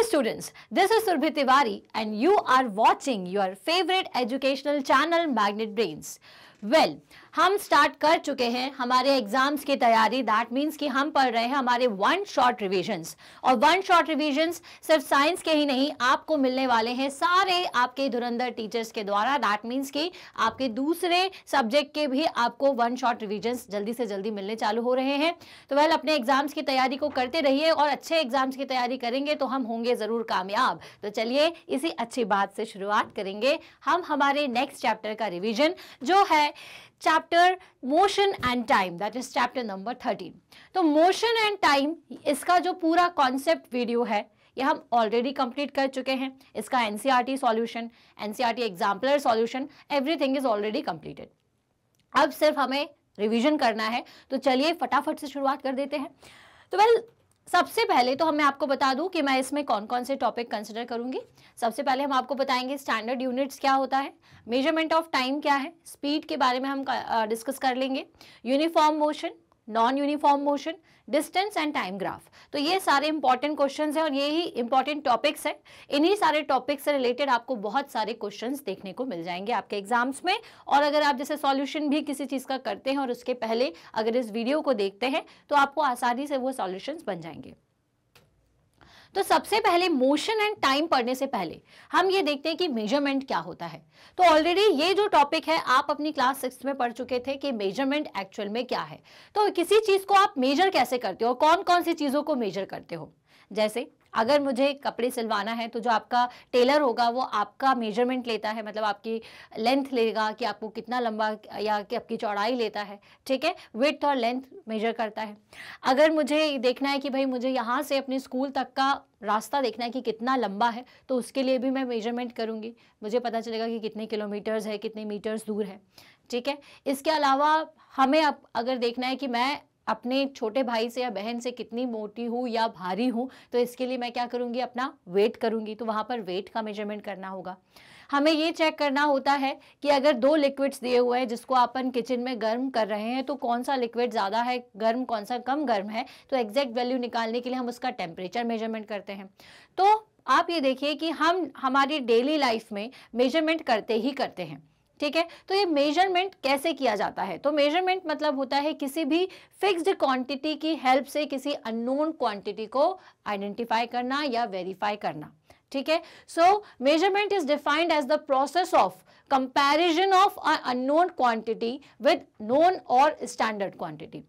Hey students, this is Surbhi Tiwari and you are watching your favorite educational channel Magnet Brains. Well, हम start कर चुके हैं हमारे exams की तैयारी दैट मीन्स कि हम पढ़ रहे हैं हमारे वन शॉट रिविजन्स और वन शॉट रिविजन्स सिर्फ साइंस के ही नहीं आपको मिलने वाले हैं सारे आपके धुरंधर टीचर्स के द्वारा दैट मीन्स कि आपके दूसरे सब्जेक्ट के भी आपको वन शॉट रिविजन्स जल्दी से जल्दी मिलने चालू हो रहे हैं तो वह अपने एग्जाम्स की तैयारी को करते रहिए और अच्छे एग्जाम्स की तैयारी करेंगे तो हम होंगे ज़रूर कामयाब तो चलिए इसी अच्छी बात से शुरुआत करेंगे हम हमारे नेक्स्ट चैप्टर का रिविजन जो है chapter motion and time that is chapter number thirteen तो मोशन एंड टाइम इसका जो पूरा कॉन्सेप्ट वीडियो है ये हम ऑलरेडी कंप्लीट कर चुके हैं इसका N T solution N T exemplar solution everything is already completed अब सिर्फ हमें रिवीजन करना है तो चलिए फटाफट से शुरुआत कर देते हैं तो वेल सबसे पहले तो हमें आपको बता दूं कि मैं इसमें कौन कौन से टॉपिक कंसिडर करूंगी सबसे पहले हम आपको बताएंगे स्टैंडर्ड यूनिट्स क्या होता है मेजरमेंट ऑफ टाइम क्या है स्पीड के बारे में हम डिस्कस कर लेंगे uniform motion non uniform motion distance and time graph तो ये सारे इंपॉर्टेंट क्वेश्चन हैं और ये ही इंपॉर्टेंट टॉपिक्स हैं इन्हीं सारे टॉपिक्स से रिलेटेड आपको बहुत सारे क्वेश्चन देखने को मिल जाएंगे आपके एग्जाम्स में और अगर आप जैसे सॉल्यूशन भी किसी चीज़ का करते हैं और उसके पहले अगर इस वीडियो को देखते हैं तो आपको आसानी से वो सॉल्यूशन बन जाएंगे तो सबसे पहले मोशन एंड टाइम पढ़ने से पहले हम ये देखते हैं कि मेजरमेंट क्या होता है तो ऑलरेडी ये जो टॉपिक है आप अपनी क्लास सिक्स में पढ़ चुके थे कि मेजरमेंट एक्चुअल में क्या है तो किसी चीज़ को आप मेजर कैसे करते हो कौन कौन सी चीज़ों को मेजर करते हो जैसे अगर मुझे कपड़े सिलवाना है तो जो आपका टेलर होगा वो आपका मेजरमेंट लेता है मतलब आपकी लेंथ लेगा कि आपको कितना लंबा या कि आपकी चौड़ाई लेता है ठीक है विथ और लेंथ मेजर करता है अगर मुझे देखना है कि भाई मुझे यहाँ से अपने स्कूल तक का रास्ता देखना है कि कितना लंबा है तो उसके लिए भी मैं मेजरमेंट करूँगी मुझे पता चलेगा कि कितने किलोमीटर्स है कितने मीटर्स दूर है ठीक है इसके अलावा हमें अब अगर देखना है कि मैं अपने छोटे भाई से या बहन से कितनी मोटी हूँ या भारी हूँ तो इसके लिए मैं क्या करूँगी अपना वेट करूँगी तो वहाँ पर वेट का मेजरमेंट करना होगा हमें ये चेक करना होता है कि अगर दो लिक्विड्स दिए हुए हैं जिसको अपन किचन में गर्म कर रहे हैं तो कौन सा लिक्विड ज़्यादा है गर्म कौन सा कम गर्म है तो एग्जैक्ट वैल्यू निकालने के लिए हम उसका टेम्परेचर मेजरमेंट करते हैं तो आप ये देखिए कि हम हमारी डेली लाइफ में मेजरमेंट करते ही करते हैं ठीक है तो ये मेजरमेंट कैसे किया जाता है तो मेजरमेंट मतलब होता है किसी भी फिक्स्ड क्वांटिटी की हेल्प से किसी अननोन क्वांटिटी को आइडेंटिफाई करना या वेरीफाई करना ठीक है so measurement is defined as the process of comparison of unknown quantity with known और स्टैंडर्ड क्वांटिटी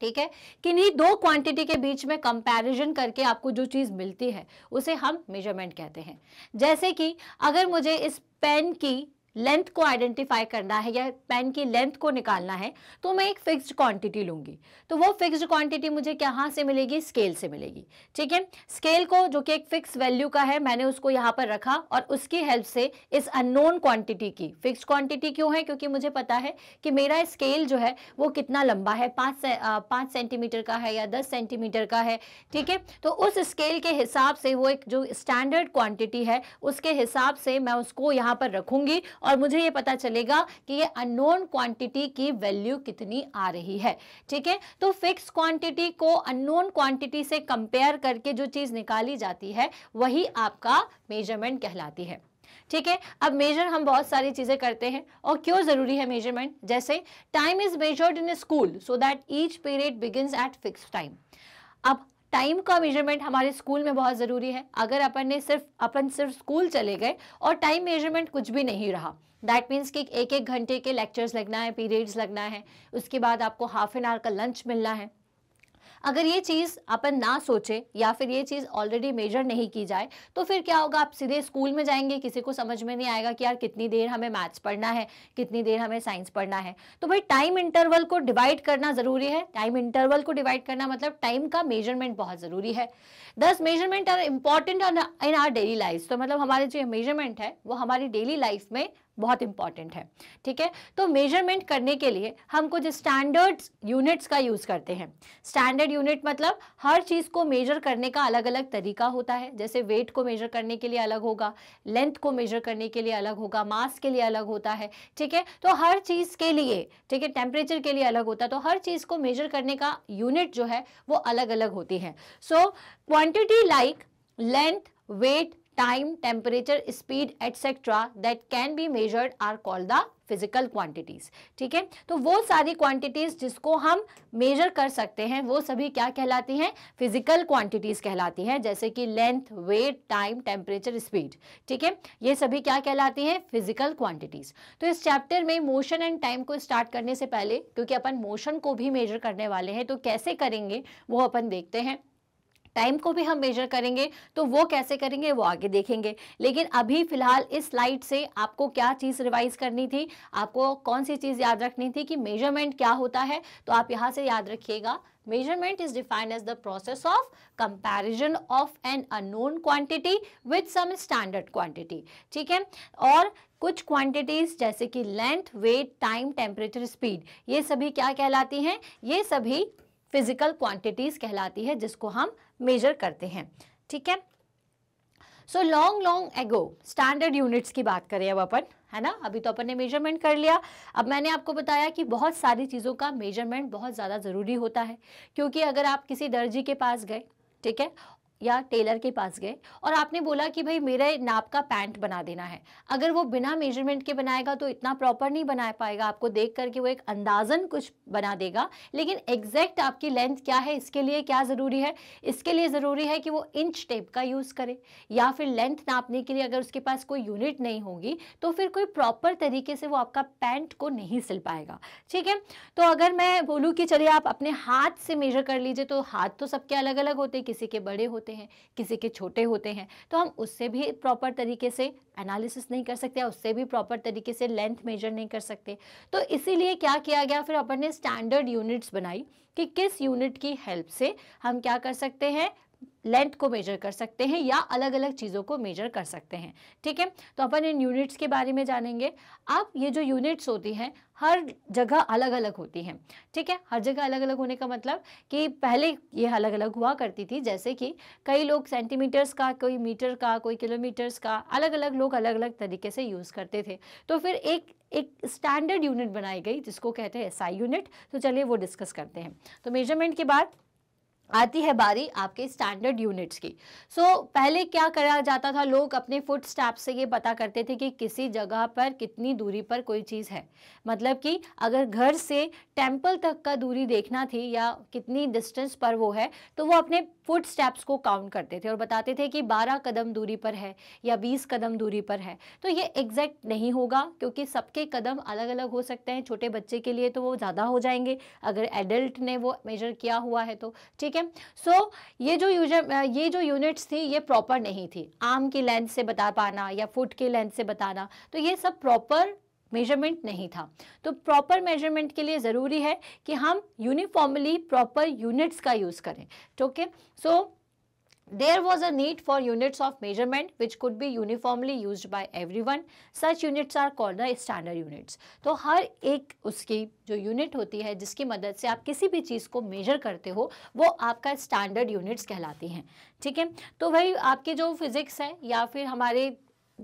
ठीक है कि नहीं दो क्वांटिटी के बीच में कंपैरिजन करके आपको जो चीज़ मिलती है उसे हम मेजरमेंट कहते हैं जैसे कि अगर मुझे इस पेन की लेंथ को आइडेंटिफाई करना है या पेन की लेंथ को निकालना है तो मैं एक फिक्स्ड क्वांटिटी लूँगी तो वो फिक्स्ड क्वांटिटी मुझे कहाँ से मिलेगी स्केल से मिलेगी ठीक है स्केल को जो कि एक फिक्स वैल्यू का है मैंने उसको यहाँ पर रखा और उसकी हेल्प से इस अननोन क्वांटिटी की फिक्स्ड क्वांटिटी क्यों है क्योंकि मुझे पता है कि मेरा स्केल जो है वो कितना लंबा है पाँच से, पाँच सेंटीमीटर का है या दस सेंटीमीटर का है ठीक है तो उस स्केल के हिसाब से वो एक जो स्टैंडर्ड क्वांटिटी है उसके हिसाब से मैं उसको यहाँ पर रखूँगी और मुझे ये पता चलेगा कि ये अननोन क्वांटिटी की वैल्यू कितनी आ रही है ठीक है तो फिक्स क्वांटिटी को अननोन क्वांटिटी से कंपेयर करके जो चीज़ निकाली जाती है वही आपका मेजरमेंट कहलाती है ठीक है अब मेजर हम बहुत सारी चीज़ें करते हैं और क्यों ज़रूरी है मेजरमेंट जैसे time is measured in school so that each period begin at fix time अब टाइम का मेजरमेंट हमारे स्कूल में बहुत ज़रूरी है अगर अपन ने सिर्फ अपन सिर्फ स्कूल चले गए और टाइम मेजरमेंट कुछ भी नहीं रहा दैट मीन्स कि एक एक घंटे के लेक्चर्स लगना है पीरियड्स लगना है उसके बाद आपको हाफ एन आवर का लंच मिलना है अगर ये चीज़ अपन ना सोचे या फिर ये चीज़ ऑलरेडी मेजर नहीं की जाए तो फिर क्या होगा आप सीधे स्कूल में जाएंगे किसी को समझ में नहीं आएगा कि यार कितनी देर हमें मैथ्स पढ़ना है कितनी देर हमें साइंस पढ़ना है तो भाई टाइम इंटरवल को डिवाइड करना ज़रूरी है टाइम इंटरवल को डिवाइड करना मतलब टाइम का मेजरमेंट बहुत ज़रूरी है thus measurement are important in our daily life तो मतलब हमारे जो मेजरमेंट है वो हमारी डेली लाइफ में बहुत इंपॉर्टेंट है ठीक है तो मेजरमेंट करने के लिए हम कुछ स्टैंडर्ड यूनिट्स का यूज़ करते हैं स्टैंडर्ड यूनिट मतलब हर चीज़ को मेजर करने का अलग अलग तरीका होता है जैसे वेट को मेजर करने के लिए अलग होगा लेंथ को मेजर करने के लिए अलग होगा मास के लिए अलग होता है ठीक है तो हर चीज़ के लिए ठीक है टेम्परेचर के लिए अलग होता है तो हर चीज़ को मेजर करने का यूनिट जो है वो अलग अलग होती है so quantity like length weight time, temperature, speed, etc. that can be measured are called the physical quantities ठीक है तो वो सारी क्वांटिटीज़ जिसको हम मेजर कर सकते हैं वो सभी क्या कहलाती हैं फिजिकल क्वांटिटीज़ कहलाती हैं जैसे कि length weight time temperature speed ठीक है ये सभी क्या कहलाती हैं फिजिकल क्वांटिटीज़ तो इस चैप्टर में मोशन एंड टाइम को स्टार्ट करने से पहले क्योंकि अपन मोशन को भी मेजर करने वाले हैं तो कैसे करेंगे वो अपन देखते हैं टाइम को भी हम मेजर करेंगे तो वो कैसे करेंगे वो आगे देखेंगे लेकिन अभी फिलहाल इस स्लाइड से आपको क्या चीज़ रिवाइज करनी थी आपको कौन सी चीज़ याद रखनी थी कि मेजरमेंट क्या होता है तो आप यहाँ से याद रखिएगा measurement is defined as the process of comparison of an unknown quantity with some standard quantity ठीक है और कुछ क्वांटिटीज जैसे कि length weight time temperature speed ये सभी क्या कहलाती हैं ये सभी फिजिकल क्वांटिटीज कहलाती है जिसको हम मेजर करते हैं ठीक है so long long ago standard units की बात करें अब अपन है ना अभी तो अपन ने मेजरमेंट कर लिया अब मैंने आपको बताया कि बहुत सारी चीज़ों का मेजरमेंट बहुत ज़्यादा ज़रूरी होता है क्योंकि अगर आप किसी दर्जी के पास गए ठीक है या टेलर के पास गए और आपने बोला कि भाई मेरे नाप का पैंट बना देना है अगर वो बिना मेजरमेंट के बनाएगा तो इतना प्रॉपर नहीं बना पाएगा आपको देख करके वो एक अंदाजन कुछ बना देगा लेकिन एग्जैक्ट आपकी लेंथ क्या है इसके लिए क्या ज़रूरी है इसके लिए ज़रूरी है कि वो इंच टेप का यूज़ करे या फिर लेंथ नापने के लिए अगर उसके पास कोई यूनिट नहीं होगी तो फिर कोई प्रॉपर तरीके से वो आपका पैंट को नहीं सिल पाएगा ठीक है तो अगर मैं बोलूँ कि चलिए आप अपने हाथ से मेजर कर लीजिए तो हाथ तो सबके अलग अलग होते किसी के बड़े होते होते हैं किसी के छोटे होते हैं तो हम उससे भी प्रॉपर तरीके से एनालिसिस नहीं कर सकते उससे भी प्रॉपर तरीके से लेंथ मेजर नहीं कर सकते तो इसीलिए क्या किया गया फिर अपन ने स्टैंडर्ड यूनिट्स बनाई कि किस यूनिट की हेल्प से हम क्या कर सकते हैं लेंथ को मेजर कर सकते हैं या अलग अलग चीज़ों को मेजर कर सकते हैं ठीक है तो अपन इन यूनिट्स के बारे में जानेंगे अब ये जो यूनिट्स होती हैं हर जगह अलग अलग होती हैं ठीक है हर जगह अलग अलग होने का मतलब कि पहले ये अलग अलग हुआ करती थी जैसे कि कई लोग सेंटीमीटर्स का कोई मीटर का कोई किलोमीटर्स का अलग अलग लोग अलग अलग तरीके से यूज़ करते थे तो फिर एक एक स्टैंडर्ड यूनिट बनाई गई जिसको कहते हैं एसआई यूनिट तो चलिए वो डिस्कस करते हैं तो मेजरमेंट के बाद आती है बारी आपके स्टैंडर्ड यूनिट्स की सो so, पहले क्या करा जाता था लोग अपने फुट स्टेप से ये पता करते थे कि किसी जगह पर कितनी दूरी पर कोई चीज़ है मतलब कि अगर घर से टेम्पल तक का दूरी देखना थी या कितनी डिस्टेंस पर वो है तो वो अपने फुट स्टेप्स को काउंट करते थे और बताते थे कि 12 कदम दूरी पर है या 20 कदम दूरी पर है तो ये एग्जैक्ट नहीं होगा क्योंकि सबके कदम अलग अलग हो सकते हैं छोटे बच्चे के लिए तो वो ज़्यादा हो जाएंगे अगर एडल्ट ने वो मेजर किया हुआ है तो ठीक है सो so, ये जो यूज ये जो यूनिट्स थी ये प्रॉपर नहीं थी आर्म की लेंथ से बता पाना या फुट की लेंथ से बताना तो ये सब प्रॉपर मेजरमेंट नहीं था तो प्रॉपर मेजरमेंट के लिए ज़रूरी है कि हम यूनिफॉर्मली प्रॉपर यूनिट्स का यूज़ करें okay so There was a need for units of measurement which could be uniformly used by everyone. Such units are called the standard units. तो हर एक उसकी जो यूनिट होती है जिसकी मदद से आप किसी भी चीज़ को मेजर करते हो वो आपका स्टैंडर्ड यूनिट्स कहलाती हैं ठीक है तो वही आपके जो फिज़िक्स है या फिर हमारे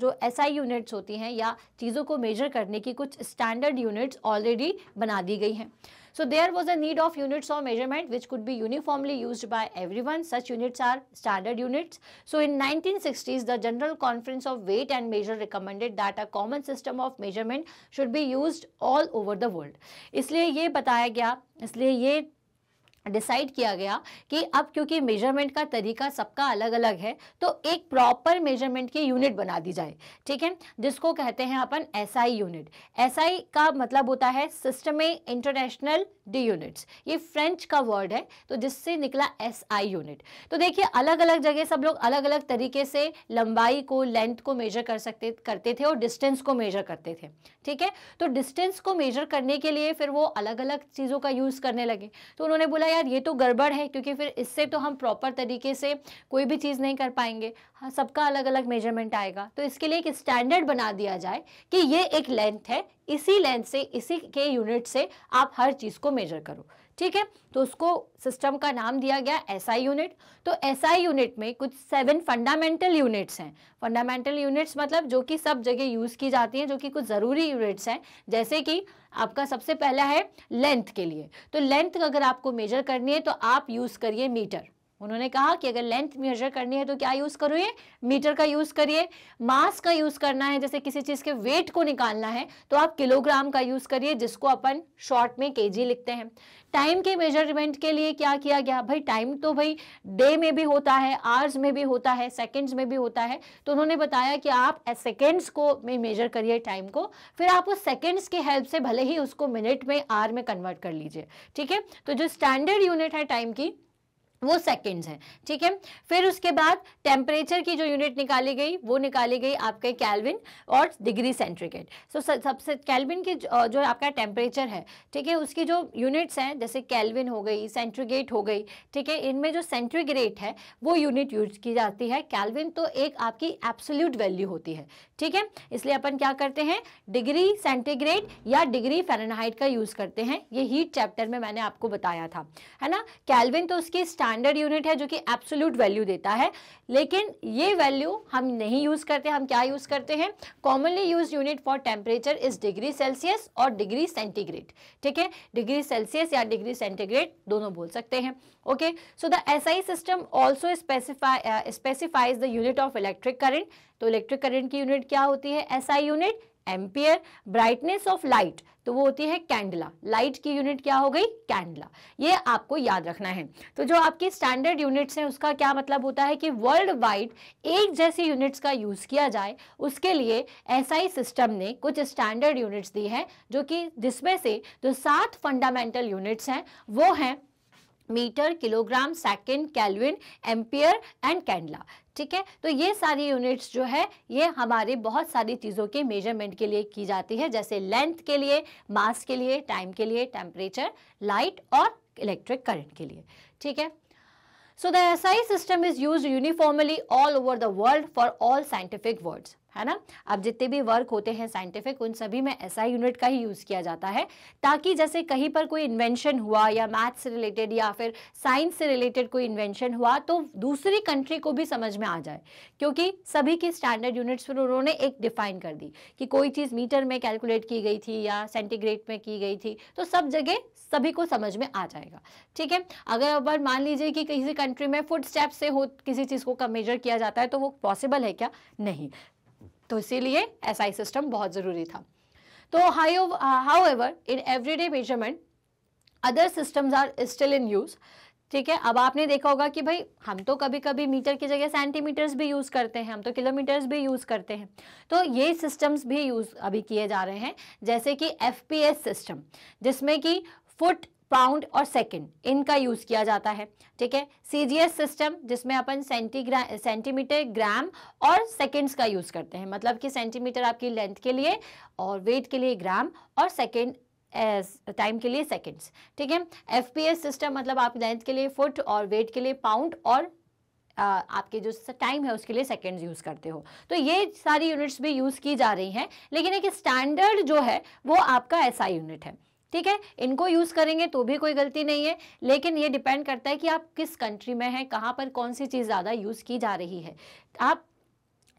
जो एसआई यूनिट्स होती हैं या चीज़ों को मेजर करने की कुछ स्टैंडर्ड यूनिट्स ऑलरेडी बना दी गई हैं so there was a need of units of measurement which could be uniformly use by everyone such units are standard units so in 1960s the general conference of weight and measure recommended that a common system of measurement should be use all over the world इसलिए ये बताया गया इसलिए ये decide किया गया कि अब क्योंकि मेजरमेंट का तरीका सबका अलग अलग है तो एक प्रॉपर मेजरमेंट की यूनिट बना दी जाए ठीक है जिसको कहते हैं अपन एसआई यूनिट एसआई का मतलब होता है सिस्टम इंटरनेशनल डी यूनिट्स ये फ्रेंच का वर्ड है तो जिससे निकला एसआई यूनिट तो देखिए अलग अलग जगह सब लोग अलग अलग तरीके से लंबाई को लेंथ को मेजर कर सकते करते थे और डिस्टेंस को मेजर करते थे ठीक है तो डिस्टेंस को मेजर करने के लिए फिर वो अलग अलग चीज़ों का यूज़ करने लगे तो उन्होंने बोला यार ये तो गड़बड़ है क्योंकि फिर इससे तो हम प्रॉपर तरीके से कोई भी चीज़ नहीं कर पाएंगे हाँ सबका अलग अलग मेजरमेंट आएगा तो इसके लिए एक स्टैंडर्ड बना दिया जाए कि ये एक लेंथ है इसी लेंथ से इसी के यूनिट से आप हर चीज़ को मेजर करो ठीक है तो उसको सिस्टम का नाम दिया गया एसआई यूनिट तो एसआई यूनिट में कुछ सेवन फंडामेंटल यूनिट्स हैं फंडामेंटल यूनिट्स मतलब जो कि सब जगह यूज़ की जाती हैं जो कि कुछ ज़रूरी यूनिट्स हैं जैसे कि आपका सबसे पहला है लेंथ के लिए तो लेंथ अगर आपको मेजर करनी है तो आप यूज़ करिए मीटर उन्होंने कहा कि अगर लेंथ मेजर करनी है तो क्या यूज़ करिए मीटर का यूज़ करिए मास का यूज़ करना है जैसे किसी चीज़ के वेट को निकालना है तो आप किलोग्राम का यूज़ करिए जिसको अपन शॉर्ट में केजी लिखते हैं टाइम के मेजरमेंट के लिए क्या किया गया भाई टाइम तो भाई डे में भी होता है आवर्स में भी होता है सेकेंड्स में भी होता है तो उन्होंने बताया कि आप सेकेंड्स को में मेजर करिए टाइम को फिर आप उस सेकेंड्स की हेल्प से भले ही उसको मिनट में आर में कन्वर्ट कर लीजिए ठीक है तो जो स्टैंडर्ड यूनिट है टाइम की वो सेकेंड्स हैं ठीक है फिर उसके बाद टेम्परेचर की जो यूनिट निकाली गई वो निकाली गई आपके कैलविन और डिग्री सेंट्रिकेट सो so, सबसे कैलविन की जो, आपका टेम्परेचर है ठीक है उसकी जो यूनिट्स हैं जैसे कैलविन हो गई सेंट्रीगेट हो गई ठीक है इनमें जो सेंट्रीग्रेट है वो यूनिट यूज की जाती है कैलविन तो एक आपकी एब्सोल्यूट वैल्यू होती है ठीक है इसलिए अपन क्या करते हैं डिग्री सेंटीग्रेड या डिग्री फेरनहाइट का यूज़ करते हैं ये हीट चैप्टर में मैंने आपको बताया था है ना कैलविन तो उसकी स्टार्ट स्टैंडर्ड यूनिट है जो कि एब्सोल्यूट वैल्यू देता है लेकिन ये वैल्यू हम नहीं यूज़ करते हम क्या यूज़ करते हैं commonly use unit for temperature is degree Celsius और डिग्री सेंटीग्रेड ठीक है डिग्री सेल्सियस या डिग्री सेंटीग्रेड दोनों बोल सकते हैं okay so the S I system also specifies the unit of electric current तो इलेक्ट्रिक करेंट की यूनिट क्या होती है S I unit ampere brightness of light तो वो होती है कैंडला लाइट की यूनिट क्या हो गई कैंडला ये आपको याद रखना है तो जो आपकी स्टैंडर्ड यूनिट्स हैं उसका क्या मतलब होता है कि वर्ल्ड वाइड एक जैसी यूनिट्स का यूज़ किया जाए उसके लिए एसआई सिस्टम ने कुछ स्टैंडर्ड यूनिट्स दी है जो कि जिसमें से जो सात फंडामेंटल यूनिट्स हैं वो हैं metre kilogram second kelvin ampere and candela ठीक है तो ये सारी यूनिट्स जो है ये हमारे बहुत सारी चीज़ों के मेजरमेंट के लिए की जाती है जैसे लेंथ के लिए मास के लिए टाइम के लिए टेम्परेचर लाइट और इलेक्ट्रिक करंट के लिए ठीक है the S I system is use uniformly all over the world for all scientific words है ना अब जितने भी वर्क होते हैं साइंटिफिक उन सभी में एस SI यूनिट का ही यूज़ किया जाता है ताकि जैसे कहीं पर कोई इन्वेंशन हुआ या मैथ्स से रिलेटेड या फिर साइंस से रिलेटेड कोई इन्वेंशन हुआ तो दूसरी कंट्री को भी समझ में आ जाए क्योंकि सभी की स्टैंडर्ड यूनिट्स पर उन्होंने एक डिफाइन कर दी कि कोई चीज़ मीटर में कैलकुलेट की गई थी या सेंटीग्रेड में की गई थी तो सब जगह सभी को समझ में आ जाएगा ठीक है अगर अब मान लीजिए कि किसी कंट्री में फुट स्टेप से हो किसी चीज़ को मेजर किया जाता है तो वो पॉसिबल है क्या नहीं तो इसीलिए एसआई सिस्टम बहुत ज़रूरी था तो hi however in everyday measurement other systems are still in use ठीक है अब आपने देखा होगा कि भाई हम तो कभी कभी मीटर की जगह सेंटीमीटर्स भी यूज़ करते हैं हम तो किलोमीटर्स भी यूज़ करते हैं तो ये सिस्टम्स भी यूज़ अभी किए जा रहे हैं जैसे कि एफ सिस्टम जिसमें कि फुट पाउंड और सेकंड इनका यूज़ किया जाता है ठीक है सीजीएस सिस्टम जिसमें अपन सेंटीग्राम सेंटीमीटर ग्राम और सेकंड्स का यूज़ करते हैं मतलब कि सेंटीमीटर आपकी लेंथ के लिए और वेट के लिए ग्राम और सेकंड टाइम के लिए सेकंड्स ठीक है एफपीएस सिस्टम मतलब आप लेंथ के लिए फुट और वेट के लिए पाउंड और आपके जो टाइम है उसके लिए सेकंड्स यूज़ करते हो तो ये सारी यूनिट्स भी यूज़ की जा रही हैं लेकिन एक स्टैंडर्ड जो है वो आपका एसआई यूनिट है ठीक है इनको यूज़ करेंगे तो भी कोई गलती नहीं है लेकिन ये डिपेंड करता है कि आप किस कंट्री में हैं कहाँ पर कौन सी चीज़ ज़्यादा यूज़ की जा रही है आप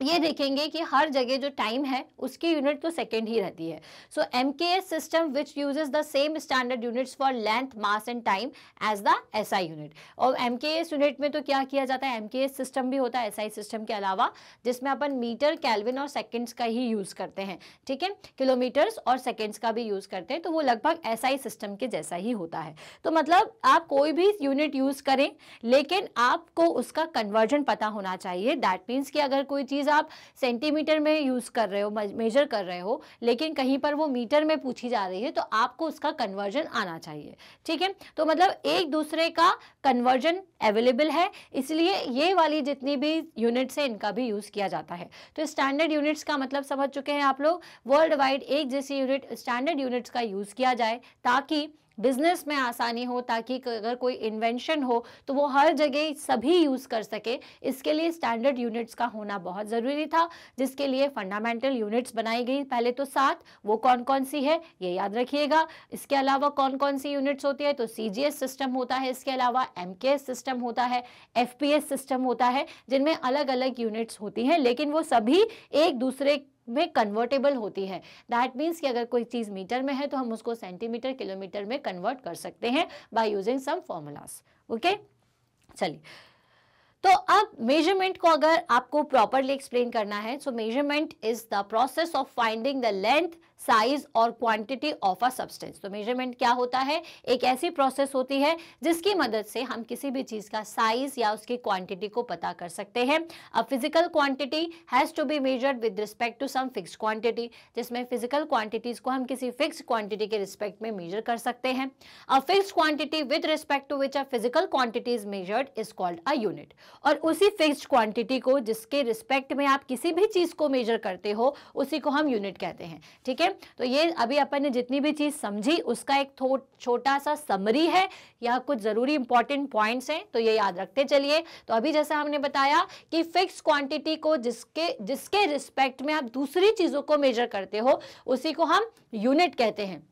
ये देखेंगे कि हर जगह जो टाइम है उसकी यूनिट तो सेकेंड ही रहती है so M K S system which uses the same standard units for length mass and time as the S I unit और एम के एस यूनिट में तो क्या किया जाता है एम के एस सिस्टम भी होता है एस आई सिस्टम के अलावा जिसमें अपन मीटर कैलविन और सेकेंड्स का ही यूज़ करते हैं ठीक है किलोमीटर्स और सेकेंड्स का भी यूज़ करते हैं तो वो लगभग एस आई सिस्टम के जैसा ही होता है तो मतलब आप कोई भी यूनिट यूज़ करें लेकिन आपको उसका कन्वर्जन पता होना चाहिए दैट मीन्स कि अगर कोई चीज़ चीज़ आप सेंटीमीटर में यूज़ कर रहे हो मेजर कर रहे हो लेकिन कहीं पर वो मीटर में पूछी जा रही है तो आपको उसका कन्वर्जन आना चाहिए ठीक है तो मतलब एक दूसरे का कन्वर्जन अवेलेबल है इसलिए ये वाली जितनी भी यूनिट्स हैं इनका भी यूज़ किया जाता है तो स्टैंडर्ड यूनिट्स का मतलब समझ चुके हैं आप लोग वर्ल्ड वाइड एक जैसी यूनिट स्टैंडर्ड यूनिट्स का यूज़ किया जाए ताकि बिजनेस में आसानी हो ताकि अगर कोई इन्वेंशन हो तो वो हर जगह सभी यूज़ कर सके इसके लिए स्टैंडर्ड यूनिट्स का होना बहुत ज़रूरी था जिसके लिए फंडामेंटल यूनिट्स बनाई गई पहले तो सात वो कौन कौन सी है ये याद रखिएगा इसके अलावा कौन कौन सी यूनिट्स होती है तो सी सिस्टम होता है इसके अलावा एम सिस्टम होता है एफ सिस्टम होता है जिनमें अलग अलग यूनिट्स होती हैं लेकिन वो सभी एक दूसरे में कन्वर्टेबल होती है दैट मीन्स कि अगर कोई चीज़ मीटर में है तो हम उसको सेंटीमीटर किलोमीटर में कन्वर्ट कर सकते हैं by using some formulas okay चलिए तो अब मेजरमेंट को अगर आपको प्रॉपरली एक्सप्लेन करना है so measurement is the process of finding the length size और क्वांटिटी ऑफ अ सब्सटेंस तो मेजरमेंट क्या होता है एक ऐसी प्रोसेस होती है जिसकी मदद से हम किसी भी चीज़ का साइज या उसकी क्वांटिटी को पता कर सकते हैं अब physical quantity has to be measured with respect to some fix quantity जिसमें फिजिकल क्वांटिटीज़ को हम किसी फिक्स क्वांटिटी के रिस्पेक्ट में मेजर कर सकते हैं a fix quantity with respect to which a physical quantity is measured is called a unit और उसी फिक्स क्वांटिटी को जिसके रिस्पेक्ट में आप किसी भी चीज़ को मेजर करते हो उसी को हम यूनिट कहते हैं ठीक है है तो ये अभी अपन ने जितनी भी चीज़ समझी उसका एक छोटा सा समरी है या कुछ ज़रूरी इंपॉर्टेंट पॉइंट्स हैं तो ये याद रखते चलिए तो अभी जैसा हमने बताया कि फिक्स क्वांटिटी को जिसके जिसके रिस्पेक्ट में आप दूसरी चीज़ों को मेजर करते हो उसी को हम यूनिट कहते हैं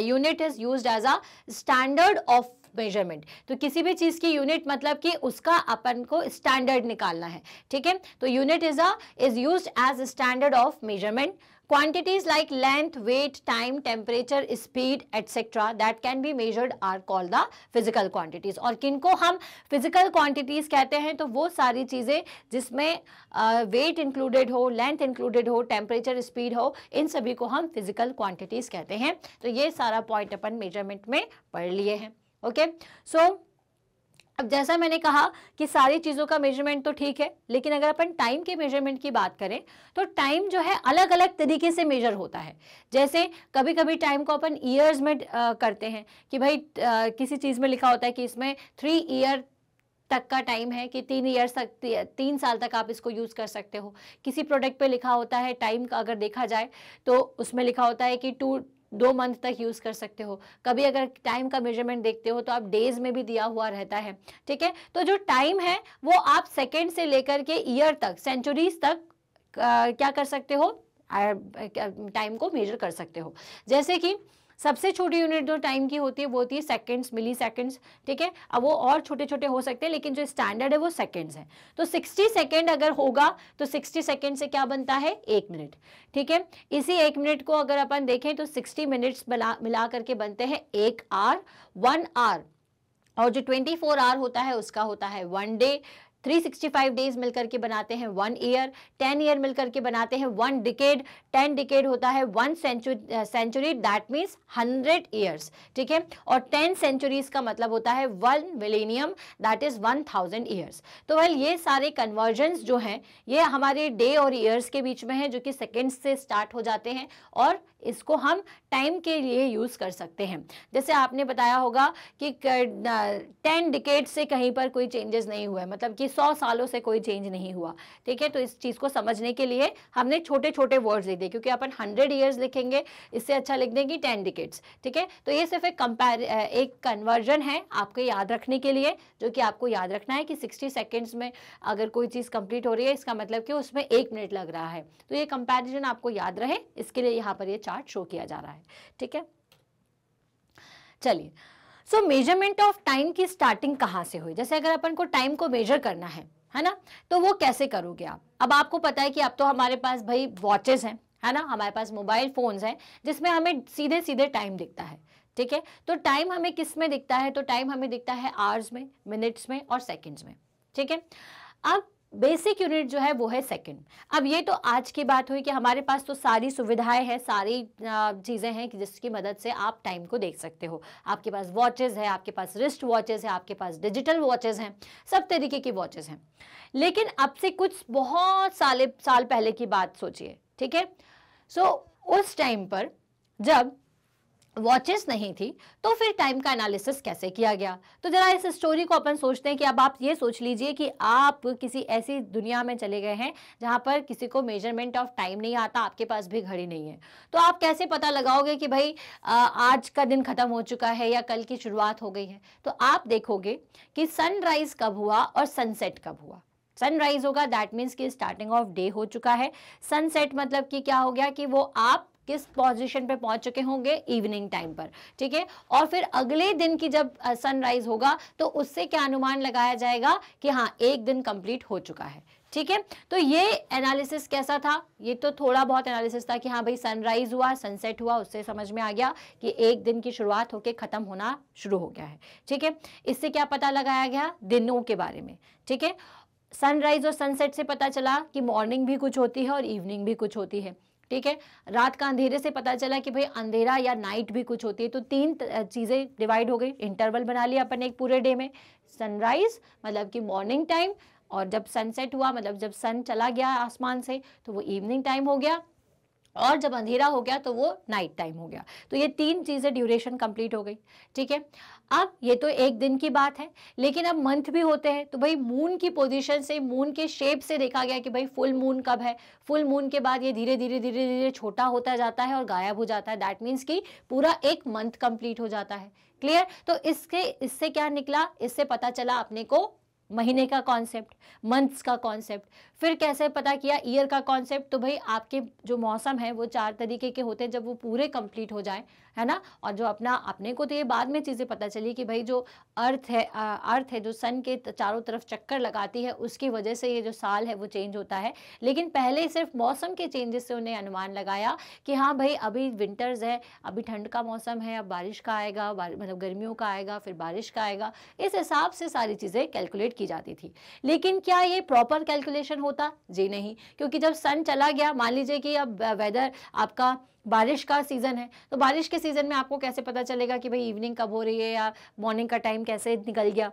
unit is use as a standard of measurement तो किसी भी चीज़ की यूनिट मतलब कि उसका अपन को स्टैंडर्ड निकालना है ठीक है तो unit is a is use as standard of measurement Quantities like length, weight, time, temperature, speed, etc. that can be measured are called the physical quantities. और किनको हम physical quantities कहते हैं तो वो सारी चीज़ें जिसमें weight included हो, length included हो, temperature, speed हो, इन सभी को हम physical quantities कहते हैं. तो ये सारा point अपन measurement में पढ़ लिए हैं. Okay? So, अब जैसा मैंने कहा कि सारी चीज़ों का मेजरमेंट तो ठीक है लेकिन अगर अपन टाइम के मेजरमेंट की बात करें तो टाइम जो है अलग अलग तरीके से मेजर होता है जैसे कभी कभी टाइम को अपन ईयर्स में करते हैं कि भाई किसी चीज़ में लिखा होता है कि इसमें थ्री ईयर तक का टाइम है कि तीन ईयर्स तक तीन साल तक आप इसको यूज़ कर सकते हो किसी प्रोडक्ट पे लिखा होता है टाइम का अगर देखा जाए तो उसमें लिखा होता है कि टू दो मंथ तक यूज़ कर सकते हो कभी अगर टाइम का मेजरमेंट देखते हो तो आप डेज में भी दिया हुआ रहता है ठीक है तो जो टाइम है वो आप सेकेंड से लेकर के ईयर तक सेंचुरीज तक आ, क्या कर सकते हो टाइम को मेजर कर सकते हो जैसे कि सबसे छोटी यूनिट जो टाइम की होती है वो होती है सेकेंड्स मिली सेकेंड्स ठीक है अब वो और छोटे छोटे हो सकते हैं लेकिन जो स्टैंडर्ड है वो सेकेंड्स है तो सिक्सटी सेकेंड अगर होगा तो सिक्सटी सेकेंड से क्या बनता है एक मिनट ठीक है इसी एक मिनट को अगर अपन देखें तो सिक्सटी मिनट्स मिला करके बनते हैं एक आर वन आर और जो 24 आवर होता है उसका होता है वन डे 365 डेज मिलकर के बनाते हैं वन ईयर 10 ईयर मिलकर के बनाते हैं वन डिकेड 10 डिकेड होता है one century that means 100 years ठीक है और 10 सेंचुरीज का मतलब होता है one millennium that is 1000 years तो वेल ये सारे कन्वर्जेंस जो हैं ये हमारे डे और ईयर्स के बीच में है जो कि सेकेंड्स से स्टार्ट हो जाते हैं और इसको हम टाइम के लिए यूज़ कर सकते हैं जैसे आपने बताया होगा कि टेन डिकेट से कहीं पर कोई चेंजेस नहीं हुआ है मतलब कि सौ सालों से कोई चेंज नहीं हुआ ठीक है तो इस चीज़ को समझने के लिए हमने छोटे छोटे वर्ड्स लिख दिए क्योंकि अपन हंड्रेड ईयर्स लिखेंगे इससे अच्छा लिख देंगे टेन डिकेट्स ठीक है तो ये सिर्फ एक कंपेर एक कन्वर्जन है आपके याद रखने के लिए जो कि आपको याद रखना है कि सिक्सटी सेकेंड्स में अगर कोई चीज़ कंप्लीट हो रही है इसका मतलब कि उसमें एक मिनट लग रहा है तो ये कंपेरिजन आपको याद रहे इसके लिए यहाँ पर ये चार्ट चार्ट शो किया जा रहा है ठीक है चलिए सो मेजरमेंट ऑफ टाइम की स्टार्टिंग कहाँ से हुई जैसे अगर अपन को टाइम को मेजर करना है है ना तो वो कैसे करोगे आप अब आपको पता है कि अब तो हमारे पास भाई वॉचेस हैं है ना हमारे पास मोबाइल फ़ोन्स हैं जिसमें हमें सीधे सीधे टाइम दिखता है ठीक है तो टाइम हमें किस में दिखता है तो टाइम हमें दिखता है आवर्स में मिनट्स में और सेकेंड्स में ठीक है अब बेसिक यूनिट जो है वो है सेकंड अब ये तो आज की बात हुई कि हमारे पास तो सारी सुविधाएं हैं सारी चीज़ें हैं कि जिसकी मदद से आप टाइम को देख सकते हो आपके पास वॉचेस है आपके पास रिस्ट वॉचेस है आपके पास डिजिटल वॉचेस हैं सब तरीके की वॉचेस हैं लेकिन अब से कुछ बहुत साले साल पहले की बात सोचिए ठीक है सो so, उस टाइम पर जब वॉचेस नहीं थी तो फिर टाइम का एनालिसिस कैसे किया गया तो ज़रा इस स्टोरी को अपन सोचते हैं कि अब आप ये सोच लीजिए कि आप किसी ऐसी दुनिया में चले गए हैं जहाँ पर किसी को मेजरमेंट ऑफ टाइम नहीं आता आपके पास भी घड़ी नहीं है तो आप कैसे पता लगाओगे कि भाई आज का दिन ख़त्म हो चुका है या कल की शुरुआत हो गई है तो आप देखोगे कि सनराइज़ कब हुआ और सनसेट कब हुआ सनराइज़ होगा दैट मीन्स कि स्टार्टिंग ऑफ डे हो चुका है सनसेट मतलब कि क्या हो गया कि वो आप किस पोजीशन पे पहुंच चुके होंगे इवनिंग टाइम पर ठीक है और फिर अगले दिन की जब सनराइज होगा तो उससे क्या अनुमान लगाया जाएगा कि हाँ एक दिन कंप्लीट हो चुका है ठीक है तो ये एनालिसिस कैसा था ये तो थोड़ा बहुत एनालिसिस था कि हाँ भाई सनराइज हुआ सनसेट हुआ उससे समझ में आ गया कि एक दिन की शुरुआत होकर ख़त्म होना शुरू हो गया है ठीक है इससे क्या पता लगाया गया दिनों के बारे में ठीक है सनराइज और सनसेट से पता चला कि मॉर्निंग भी कुछ होती है और इवनिंग भी कुछ होती है ठीक है रात का अंधेरे से पता चला कि भाई अंधेरा या नाइट भी कुछ होती है तो तीन चीज़ें डिवाइड हो गई इंटरवल बना लिया अपन एक पूरे डे में सनराइज मतलब कि मॉर्निंग टाइम और जब सनसेट हुआ मतलब जब सन चला गया आसमान से तो वो इवनिंग टाइम हो गया और जब अंधेरा हो गया तो वो नाइट टाइम हो गया तो ये तीन चीज़ें ड्यूरेशन कंप्लीट हो गई ठीक है अब ये तो एक दिन की बात है लेकिन अब मंथ भी होते हैं तो भाई मून की पोजीशन से मून के शेप से देखा गया कि भाई फुल मून कब है फुल मून के बाद ये धीरे धीरे धीरे धीरे छोटा होता जाता है और गायब हो जाता है दैट मीन्स कि पूरा एक मंथ कंप्लीट हो जाता है क्लियर तो इसके इससे क्या निकला इससे पता चला अपने को महीने का कॉन्सेप्ट मंथ्स का कॉन्सेप्ट फिर कैसे पता किया ईयर का कॉन्सेप्ट तो भाई आपके जो मौसम है वो चार तरीके के होते हैं जब वो पूरे कंप्लीट हो जाए है ना और जो अपना अपने को तो ये बाद में चीज़ें पता चली कि भाई जो अर्थ है आ, अर्थ है जो सन के चारों तरफ चक्कर लगाती है उसकी वजह से ये जो साल है वो चेंज होता है लेकिन पहले सिर्फ मौसम के चेंजेस से उन्हें अनुमान लगाया कि हाँ भाई अभी विंटर्स है अभी ठंड का मौसम है अब बारिश का आएगा मतलब गर्मियों का आएगा फिर बारिश का आएगा इस हिसाब से सारी चीज़ें कैलकुलेट की जाती थी लेकिन क्या ये प्रॉपर कैलकुलेशन हो होता जी नहीं क्योंकि जब सन चला गया मान लीजिए कि अब वेदर आपका बारिश का सीज़न है तो बारिश के सीज़न में आपको कैसे पता चलेगा कि भाई इवनिंग कब हो रही है या मॉर्निंग का टाइम कैसे निकल गया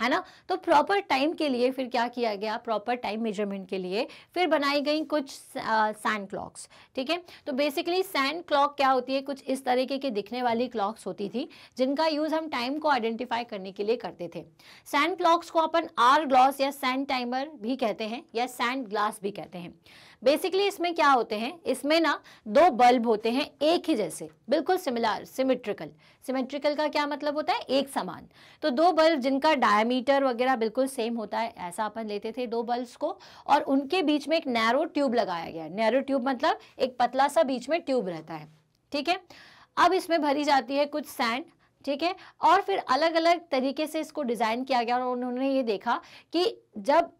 है ना तो प्रॉपर टाइम के लिए फिर क्या किया गया प्रॉपर टाइम मेजरमेंट के लिए फिर बनाई गई कुछ सैंड क्लॉक्स ठीक है तो बेसिकली सैंड क्लॉक क्या होती है कुछ इस तरीके की दिखने वाली क्लॉक्स होती थी जिनका यूज़ हम टाइम को आइडेंटिफाई करने के लिए करते थे सैंड क्लॉक्स को अपन आर ग्लॉस या सैंड टाइमर भी कहते हैं या सैंड ग्लास भी कहते हैं बेसिकली इसमें क्या होते हैं इसमें ना दो बल्ब होते हैं एक ही जैसे बिल्कुल सिमिलर सिमेट्रिकल सिमेट्रिकल का क्या मतलब होता है एक समान तो दो बल्ब जिनका डायमीटर वगैरह बिल्कुल सेम होता है ऐसा अपन लेते थे दो बल्ब को और उनके बीच में एक नैरो ट्यूब लगाया गया है नैरो ट्यूब मतलब एक पतला सा बीच में ट्यूब रहता है ठीक है अब इसमें भरी जाती है कुछ सैंड ठीक है और फिर अलग अलग तरीके से इसको डिज़ाइन किया गया और उन्होंने ये देखा कि जब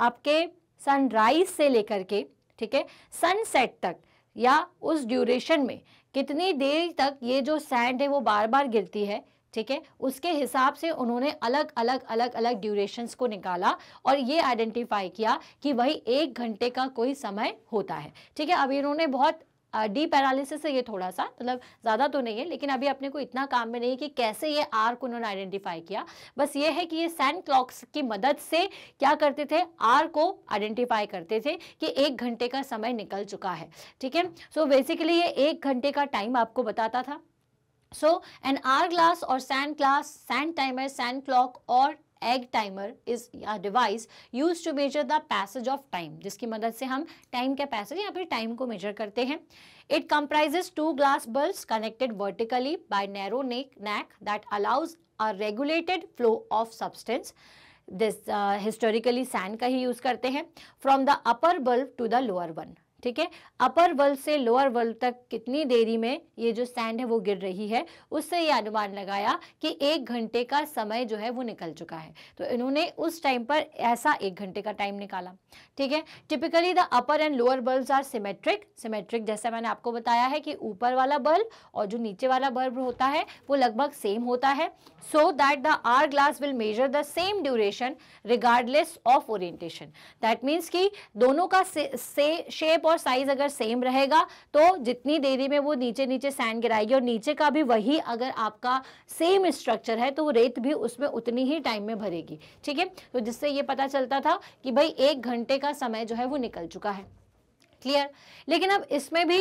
आपके सनराइज से लेकर के ठीक है सनसेट तक या उस ड्यूरेशन में कितनी देर तक ये जो सैंड है वो बार बार गिरती है ठीक है उसके हिसाब से उन्होंने अलग अलग अलग अलग ड्यूरेशंस को निकाला और ये आइडेंटिफाई किया कि वही एक घंटे का कोई समय होता है ठीक है अब इन्होंने बहुत डी पैरालिसिस से ये थोड़ा सा मतलब ज़्यादा तो नहीं है लेकिन अभी अपने को इतना काम में नहीं कि कैसे ये आर्क उन्होंने आइडेंटिफाई किया बस ये है कि ये सैंड क्लॉक्स की मदद से क्या करते थे आर को आइडेंटिफाई करते थे कि एक घंटे का समय निकल चुका है ठीक है सो बेसिकली ये एक घंटे का टाइम आपको बताता था सो एन आर ग्लास और sand glass sand timer sand clock और egg timer is device use to measure the passage of time जिसकी मदद से हम टाइम का पैसेज या फिर टाइम को मेजर करते हैं it comprises two glass bulbs connected vertically by narrow neck neck that allows a regulated flow of substance this historically sand का ही यूज़ करते हैं from the upper bulb to the lower one ठीक है अपर वर्ल्ड से lower world तक कितनी देरी में ये जो सैंड है वो गिर रही है उससे ये अनुमान लगाया कि एक घंटे का समय जो है वो निकल चुका है तो इन्होंने उस टाइम पर ऐसा एक घंटे का टाइम निकाला ठीक है typically the upper and lower bulb are symmetric symmetric जैसा मैंने आपको बताया है कि ऊपर वाला बल्ब और जो नीचे वाला बल्ब होता है वो लगभग सेम होता है so that the hour glass will measure the same duration regardless of orientation that means कि दोनों का से, से शेप और साइज अगर सेम रहेगा तो जितनी देरी में वो नीचे नीचे सैंड गिराएगी और नीचे का भी वही अगर आपका सेम स्ट्रक्चर है तो वो रेत भी उसमें उतनी ही टाइम में भरेगी ठीक है तो जिससे ये पता चलता था कि भाई एक घंटे का समय जो है वो निकल चुका है क्लियर लेकिन अब इसमें भी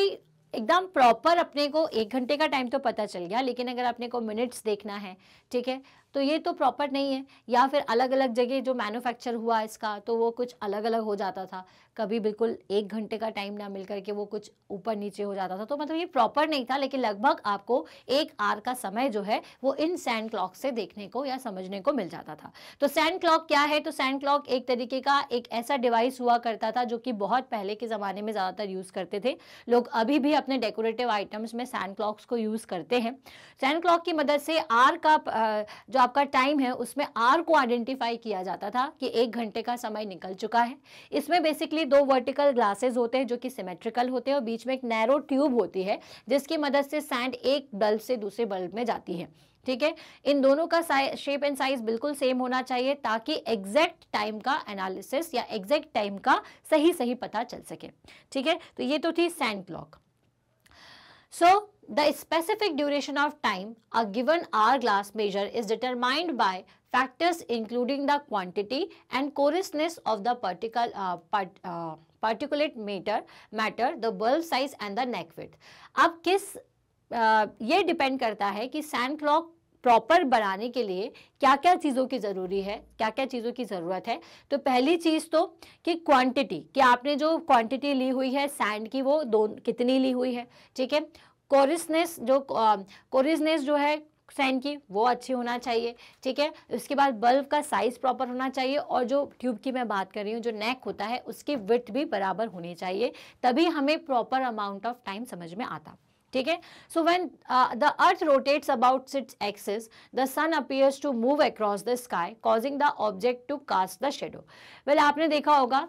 एकदम प्रॉपर अपने को एक घंटे का टाइम तो पता चल गया लेकिन अगर अपने को मिनट्स देखना है ठीक है तो ये तो प्रॉपर नहीं है या फिर अलग अलग जगह जो मैन्युफैक्चर हुआ इसका तो वो कुछ अलग अलग हो जाता था कभी बिल्कुल एक घंटे का टाइम ना मिलकर के वो कुछ ऊपर नीचे हो जाता था तो मतलब ये प्रॉपर नहीं था लेकिन लगभग आपको एक आर का समय जो है वो इन सैंड क्लॉक से देखने को या समझने को मिल जाता था तो सैंड क्लॉक क्या है तो सैंड क्लॉक एक तरीके का एक ऐसा डिवाइस हुआ करता था जो कि बहुत पहले के ज़माने में ज़्यादातर यूज़ करते थे लोग अभी भी अपने डेकोरेटिव आइटम्स में सैंड क्लॉक्स को यूज़ करते हैं सैंड क्लॉक की मदद से आर का जो आपका टाइम है उसमें आर को आइडेंटिफाई किया जाता था कि एक घंटे का समय निकल चुका है इसमें बेसिकली दो वर्टिकल ग्लासेस होते हैं जो कि सिमेट्रिकल होते हैं और बीच में एक नैरो ट्यूब होती है जिसकी मदद से सैंड एक बल्ब से दूसरे बल्ब में जाती है ठीक है इन दोनों का शेप एंड साइज बिल्कुल सेम होना चाहिए ताकि एग्जैक्ट टाइम का एनालिसिस या एग्जैक्ट टाइम का सही सही पता चल सके ठीक है तो ये तो थी sand clock so so, The specific duration of time a given hourglass measure is determined by factors including the quantity and coarseness of the particle, uh, part, uh, particulate matter, matter, the bulb size and the neck width. अब किस uh, ये depend करता है कि sand clock proper बनाने के लिए क्या क्या चीज़ों की ज़रूरी है क्या क्या चीज़ों की ज़रूरत है तो पहली चीज़ तो कि क्वांटिटी कि आपने जो क्वांटिटी ली हुई है सैंड की वो दो कितनी ली हुई है ठीक है कोरिसनेस जो कोरिसनेस जो है सैन की वो अच्छी होना चाहिए ठीक है उसके बाद बल्ब का साइज़ प्रॉपर होना चाहिए और जो ट्यूब की मैं बात कर रही हूँ जो नेक होता है उसकी विथ भी बराबर होनी चाहिए तभी हमें प्रॉपर अमाउंट ऑफ टाइम समझ में आता ठीक है so when the earth rotates about its axis the sun appears to move across the sky causing the object to cast the shadow well आपने देखा होगा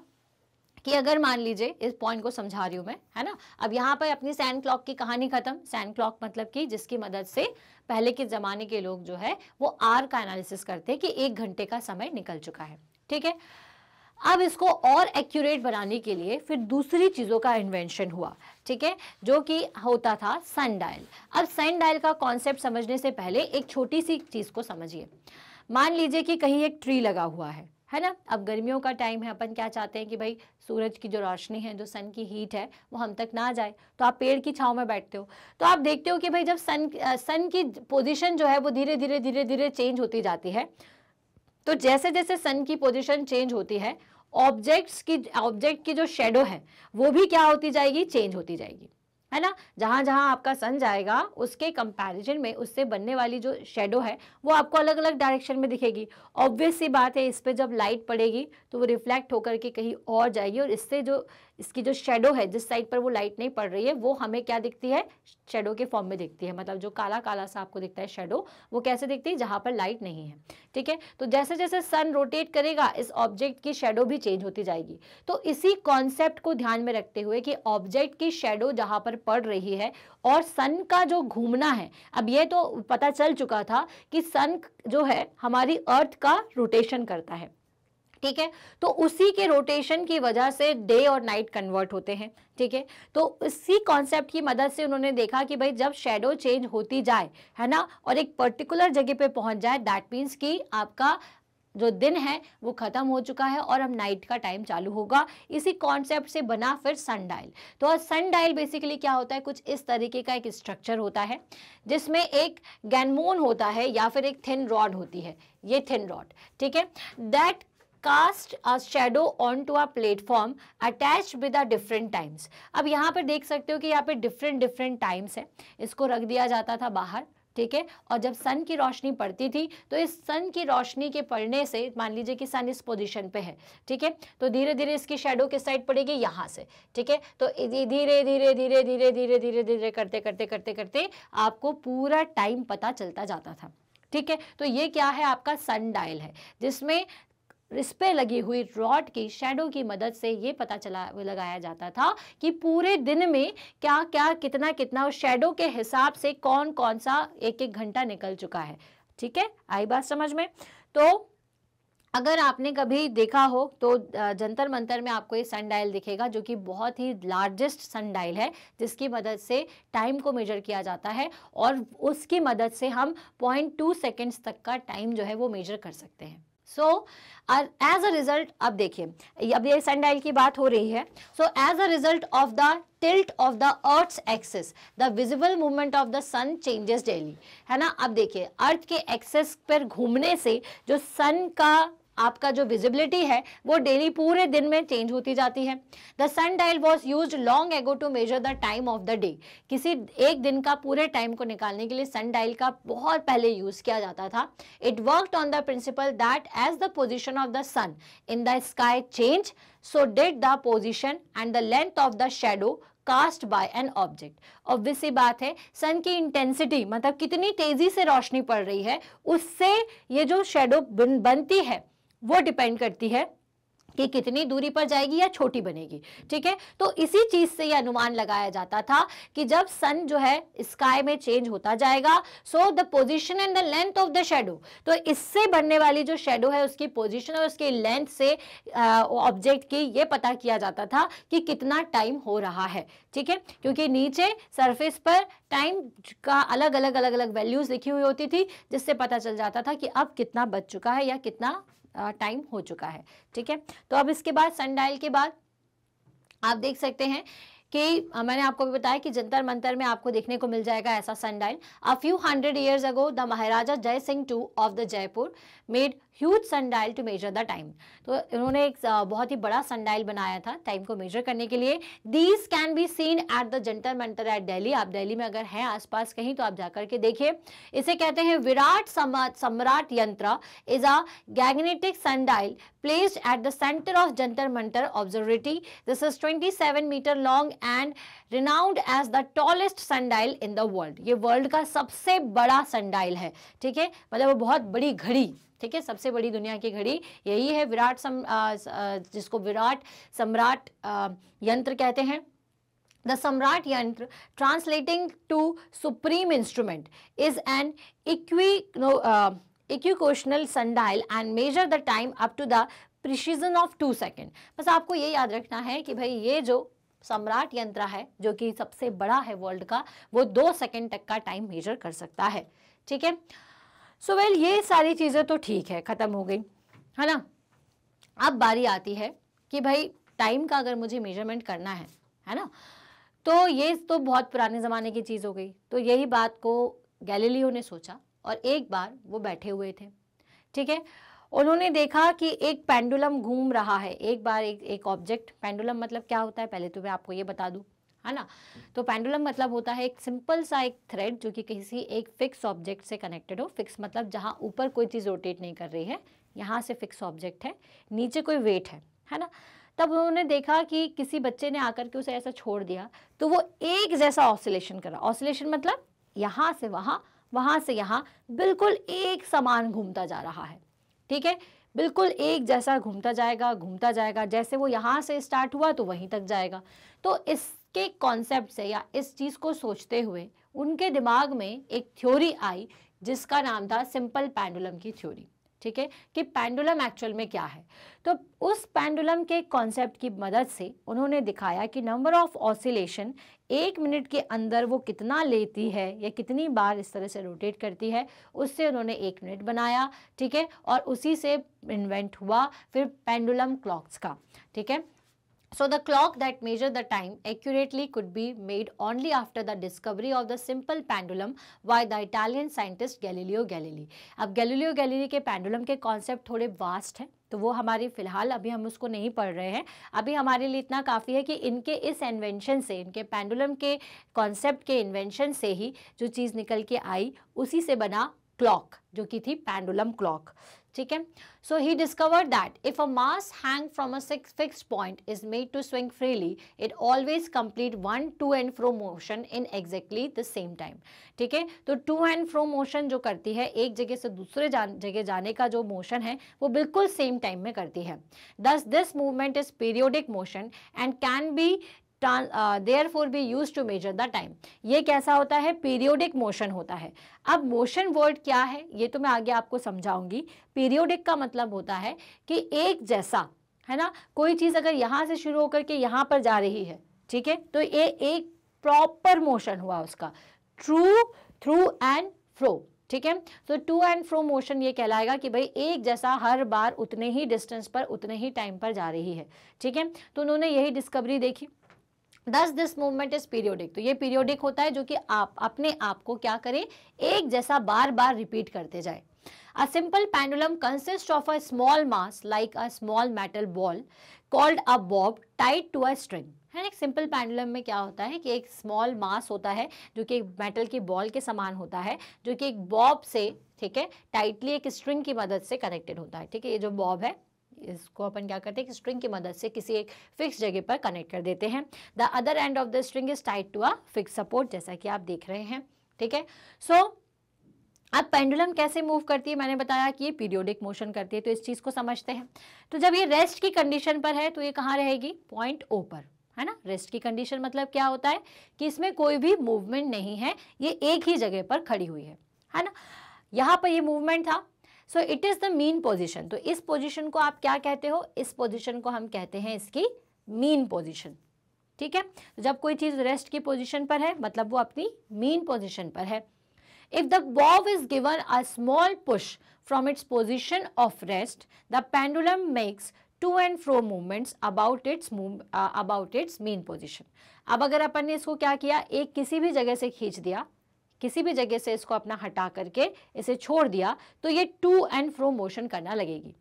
कि अगर मान लीजिए इस पॉइंट को समझा रही हूँ मैं है ना अब यहाँ पर अपनी सैंड क्लॉक की कहानी खत्म सैंड क्लॉक मतलब कि जिसकी मदद से पहले के ज़माने के लोग जो है वो आर का एनालिसिस करते हैं कि एक घंटे का समय निकल चुका है ठीक है अब इसको और एक्यूरेट बनाने के लिए फिर दूसरी चीज़ों का इन्वेंशन हुआ ठीक है जो कि होता था सन डायल अब सन डायल का कॉन्सेप्ट समझने से पहले एक छोटी सी चीज़ को समझिए मान लीजिए कि कहीं एक ट्री लगा हुआ है है ना अब गर्मियों का टाइम है अपन क्या चाहते हैं कि भाई सूरज की जो रोशनी है जो सन की हीट है वो हम तक ना जाए तो आप पेड़ की छाव में बैठते हो तो आप देखते हो कि भाई जब सन सन की पोजिशन जो है वो धीरे धीरे धीरे धीरे चेंज होती जाती है तो जैसे जैसे सन की पोजिशन चेंज होती है ऑब्जेक्ट्स की ऑब्जेक्ट की जो शेडो है वो भी क्या होती जाएगी चेंज होती जाएगी है ना जहाँ जहाँ आपका सन जाएगा उसके कंपैरिजन में उससे बनने वाली जो शेडो है वो आपको अलग अलग डायरेक्शन में दिखेगी ऑब्वियस सी बात है इस पर जब लाइट पड़ेगी तो वो रिफ्लेक्ट होकर के कहीं और जाएगी और इससे जो इसकी जो शेडो है जिस साइड पर वो लाइट नहीं पड़ रही है वो हमें क्या दिखती है शेडो के फॉर्म में दिखती है मतलब जो काला काला सा आपको दिखता है शेडो वो कैसे दिखती है जहाँ पर लाइट नहीं है ठीक है तो जैसे जैसे सन रोटेट करेगा इस ऑब्जेक्ट की शेडो भी चेंज होती जाएगी तो इसी कॉन्सेप्ट को ध्यान में रखते हुए कि ऑब्जेक्ट की शेडो जहाँ पर पड़ रही है और सन का जो घूमना है अब ये तो पता चल चुका था कि सन जो है हमारी अर्थ का रोटेशन करता है ठीक है तो उसी के रोटेशन की वजह से डे और नाइट कन्वर्ट होते हैं ठीक है तो इसी कॉन्सेप्ट की मदद से उन्होंने देखा कि भाई जब शेडो चेंज होती जाए है ना और एक पर्टिकुलर जगह पे पहुंच जाए दैट मीन्स कि आपका जो दिन है वो ख़त्म हो चुका है और अब नाइट का टाइम चालू होगा इसी कॉन्सेप्ट से बना फिर सन डायल तो सन डायल बेसिकली क्या होता है कुछ इस तरीके का एक स्ट्रक्चर होता है जिसमें एक गैनमोन होता है या फिर एक थिन रॉड होती है ये थिन रॉड ठीक है that cast a shadow on to are platform attach with a different times अब यहाँ पर देख सकते हो कि यहाँ पे डिफरेंट डिफरेंट टाइम्स है इसको रख दिया जाता था बाहर ठीक है और जब सन की रोशनी पड़ती थी तो इस सन की रोशनी के पड़ने से मान लीजिए कि सन इस पोजीशन पे है ठीक है तो धीरे धीरे इसकी शेडो किस साइड पड़ेगी यहाँ से ठीक है तो धीरे धीरे धीरे धीरे धीरे धीरे धीरे करते करते करते करते आपको पूरा टाइम पता चलता जाता था ठीक है तो ये क्या है आपका सन डायल है जिसमें इस पे लगी हुई रॉड की शेडो की मदद से ये पता चला लगाया जाता था कि पूरे दिन में क्या क्या कितना कितना और शेडो के हिसाब से कौन कौन सा एक एक घंटा निकल चुका है ठीक है आई बात समझ में तो अगर आपने कभी देखा हो तो जंतर मंतर में आपको ये सनडाइल दिखेगा जो कि बहुत ही लार्जेस्ट सनडाइल है जिसकी मदद से टाइम को मेजर किया जाता है और उसकी मदद से हम पॉइंट टू सेकेंड्स तक का टाइम जो है वो मेजर कर सकते हैं सो एज अ रिजल्ट अब देखिए अब ये सनडाइल की बात हो रही है so as a result of the tilt of the earth axis the visible movement of the sun changes daily है ना अब देखिए अर्थ के एक्सेस पर घूमने से जो सन का आपका जो विजिबिलिटी है वो डेली पूरे दिन में चेंज होती जाती है the sundial was use long ago to measure the time of the day किसी एक दिन का पूरे टाइम को निकालने के लिए सन डायल का बहुत पहले यूज किया जाता था it work on the principle that as the position of the sun in the sky change so that the position and the length of the shadow cast by an object obvious बात है सन की intensity मतलब कितनी तेजी से रोशनी पड़ रही है उससे ये जो शेडो बनती है वो डिपेंड करती है कि कितनी दूरी पर जाएगी या छोटी बनेगी ठीक है तो इसी चीज़ से यह अनुमान लगाया जाता था कि जब सन जो है स्काई में चेंज होता जाएगा so the position and the length of the shadow तो इससे बनने वाली जो शेडो है उसकी पोजिशन और उसकी लेंथ से ऑब्जेक्ट की ये पता किया जाता था कि कितना टाइम हो रहा है ठीक है क्योंकि नीचे सरफेस पर टाइम का अलग अलग अलग अलग वैल्यूज़ लिखी हुई होती थी जिससे पता चल जाता था कि अब कितना बच चुका है या कितना टाइम हो चुका है ठीक है तो अब इसके बाद सन डायल के बाद आप देख सकते हैं कि मैंने आपको भी बताया कि जंतर मंतर में आपको देखने को मिल जाएगा ऐसा sundial a few hundred years ago the Maharaja Jai Singh two of the Jaipur made huge sundial to measure the time तो इन्होंने एक बहुत ही बड़ा सनडाइल बनाया था टाइम को मेजर करने के लिए these can be seen at the Jantar Mantar at Delhi आप दिल्ली में अगर हैं आसपास कहीं तो आप जाकर के देखिए इसे कहते हैं Virat Samrat Yantra is a gigantic sundial placed at the center of Jantar Mantar Observatory. This is 27 meter long and renowned as the tallest sundial in the world. ये वर्ल्ड का सबसे बड़ा sundial है ठीक है मतलब वो बहुत बड़ी घड़ी ठीक है सबसे बड़ी दुनिया की घड़ी यही है विराट सम, जिसको विराट सम्राट यंत्र कहते हैं the Samrat Yantra translating to supreme instrument is an equi इक्वीकोशनल sundial and measure the time up to the precision of two second बस आपको ये याद रखना है कि भाई ये जो सम्राट यंत्र है जो कि सबसे बड़ा है वर्ल्ड का वो दो सेकेंड तक का टाइम मेजर कर सकता है ठीक है सो वेल ये सारी चीज़ें तो ठीक है ख़त्म हो गई है ना अब बारी आती है कि भाई टाइम का अगर मुझे मेजरमेंट करना है है ना तो ये तो बहुत पुराने ज़माने की चीज़ हो गई तो यही बात को गैलीलियो ने सोचा और एक बार वो बैठे हुए थे ठीक है उन्होंने देखा कि एक पेंडुलम घूम रहा है एक बार एक एक ऑब्जेक्ट पेंडुलम मतलब क्या होता है पहले तो मैं आपको ये बता दूँ है ना तो पेंडुलम मतलब होता है एक सिंपल सा एक थ्रेड जो कि किसी एक फिक्स ऑब्जेक्ट से कनेक्टेड हो फिक्स मतलब जहाँ ऊपर कोई चीज़ रोटेट नहीं कर रही है यहाँ से फिक्स ऑब्जेक्ट है नीचे कोई वेट है है ना तब उन्होंने देखा कि किसी बच्चे ने आकर के उसे ऐसा छोड़ दिया तो वो एक जैसा ऑसिलेशन करा ऑसिलेशन मतलब यहाँ से वहाँ वहाँ से यहाँ बिल्कुल एक समान घूमता जा रहा है ठीक है बिल्कुल एक जैसा घूमता जाएगा घूमता जाएगा जैसे वो यहाँ से स्टार्ट हुआ तो वहीं तक जाएगा तो इस के कॉन्सेप्ट से या इस चीज़ को सोचते हुए उनके दिमाग में एक थ्योरी आई जिसका नाम था सिंपल पैंडुलम की थ्योरी ठीक है कि पैंडुलम एक्चुअल में क्या है तो उस पैंडुलम के कॉन्सेप्ट की मदद से उन्होंने दिखाया कि नंबर ऑफ ऑसिलेशन एक मिनट के अंदर वो कितना लेती है या कितनी बार इस तरह से रोटेट करती है उससे उन्होंने एक मिनट बनाया ठीक है और उसी से इन्वेंट हुआ फिर पेंडुलम क्लॉक्स का ठीक है So the clock that measured the time accurately could be made only after the discovery of the simple pendulum by the Italian scientist Galileo Galilei. ab Galileo Galilei ke pendulum ke concept thode vast hai तो वो हमारी फ़िलहाल अभी हम उसको नहीं पढ़ रहे हैं अभी हमारे लिए इतना काफ़ी है कि इनके इस इन्वेंशन से इनके पेंडुलम के कॉन्सेप्ट के इन्वेंशन से ही जो चीज़ निकल के आई उसी से बना क्लॉक जो कि थी पेंडुलम क्लॉक ठीक है so he discover that if a mass hang from a fix point is made to swing freely it always complete one to and fro motion in exactly the same time ठीक है तो to and fro motion जो करती है एक जगह से दूसरे जगह जाने का जो मोशन है वो बिल्कुल सेम टाइम में करती है दस this movement is periodic motion and can be therefore be use to measure the time ये कैसा होता है पीरियोडिक मोशन होता है अब मोशन वर्ड क्या है ये तो मैं आगे आपको समझाऊंगी पीरियोडिक का मतलब होता है कि एक जैसा है ना कोई चीज़ अगर यहाँ से शुरू होकर के यहाँ पर जा रही है ठीक है तो ये एक प्रॉपर मोशन हुआ उसका ट्रू थ्रू एंड फ्रो ठीक है तो टू एंड फ्रो मोशन ये कहलाएगा कि भाई एक जैसा हर बार उतने ही डिस्टेंस पर उतने ही टाइम पर जा रही है ठीक है तो उन्होंने यही डिस्कवरी देखी दस दिस मूवमेंट इज पीरियोडिक तो ये पीरियोडिक होता है जो कि आप अपने आप को क्या करें एक जैसा बार बार रिपीट करते जाए a simple pendulum consist of a small mass like a small metal ball called a bob tight to a string है ना एक सिंपल पैंडुलम में क्या होता है कि एक स्मॉल मास होता है जो कि एक मेटल की बॉल के समान होता है जो कि एक बॉब से ठीक है टाइटली एक स्ट्रिंग की मदद से कनेक्टेड होता है ठीक है ये जो बॉब है इसको अपन क्या करते हैं कि स्ट्रिंग की मदद से किसी एक फिक्स जगह पर कनेक्ट कर देते हैं the other end of the string is tight to a fix support जैसा कि आप देख रहे हैं ठीक है सो अब पेंडुलम कैसे मूव करती है मैंने बताया कि ये पीरियोडिक मोशन करती है तो इस चीज़ को समझते हैं तो जब ये रेस्ट की कंडीशन पर है तो ये कहाँ रहेगी पॉइंट ओ पर है ना रेस्ट की कंडीशन मतलब क्या होता है कि इसमें कोई भी मूवमेंट नहीं है ये एक ही जगह पर खड़ी हुई है है ना यहाँ पर ये मूवमेंट था so it is the mean position तो इस पोजिशन को आप क्या कहते हो इस पोजिशन को हम कहते हैं इसकी मीन पोजिशन ठीक है तो जब कोई चीज़ रेस्ट की पोजिशन पर है मतलब वो अपनी मीन पोजिशन पर है If the bob is given a small push from its position of rest, the pendulum makes to and fro movements about its about its main position अब अगर अपन ने इसको क्या किया एक किसी भी जगह से खींच दिया किसी भी जगह से इसको अपना हटा करके इसे छोड़ दिया तो ये टू एंड फ्रो मोशन करना लगेगी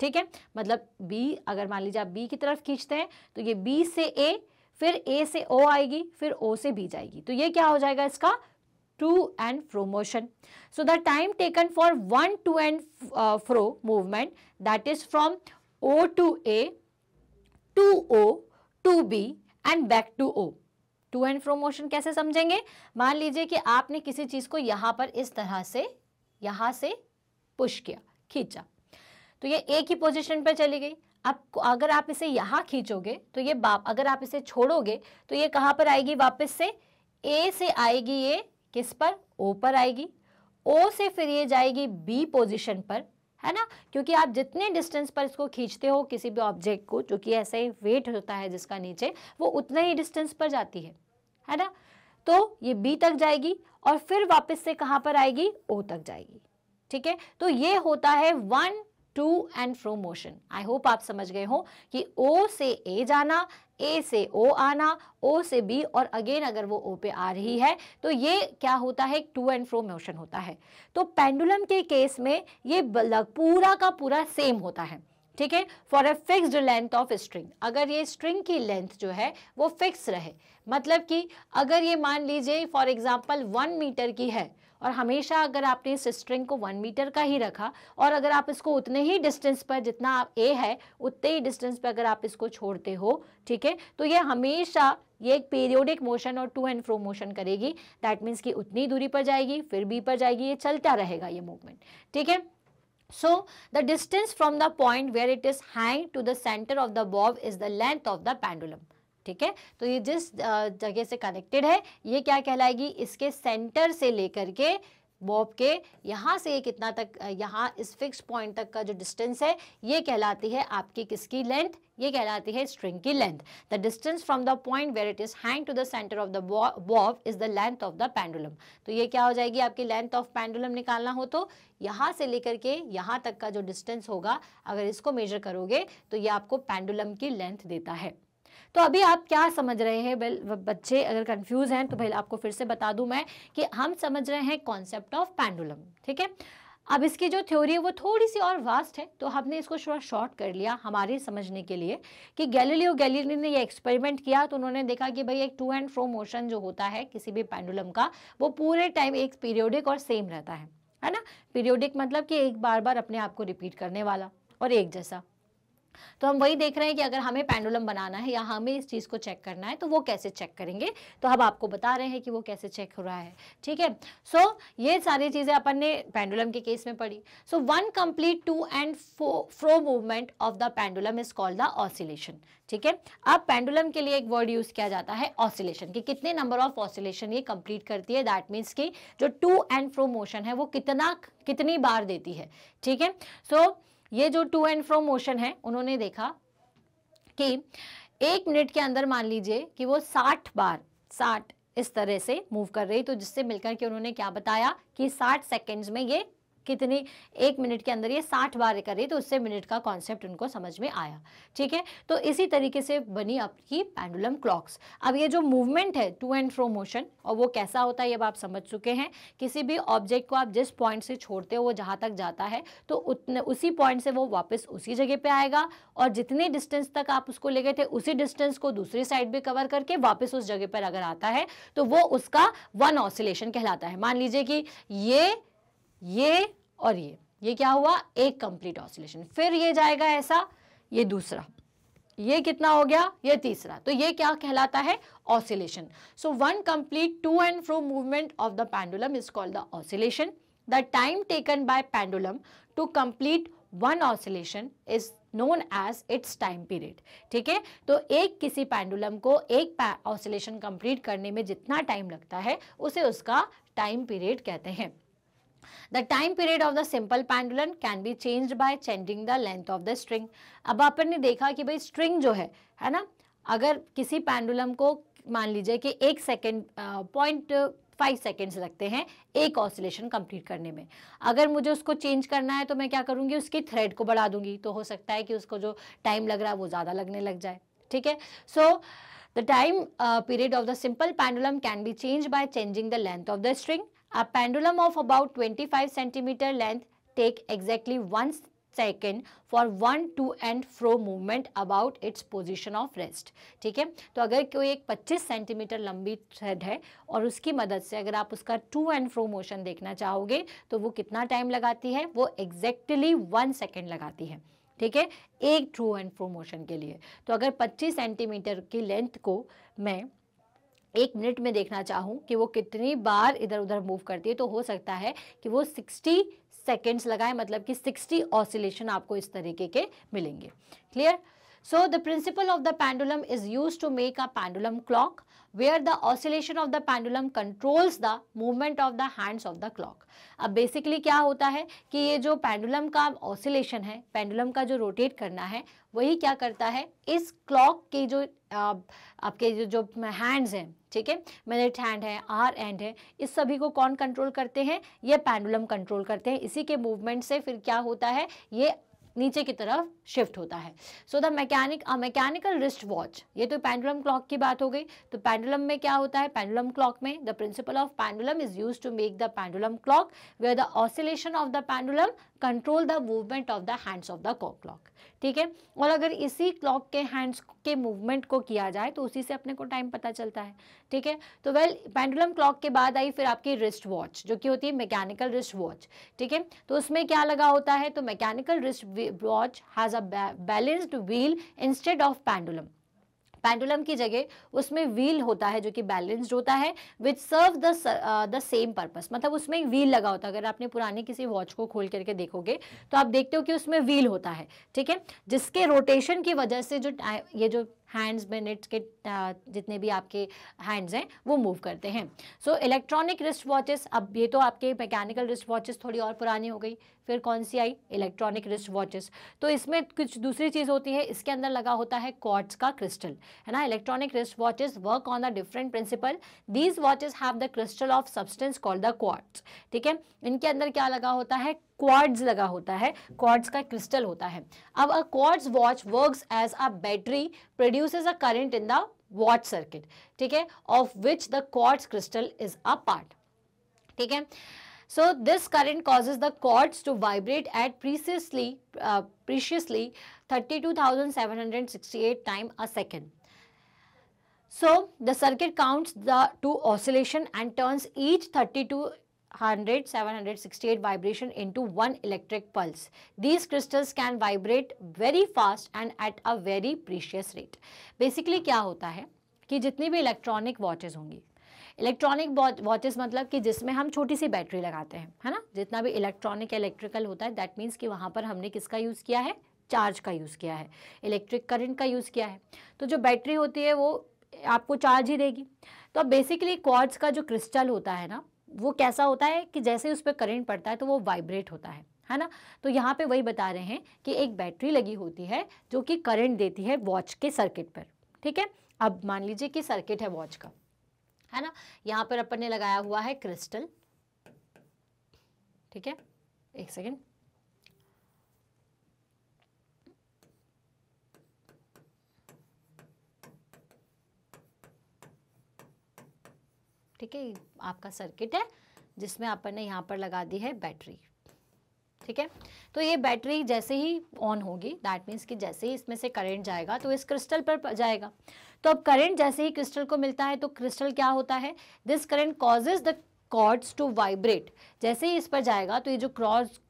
ठीक है मतलब बी अगर मान लीजिए आप बी की तरफ खींचते हैं तो ये बी से ए फिर ए से ओ आएगी फिर ओ से बी जाएगी तो ये क्या हो जाएगा इसका to and fro motion so the time taken for one to and fro movement that is from O to A to O to B and back to O to and fro motion कैसे समझेंगे मान लीजिए कि आपने किसी चीज़ को यहाँ पर इस तरह से यहां से पुश किया खींचा तो ये एक ही पोजिशन पर चली गई अब अगर आप इसे यहां खींचोगे तो ये बाप अगर आप इसे छोड़ोगे तो ये कहाँ पर आएगी वापस से ए से आएगी ये किस पर ओ पर आएगी ओ से फिर ये जाएगी बी पोजिशन पर है ना क्योंकि आप जितने डिस्टेंस पर इसको खींचते हो किसी भी ऑब्जेक्ट को जो कि ऐसे ही वेट होता है जिसका नीचे वो उतना ही डिस्टेंस पर जाती है है ना तो ये बी तक जाएगी और फिर वापस से कहाँ पर आएगी ओ तक जाएगी ठीक है तो ये होता है one to and fro motion I hope आप समझ गए हो कि ओ से ए जाना ए से ओ आना ओ से बी और अगेन अगर वो ओ पे आ रही है तो ये क्या होता है टू एंड फ्रो मोशन होता है तो पेंडुलम के केस में ये पूरा का पूरा सेम होता है ठीक है for a fixed length of string अगर ये स्ट्रिंग की लेंथ जो है वो फिक्स रहे मतलब कि अगर ये मान लीजिए फॉर एग्जाम्पल वन मीटर की है और हमेशा अगर आपने इस स्ट्रिंग को वन मीटर का ही रखा और अगर आप इसको उतने ही डिस्टेंस पर जितना आप ए है उतने ही डिस्टेंस पर अगर आप इसको छोड़ते हो ठीक है तो ये हमेशा ये एक पीरियोडिक मोशन और टू एंड फ्रो मोशन करेगी दैट मीन्स कि उतनी दूरी पर जाएगी फिर बी पर जाएगी ये चलता रहेगा ये मूवमेंट ठीक है so the distance from the point where it is hang to the centre of the bob is the length of the pendulum ठीक है तो ये जिस जगह से कनेक्टेड है ये क्या कहलाएगी इसके सेंटर से लेकर के बॉब के यहाँ से ये कितना तक यहाँ इस फिक्स पॉइंट तक का जो डिस्टेंस है ये कहलाती है आपकी किसकी लेंथ ये कहलाती है स्ट्रिंग की length the distance from the point where it is hang to the centre of the bob is the length of the pendulum तो ये क्या हो जाएगी आपकी लेंथ ऑफ पेंडुलम निकालना हो तो यहाँ से लेकर के यहाँ तक का जो डिस्टेंस होगा अगर इसको मेजर करोगे तो ये आपको पेंडुलम की लेंथ देता है तो अभी आप क्या समझ रहे हैं वेल बच्चे अगर कंफ्यूज हैं तो भाई आपको फिर से बता दूं मैं कि हम समझ रहे हैं कॉन्सेप्ट ऑफ पेंडुलम ठीक है अब इसकी जो थ्योरी है वो थोड़ी सी और वास्ट है तो हमने इसको थोड़ा शॉर्ट कर लिया हमारे समझने के लिए कि गैलीलियो गैली ने ये एक्सपेरिमेंट किया तो उन्होंने देखा कि भाई एक टू एंड फ्रो मोशन जो होता है किसी भी पेंडुलम का वो पूरे टाइम एक पीरियोडिक और सेम रहता है है ना पीरियोडिक मतलब कि एक बार बार अपने आप को रिपीट करने वाला और एक जैसा तो हम वही देख रहे हैं कि अगर हमें पेंडुलम बनाना है या हमें इस चीज़ को चेक करना है तो वो कैसे चेक करेंगे तो हम आपको बता रहे हैं कि वो कैसे चेक हो रहा है ठीक है सो ये सारी चीज़ें अपन ने पेंडुलम के केस में पढ़ी so one complete to and fro movement of the pendulum is called the oscillation ठीक है अब पेंडुलम के लिए एक वर्ड यूज़ किया जाता है ऑसिलेशन कि कितने नंबर ऑफ ऑसिलेशन ये कंप्लीट करती है दैट मीन्स कि जो टू एंड फ्रो मोशन है वो कितना कितनी बार देती है ठीक है सो so, ये जो टू एंड फ्रो मोशन है उन्होंने देखा कि एक मिनट के अंदर मान लीजिए कि वो साठ बार साठ इस तरह से मूव कर रही तो जिससे मिलकर के उन्होंने क्या बताया कि साठ सेकेंड्स में ये कितनी एक मिनट के अंदर ये साठ बार करे तो उससे मिनट का कॉन्सेप्ट उनको समझ में आया ठीक है तो इसी तरीके से बनी आपकी पेंडुलम क्लॉक्स अब ये जो मूवमेंट है टू एंड फ्रो मोशन और वो कैसा होता है अब आप समझ चुके हैं किसी भी ऑब्जेक्ट को आप जिस पॉइंट से छोड़ते हो वो जहाँ तक जाता है तो उतने उसी पॉइंट से वो वापस उसी जगह पर आएगा और जितने डिस्टेंस तक आप उसको ले गए थे उसी डिस्टेंस को दूसरी साइड भी कवर करके वापस उस जगह पर अगर आता है तो वो उसका वन ऑसिलेशन कहलाता है मान लीजिए कि ये ये और ये ये क्या हुआ एक कंप्लीट ऑसिलेशन फिर ये जाएगा ऐसा ये दूसरा ये कितना हो गया ये तीसरा तो ये क्या कहलाता है oscillation so one complete to and fro movement of the pendulum is called the oscillation the time taken by pendulum to complete one oscillation is known as its time period ठीक है तो एक किसी पैंडुलम को एक oscillation complete करने में जितना टाइम लगता है उसे उसका टाइम पीरियड कहते हैं The time period of the simple pendulum can be changed by changing the length of the string. अब अपन ने देखा कि भाई string जो है है ना अगर किसी pendulum को मान लीजिए कि एक सेकेंड पॉइंट फाइव सेकेंड्स लगते हैं एक ऑसिलेशन कंप्लीट करने में अगर मुझे उसको चेंज करना है तो मैं क्या करूँगी उसकी थ्रेड को बढ़ा दूंगी तो हो सकता है कि उसको जो टाइम लग रहा है वो ज़्यादा लगने लग जाए ठीक है so the time period of the simple pendulum can be change by changing the length of the string A pendulum of about 25 cm length take exactly 1 second for one to and fro movement about its position of rest ठीक है तो अगर कोई एक 25 centimetre लंबी thread है और उसकी मदद से अगर आप उसका टू एंड फ्रो मोशन देखना चाहोगे तो वो कितना टाइम लगाती है वो एग्जैक्टली वन सेकेंड लगाती है ठीक है एक ट्रू एंड फ्रो मोशन के लिए तो अगर 25 सेंटीमीटर की लेंथ को मैं एक मिनट में देखना चाहूं कि वो कितनी बार इधर उधर मूव करती है तो हो सकता है कि वो 60 सेकेंड्स लगाए मतलब कि 60 ऑसिलेशन आपको इस तरीके के मिलेंगे clear so the principle of the pendulum is use to make a pendulum clock where the oscillation of the pendulum controls the movement of the hands of the clock अब basically क्या होता है कि ये जो पैंडुलम का oscillation है pendulum का जो रोटेट करना है वही क्या करता है इस क्लॉक के जो आपके जो जो हैंड्स हैं ठीक है मिलिट हैंड है आर एंड है इस सभी को कौन कंट्रोल करते हैं ये पेंडुलम कंट्रोल करते हैं इसी के मूवमेंट से फिर क्या होता है ये नीचे की तरफ शिफ्ट होता है so the mechanic a mechanical wrist watch ये तो पेंडुलम क्लॉक की बात हो गई तो पेंडुलम में क्या होता है पेंडुलम क्लॉक में the principle of pendulum is use to make the pendulum clock where the oscillation of the pendulum control the movement of the hands of the clock ठीक है और अगर इसी क्लॉक के हैंड्स के मूवमेंट को किया जाए तो उसी से अपने को टाइम पता चलता है ठीक है तो वेल पेंडुलम क्लॉक के बाद आई फिर आपकी रिस्ट वॉच जो कि होती है मैकेनिकल रिस्ट वॉच ठीक है तो उसमें क्या लगा होता है तो mechanical wrist watch has a balanced wheel instead of pendulum pendulum की जगह उसमें व्हील होता है जो कि बैलेंस्ड होता है which serve the the same purpose मतलब उसमें व्हील लगा होता है अगर आपने पुराने किसी वॉच को खोल करके देखोगे तो आप देखते हो कि उसमें व्हील होता है ठीक है जिसके रोटेशन की वजह से जो ये जो हैंड्स मिनट्स के जितने भी आपके हैंड्स हैं वो मूव करते हैं सो इलेक्ट्रॉनिक रिस्ट वॉचेस अब ये तो आपके मैकेनिकल रिस्ट वॉचेस थोड़ी और पुरानी हो गई फिर कौन सी आई इलेक्ट्रॉनिक रिस्ट वॉचेस तो इसमें कुछ दूसरी चीज़ होती है इसके अंदर लगा होता है कॉर्ड्स का क्रिस्टल है ना electronic wrist watches work on the different principle these watches have the crystal of substance called the quartz ठीक है इनके अंदर क्या लगा होता है क्वार्ट्ज लगा होता है क्वार्ट्ज का क्रिस्टल होता है अब a quartz watch works as a battery produces a current in the watch circuit ठीक है of which the quartz crystal is a part ठीक है so this current causes the quartz to vibrate at preciously uh, preciously 32768 time a second so the circuit counts the two oscillation and turns each 32 100 768 vibration into one electric pulse. These crystals can vibrate very fast and at a very precious rate. Basically क्या होता है कि जितनी भी electronic watches होंगी electronic watches मतलब कि जिसमें हम छोटी सी बैटरी लगाते हैं है ना जितना भी इलेक्ट्रॉनिक इलेक्ट्रिकल होता है दैट मीन्स कि वहाँ पर हमने किसका यूज़ किया है चार्ज का यूज़ किया है इलेक्ट्रिक करंट का यूज़ किया है तो जो बैटरी होती है वो आपको चार्ज ही देगी तो अब बेसिकली क्वार्ट्स का जो क्रिस्टल होता है ना वो कैसा होता है कि जैसे उस पर करंट पड़ता है तो वो वाइब्रेट होता है है ना तो यहाँ पे वही बता रहे हैं कि एक बैटरी लगी होती है जो कि करंट देती है वॉच के सर्किट पर ठीक है अब मान लीजिए कि सर्किट है वॉच का है ना यहाँ पर अपन ने लगाया हुआ है क्रिस्टल ठीक है एक सेकेंड ठीक है आपका सर्किट है जिसमें अपन ने यहाँ पर लगा दी है बैटरी ठीक है तो ये बैटरी जैसे ही ऑन होगी दैट मीन्स कि जैसे ही इसमें से करंट जाएगा तो इस क्रिस्टल पर जाएगा तो अब करंट जैसे ही क्रिस्टल को मिलता है तो क्रिस्टल क्या होता है this current causes the quartz to vibrate जैसे ही इस पर जाएगा तो ये जो क्रॉस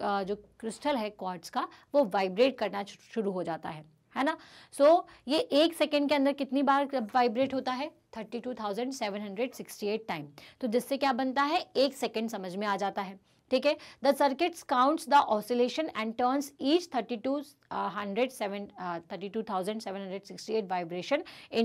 जो क्रिस्टल है कॉर्ड्स का वो वाइब्रेट करना शुरू हो जाता है है ना सो so, ये एक सेकेंड के अंदर कितनी बार वाइब्रेट होता है 32,768 टाइम तो जिससे क्या बनता है एक सेकेंड समझ में आ जाता है ठीक है the circuits counts the oscillation and turns each thirty two hundred seven thirty two thousand seven hundred sixty eight vibration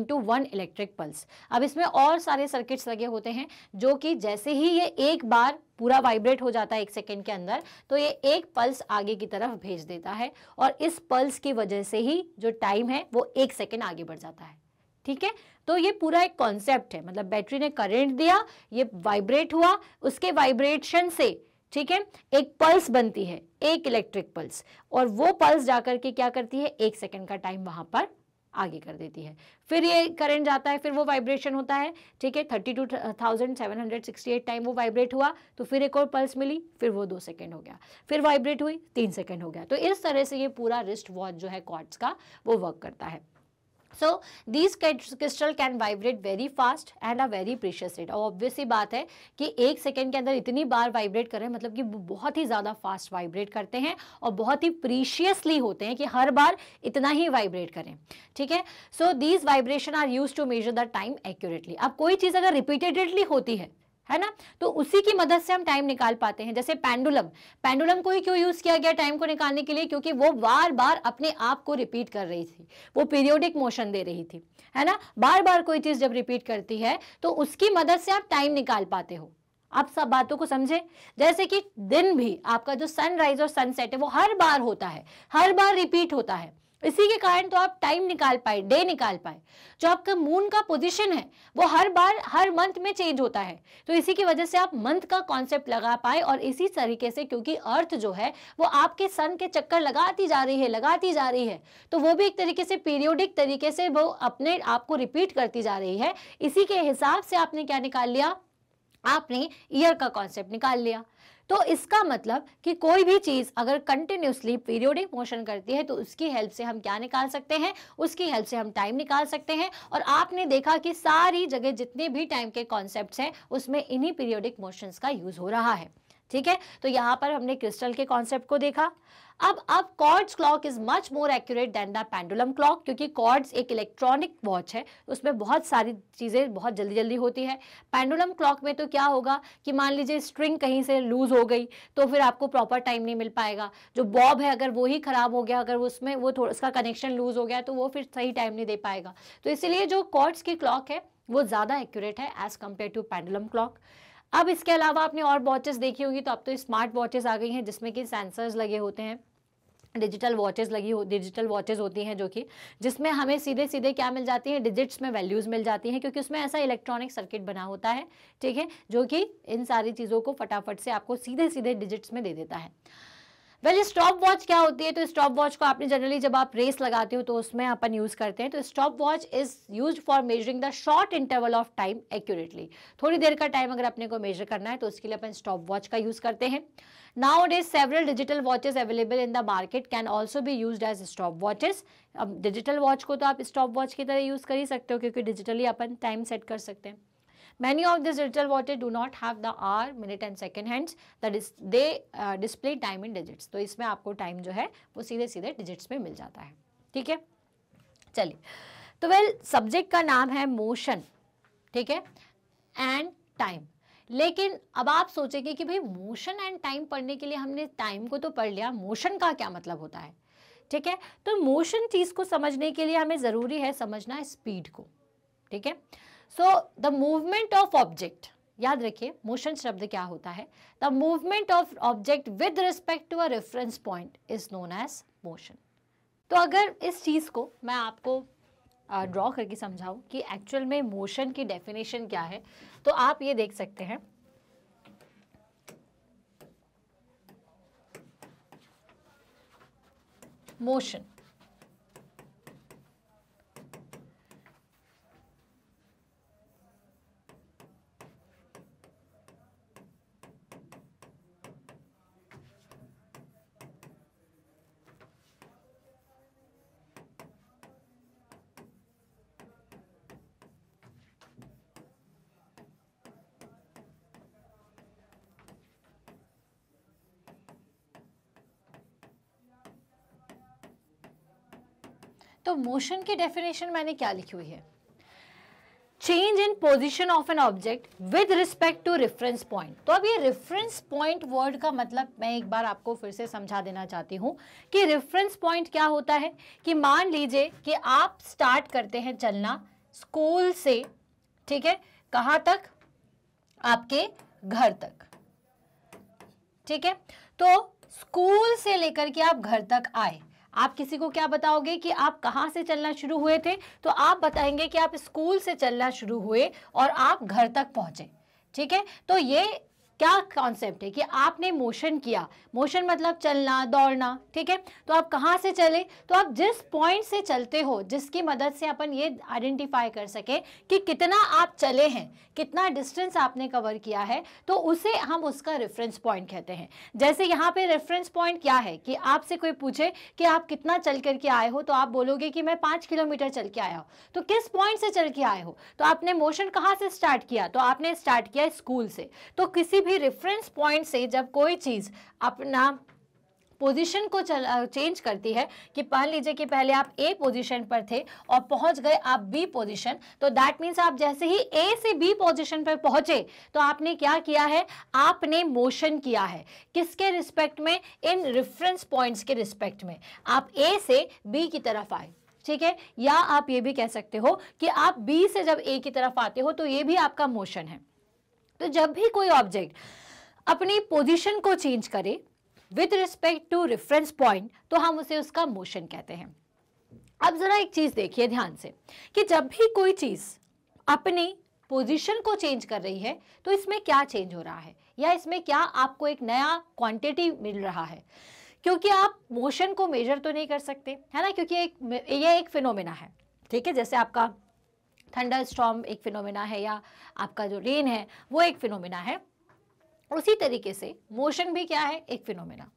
to one electric pulse अब इसमें और सारे सर्किट्स लगे होते हैं जो कि जैसे ही ये एक बार पूरा वाइब्रेट हो जाता है एक सेकेंड के अंदर तो ये एक पल्स आगे की तरफ भेज देता है और इस पल्स की वजह से ही जो टाइम है वो एक सेकेंड आगे बढ़ जाता है ठीक है तो ये पूरा एक कॉन्सेप्ट है मतलब बैटरी ने करंट दिया ये वाइब्रेट हुआ उसके वाइब्रेशन से ठीक है एक पल्स बनती है एक इलेक्ट्रिक पल्स और वो पल्स जाकर के क्या करती है एक सेकेंड का टाइम वहां पर आगे कर देती है फिर ये करंट जाता है फिर वो वाइब्रेशन होता है ठीक है thirty two thousand seven hundred sixty eight time वो वाइब्रेट हुआ तो फिर एक और पल्स मिली फिर वो दो सेकेंड हो गया फिर वाइब्रेट हुई तीन सेकेंड हो गया तो इस तरह से ये पूरा रिस्ट वॉच जो है कॉर्ड्स का वो वर्क करता है so these crystal can vibrate very fast and a very precious rate और ऑब्वियसली बात है कि एक सेकेंड के अंदर इतनी बार वाइब्रेट करें मतलब कि बहुत ही ज़्यादा फास्ट वाइब्रेट करते हैं और बहुत ही प्रीशियसली होते हैं कि हर बार इतना ही वाइब्रेट करें ठीक है so these vibration are use to measure the time accurately अब कोई चीज़ अगर रिपीटेडली होती है है ना तो उसी की मदद से हम टाइम निकाल पाते हैं जैसे पेंडुलम पेंडुलम को ही क्यों यूज़ किया गया टाइम को निकालने के लिए क्योंकि वो बार बार अपने आप को रिपीट कर रही थी वो पीरियोडिक मोशन दे रही थी है ना बार बार कोई चीज़ जब रिपीट करती है तो उसकी मदद से आप टाइम निकाल पाते हो आप सब बातों को समझे जैसे कि दिन भी आपका जो सनराइज और सनसेट है वो हर बार होता है हर बार रिपीट होता है इसी के कारण तो आप टाइम निकाल पाए डे निकाल पाए जो आपका मून का पोजिशन है वो हर बार हर मंथ में चेंज होता है तो इसी की वजह से आप मंथ का कॉन्सेप्ट लगा पाए और इसी तरीके से क्योंकि अर्थ जो है वो आपके सन के चक्कर लगाती जा रही है लगाती जा रही है तो वो भी एक तरीके से पीरियोडिक तरीके से वो अपने आप को रिपीट करती जा रही है इसी के हिसाब से आपने क्या निकाल लिया आपने ईयर का कॉन्सेप्ट निकाल लिया तो इसका मतलब कि कोई भी चीज़ अगर कंटिन्यूसली पीरियोडिक मोशन करती है तो उसकी हेल्प से हम क्या निकाल सकते हैं उसकी हेल्प से हम टाइम निकाल सकते हैं और आपने देखा कि सारी जगह जितने भी टाइम के कॉन्सेप्ट हैं उसमें इन्हीं पीरियोडिक मोशन का यूज़ हो रहा है ठीक है तो यहाँ पर हमने क्रिस्टल के कॉन्सेप्ट को देखा अब अब quartz clock is much more accurate than the pendulum clock क्योंकि कॉर्ड्स एक इलेक्ट्रॉनिक वॉच है उसमें बहुत सारी चीज़ें बहुत जल्दी जल्दी होती है पेंडुलम क्लॉक में तो क्या होगा कि मान लीजिए स्ट्रिंग कहीं से लूज हो गई तो फिर आपको प्रॉपर टाइम नहीं मिल पाएगा जो बॉब है अगर वो ही खराब हो गया अगर उसमें वो थोड़ा उसका कनेक्शन लूज हो गया तो वो फिर सही टाइम नहीं दे पाएगा तो इसीलिए जो कॉर्ड्स की क्लॉक है वो ज़्यादा एक्यूरेट है as compare to pendulum clock अब इसके अलावा आपने और वॉचेस देखी होगी तो अब तो स्मार्ट वॉचेस आ गई हैं जिसमें कि सेंसर्स लगे होते हैं डिजिटल वॉचेस लगी हो डिजिटल वॉचेस होती हैं जो कि जिसमें हमें सीधे सीधे क्या मिल जाती हैं डिजिट्स में वैल्यूज़ मिल जाती हैं क्योंकि उसमें ऐसा इलेक्ट्रॉनिक सर्किट बना होता है ठीक है जो कि इन सारी चीज़ों को फटाफट से आपको सीधे सीधे डिजिट्स में दे देता है वेल स्टॉप वॉच क्या होती है तो स्टॉप वॉच को आपने जनरली जब आप रेस लगाते हो तो उसमें अपन यूज़ करते हैं तो stop watch is use for measuring the short interval of time accurately थोड़ी देर का टाइम अगर अपने को मेजर करना है तो उसके लिए अपन स्टॉप वॉच का यूज़ करते हैं now is several digital watches available in the market can also भी यूज एज स्टॉप वॉचेज अब डिजिटल वॉच को तो आप स्टॉप वॉच की तरह यूज़ कर ही सकते हो क्योंकि डिजिटली अपन टाइम सेट कर सकते हैं Many of these digital watches do not have the hour, minute and second hands that is they uh, display time in digits. to isme aapko time jo hai wo seedhe seedhe digits में mil jata hai theek hai chaliye to well, subject ka naam hai motion theek hai and time लेकिन अब आप सोचेंगे कि भाई motion and time पढ़ने के लिए हमने टाइम को तो पढ़ लिया मोशन का क्या मतलब होता है ठीक है तो मोशन चीज़ को समझने के लिए हमें ज़रूरी है समझना स्पीड को ठीक है so the movement of object याद रखिए मोशन शब्द क्या होता है the movement of object with respect to a reference point is known as motion तो अगर इस चीज़ को मैं आपको ड्रॉ करके समझाऊं कि एक्चुअल में मोशन की डेफिनेशन क्या है तो आप ये देख सकते हैं मोशन मोशन की डेफिनेशन मैंने क्या लिखी हुई है change in position of an object with respect to reference point तो अब ये रेफरेंस पॉइंट वर्ड का मतलब मैं एक बार आपको फिर से समझा देना चाहती हूँ कि रेफरेंस पॉइंट क्या होता है कि मान लीजिए कि आप स्टार्ट करते हैं चलना स्कूल से ठीक है कहाँ तक आपके घर तक ठीक है तो स्कूल से लेकर के आप घर तक आए आप किसी को क्या बताओगे कि आप कहाँ से चलना शुरू हुए थे तो आप बताएंगे कि आप स्कूल से चलना शुरू हुए और आप घर तक पहुँचे ठीक है तो ये क्या कॉन्सेप्ट है कि आपने मोशन किया मोशन मतलब चलना दौड़ना ठीक है तो आप कहाँ से चले तो आप जिस पॉइंट से चलते हो जिसकी मदद से अपन ये आइडेंटिफाई कर सके कि कितना आप चले हैं कितना डिस्टेंस आपने कवर किया है तो उसे हम उसका रेफरेंस पॉइंट कहते हैं जैसे यहाँ पे रेफरेंस पॉइंट क्या है कि आपसे कोई पूछे कि आप कितना चल करके आए हो तो आप बोलोगे कि मैं पाँच किलोमीटर चल के आया हूँ तो किस पॉइंट से चल के आए हो तो आपने मोशन कहाँ से स्टार्ट किया तो आपने स्टार्ट किया स्कूल से तो किसी भी रेफरेंस पॉइंट से जब कोई चीज़ अपना पोजीशन को चल चेंज करती है कि मान लीजिए कि पहले आप ए पोजीशन पर थे और पहुंच गए आप बी पोजीशन तो दैट मींस आप जैसे ही ए से बी पोजीशन पर पहुंचे तो आपने क्या किया है आपने मोशन किया है किसके रिस्पेक्ट में इन रेफरेंस पॉइंट्स के रिस्पेक्ट में आप ए से बी की तरफ आए ठीक है या आप ये भी कह सकते हो कि आप बी से जब ए की तरफ आते हो तो ये भी आपका मोशन है तो जब भी कोई ऑब्जेक्ट अपनी पोजीशन को चेंज करे with respect to reference point तो हम उसे उसका मोशन कहते हैं अब ज़रा एक चीज़ देखिए ध्यान से कि जब भी कोई चीज़ अपनी पोजीशन को चेंज कर रही है तो इसमें क्या चेंज हो रहा है या इसमें क्या आपको एक नया क्वांटिटी मिल रहा है क्योंकि आप मोशन को मेजर तो नहीं कर सकते है ना क्योंकि एक ये एक फिनोमिना है ठीक है जैसे आपका थंडर स्टॉम एक फिनोमिना है या आपका जो रेन है वो एक फिनोमिना है उसी तरीके से मोशन भी क्या है एक फिनोमिना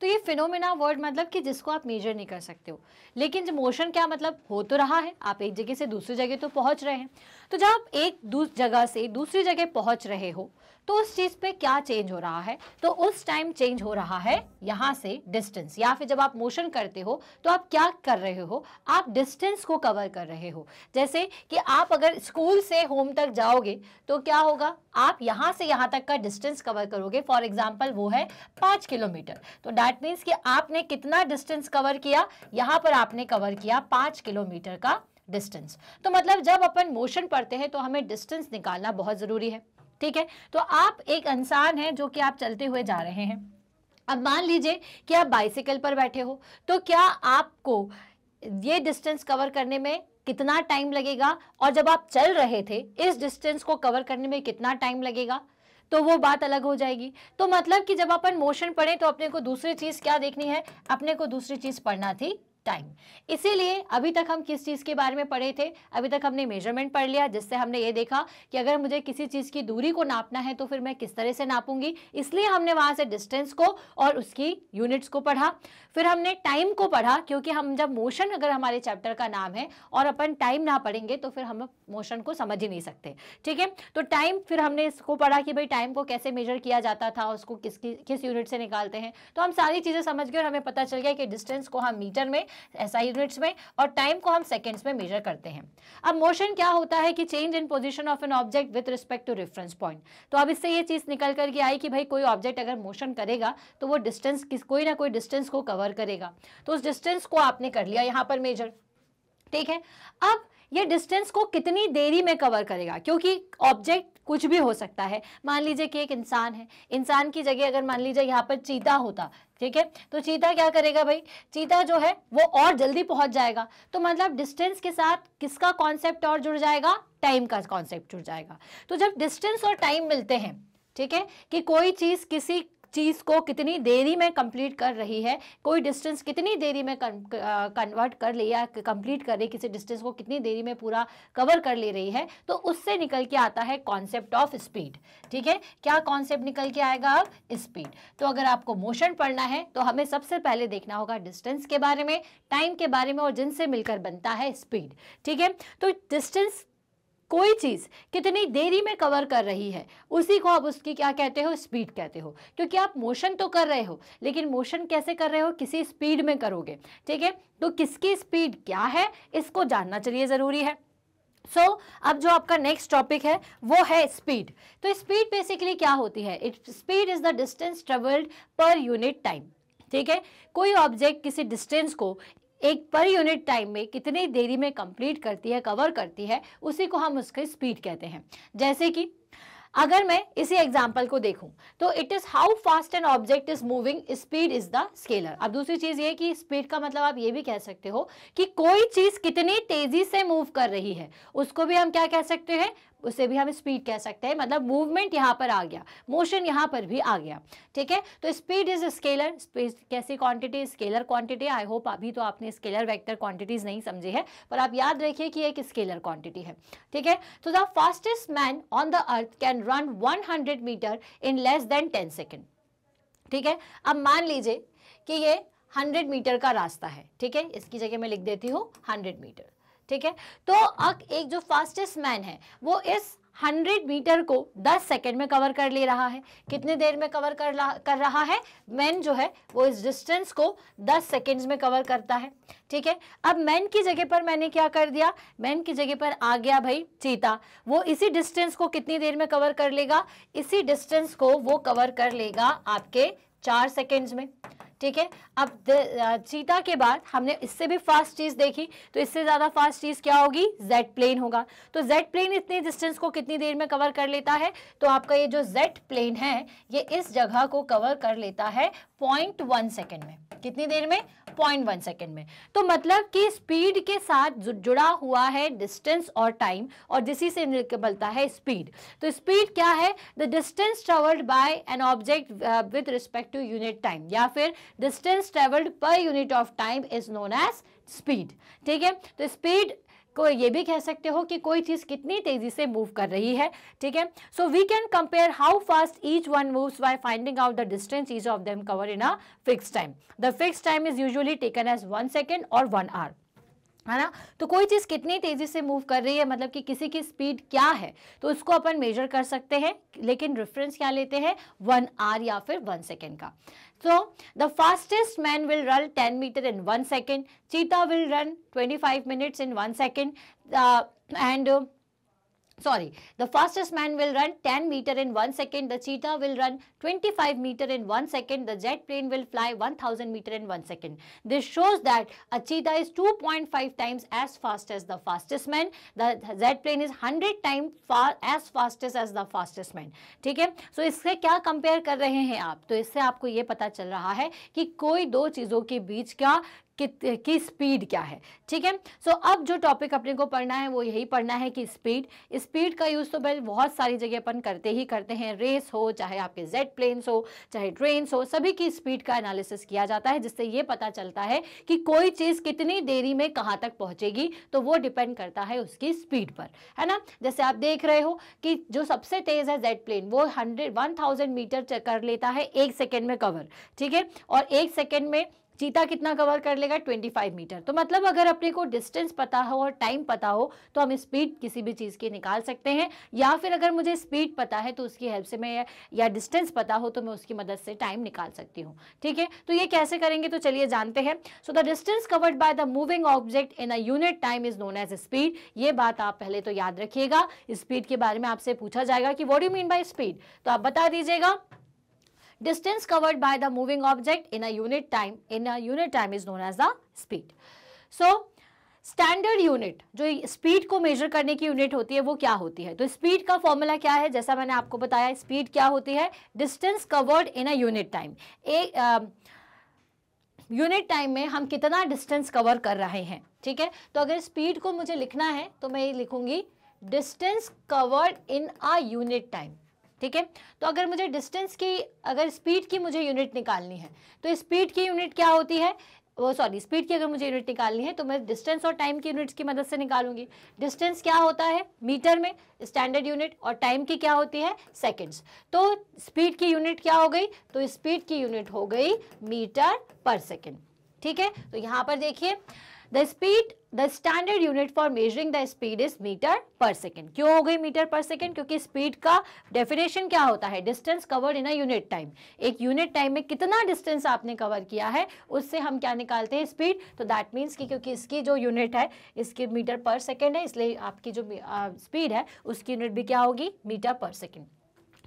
तो ये फिनोमिना वर्ड मतलब कि जिसको आप मेजर नहीं कर सकते हो लेकिन जो मोशन क्या मतलब हो तो रहा है आप एक जगह से दूसरी जगह तो पहुंच रहे हैं तो जब आप एक जगह से दूसरी जगह पहुंच रहे हो तो उस चीज पे क्या चेंज हो रहा है तो उस टाइम चेंज हो रहा है यहाँ से डिस्टेंस या फिर जब आप मोशन करते हो तो आप क्या कर रहे हो आप डिस्टेंस को कवर कर रहे हो जैसे कि आप अगर स्कूल से होम तक जाओगे तो क्या होगा आप यहाँ से यहाँ तक का डिस्टेंस कवर करोगे फॉर एग्जाम्पल वो है पाँच किलोमीटर तो डैट मीन्स कि आपने कितना डिस्टेंस कवर किया यहाँ पर आपने कवर किया पाँच किलोमीटर का डिस्टेंस तो मतलब जब अपन मोशन पढ़ते हैं तो हमें डिस्टेंस निकालना बहुत ज़रूरी है ठीक है तो आप एक इंसान है जो कि आप चलते हुए जा रहे हैं अब मान लीजिए कि आप बाइसिकल पर बैठे हो तो क्या आपको ये डिस्टेंस कवर करने में कितना टाइम लगेगा और जब आप चल रहे थे इस डिस्टेंस को कवर करने में कितना टाइम लगेगा तो वो बात अलग हो जाएगी तो मतलब कि जब अपन मोशन पढ़े तो अपने को दूसरी चीज़ क्या देखनी है अपने को दूसरी चीज़ पढ़ना थी टाइम इसीलिए अभी तक हम किस चीज़ के बारे में पढ़े थे अभी तक हमने मेजरमेंट पढ़ लिया जिससे हमने ये देखा कि अगर मुझे किसी चीज़ की दूरी को नापना है तो फिर मैं किस तरह से नापूंगी इसलिए हमने वहाँ से डिस्टेंस को और उसकी यूनिट्स को पढ़ा फिर हमने टाइम को पढ़ा क्योंकि हम जब मोशन अगर हमारे चैप्टर का नाम है और अपन टाइम ना पढ़ेंगे तो फिर हम मोशन को समझ ही नहीं सकते ठीक है तो टाइम फिर हमने इसको पढ़ा कि भाई टाइम को कैसे मेजर किया जाता था उसको किस किस यूनिट से निकालते हैं तो हम सारी चीज़ें समझ गए और हमें पता चल गया कि डिस्टेंस को हम मीटर में एसआई यूनिट्स में और टाइम को हम सेकेंड्स में मेजर करते हैं अब मोशन क्या होता है कि change in position of an object with respect to reference point तो अब इससे ये चीज़ निकल करके आई कि भाई कोई ऑब्जेक्ट अगर मोशन करेगा तो वो डिस्टेंस कोई ना कोई डिस्टेंस को कवर करेगा तो उस डिस्टेंस को आपने कर लिया यहाँ पर मेजर ठीक है अब ये डिस्टेंस को कितनी देरी में कवर करेगा क्योंकि ऑब्जेक्ट कुछ भी हो सकता है मान लीजिए कि एक इंसान है इंसान की जगह अगर मान लीजिए यहाँ पर चीता होता ठीक है तो चीता क्या करेगा भाई चीता जो है वो और जल्दी पहुंच जाएगा तो मतलब डिस्टेंस के साथ किसका कॉन्सेप्ट और जुड़ जाएगा टाइम का कॉन्सेप्ट जुड़ जाएगा तो जब डिस्टेंस और टाइम मिलते हैं ठीक है कि कोई चीज़ किसी चीज़ को कितनी देरी में कंप्लीट कर रही है कोई डिस्टेंस कितनी देरी में कन्वर्ट uh, कर लिया या कंप्लीट कर रही किसी डिस्टेंस को कितनी देरी में पूरा कवर कर ले रही है तो उससे निकल के आता है कॉन्सेप्ट ऑफ स्पीड ठीक है क्या कॉन्सेप्ट निकल के आएगा अब स्पीड तो अगर आपको मोशन पढ़ना है तो हमें सबसे पहले देखना होगा डिस्टेंस के बारे में टाइम के बारे में और जिनसे मिलकर बनता है स्पीड ठीक है तो डिस्टेंस कोई चीज़ कितनी देरी में कवर कर रही है उसी को आप उसकी क्या कहते हो स्पीड कहते हो क्योंकि आप मोशन तो कर रहे हो लेकिन मोशन कैसे कर रहे हो किसी स्पीड में करोगे ठीक है तो किसकी स्पीड क्या है इसको जानना चलिए ज़रूरी है सो so, अब जो आपका नेक्स्ट टॉपिक है वो है स्पीड तो स्पीड बेसिकली क्या होती है it speed is the distance travelled per unit time ठीक है कोई ऑब्जेक्ट किसी डिस्टेंस को एक पर यूनिट टाइम में कितनी देरी में कंप्लीट करती है कवर करती है उसी को हम उसके स्पीड कहते हैं जैसे कि अगर मैं इसी एग्जाम्पल को देखूं तो it is how fast an object is moving speed is the scalar अब दूसरी चीज़ ये कि स्पीड का मतलब आप ये भी कह सकते हो कि कोई चीज़ कितनी तेज़ी से मूव कर रही है उसको भी हम क्या कह सकते हैं उसे भी हम स्पीड कह सकते हैं मतलब मूवमेंट यहाँ पर आ गया मोशन यहाँ पर भी आ गया ठीक है तो स्पीड इज स्केलर स्पीड कैसी quantity scalar quantity I hope अभी तो आपने स्केलर वेक्टर क्वांटिटीज नहीं समझे है पर आप याद रखिए कि एक स्केलर क्वांटिटी है ठीक है तो the fastest man on the earth can run one metre in less than ten second ठीक है अब मान लीजिए कि ये हंड्रेड मीटर का रास्ता है ठीक है इसकी जगह मैं लिख देती हूँ हंड्रेड मीटर ठीक है तो अक एक जो फास्टेस्ट मैन है वो इस 100 मीटर को 10 सेकंड में कवर कर ले रहा है कितने देर में कवर कर कर रहा है मैन जो है वो इस डिस्टेंस को 10 सेकंड्स में कवर करता है ठीक है अब मैन की जगह पर मैंने क्या कर दिया मैन की जगह पर आ गया भाई चीता वो इसी डिस्टेंस को कितनी देर में कवर कर लेगा इसी डिस्टेंस को वो कवर कर लेगा आपके चार सेकेंड्स में ठीक है अब चीता uh, के बाद हमने इससे भी फास्ट चीज़ देखी तो इससे ज़्यादा फास्ट चीज़ क्या होगी जेड प्लेन होगा तो जेड प्लेन इतनी डिस्टेंस को कितनी देर में कवर कर लेता है तो आपका ये जो जेड प्लेन है ये इस जगह को कवर कर लेता है पॉइंट वन सेकेंड में कितनी देर में पॉइंट वन सेकेंड में तो मतलब कि स्पीड के साथ जुड़ा हुआ है डिस्टेंस और टाइम और जिसी से बलता है स्पीड तो स्पीड क्या है the distance travelled by an object with respect to unit time या फिर distance travelled per unit of time is known as speed ठीक है तो स्पीड को ये भी कह सकते हो कि कोई चीज़ कितनी तेज़ी से मूव कर रही है ठीक है so we can compare how fast each one move by finding out the distance each of them cover in a fix time the fix time is usually taken as one second और one hour है ना तो कोई चीज़ कितनी तेज़ी से move कर रही है मतलब कि किसी की स्पीड क्या है तो उसको अपन मेजर कर सकते हैं लेकिन रेफरेंस क्या लेते हैं वन आर या फिर वन सेकेंड का So, the fastest man will run 10 meter in 1 second, cheetah will run 25 minutes in 1 second uh, and uh, sorry the fastest man will run 10 meter in 1 second the cheetah will run 25 meter in 1 second the jet plane will fly 1000 meter in 1 second this shows that a cheetah is 2.5 times as fast as the fastest man the jet plane is 100 times far as fastest as the fastest man theek hai so, isse kya compare kar rahe hain aap to isse aapko ye pata chal raha hai ki koi do cheezon ke beech kya कि, की speed क्या है ठीक है सो अब जो topic अपने को पढ़ना है वो यही पढ़ना है कि स्पीड स्पीड का यूज़ तो भाई बहुत सारी जगह अपन करते ही करते हैं रेस हो चाहे आपके जेड प्लेन्स हो चाहे ट्रेन्स हो सभी की स्पीड का एनालिसिस किया जाता है जिससे ये पता चलता है कि कोई चीज़ कितनी देरी में कहाँ तक पहुँचेगी तो वो डिपेंड करता है उसकी स्पीड पर है ना जैसे आप देख रहे हो कि जो सबसे तेज़ है जेड प्लेन वो हंड्रेड वन मीटर कर लेता है एक सेकेंड में कवर ठीक है और एक सेकेंड में चीता कितना कवर कर लेगा 25 मीटर तो मतलब अगर अपने को डिस्टेंस पता हो और टाइम पता हो तो हम स्पीड किसी भी चीज़ की निकाल सकते हैं या फिर अगर मुझे स्पीड पता है तो उसकी हेल्प से मैं या डिस्टेंस पता हो तो मैं उसकी मदद से टाइम निकाल सकती हूँ ठीक है तो ये कैसे करेंगे तो चलिए जानते हैं so the distance covered by the moving object in a unit time is known as speed ये बात आप पहले तो याद रखिएगा स्पीड के बारे में आपसे पूछा जाएगा कि what you mean by speed तो आप बता दीजिएगा Distance covered by the moving object in a unit time, in a unit time is known as the speed. So, standard unit जो स्पीड को मेजर करने की यूनिट होती है वो क्या होती है तो स्पीड का फॉर्मूला क्या है जैसा मैंने आपको बताया स्पीड क्या होती है distance covered in a unit time एक यूनिट टाइम में हम कितना डिस्टेंस कवर कर रहे हैं ठीक है तो अगर स्पीड को मुझे लिखना है तो मैं ये लिखूंगी distance covered in a unit time ठीक है तो अगर मुझे डिस्टेंस की अगर स्पीड की मुझे यूनिट निकालनी है तो स्पीड की यूनिट क्या होती है वो सॉरी स्पीड की अगर मुझे यूनिट निकालनी है तो मैं डिस्टेंस और टाइम की यूनिट्स की मदद से निकालूंगी डिस्टेंस क्या होता है मीटर में स्टैंडर्ड यूनिट और टाइम की क्या होती है सेकंड्स तो स्पीड की यूनिट क्या हो गई तो स्पीड की यूनिट हो गई मीटर पर सेकेंड ठीक है तो यहाँ पर देखिए the speed the standard unit for measuring the speed is metre per second क्यों हो गई मीटर पर सेकेंड क्योंकि स्पीड का डेफिनेशन क्या होता है distance covered in a unit time एक यूनिट टाइम में कितना डिस्टेंस आपने कवर किया है उससे हम क्या निकालते हैं स्पीड तो दैट मीन्स कि क्योंकि इसकी जो यूनिट है इसकी मीटर पर सेकेंड है इसलिए आपकी जो स्पीड है उसकी यूनिट भी क्या होगी मीटर पर सेकेंड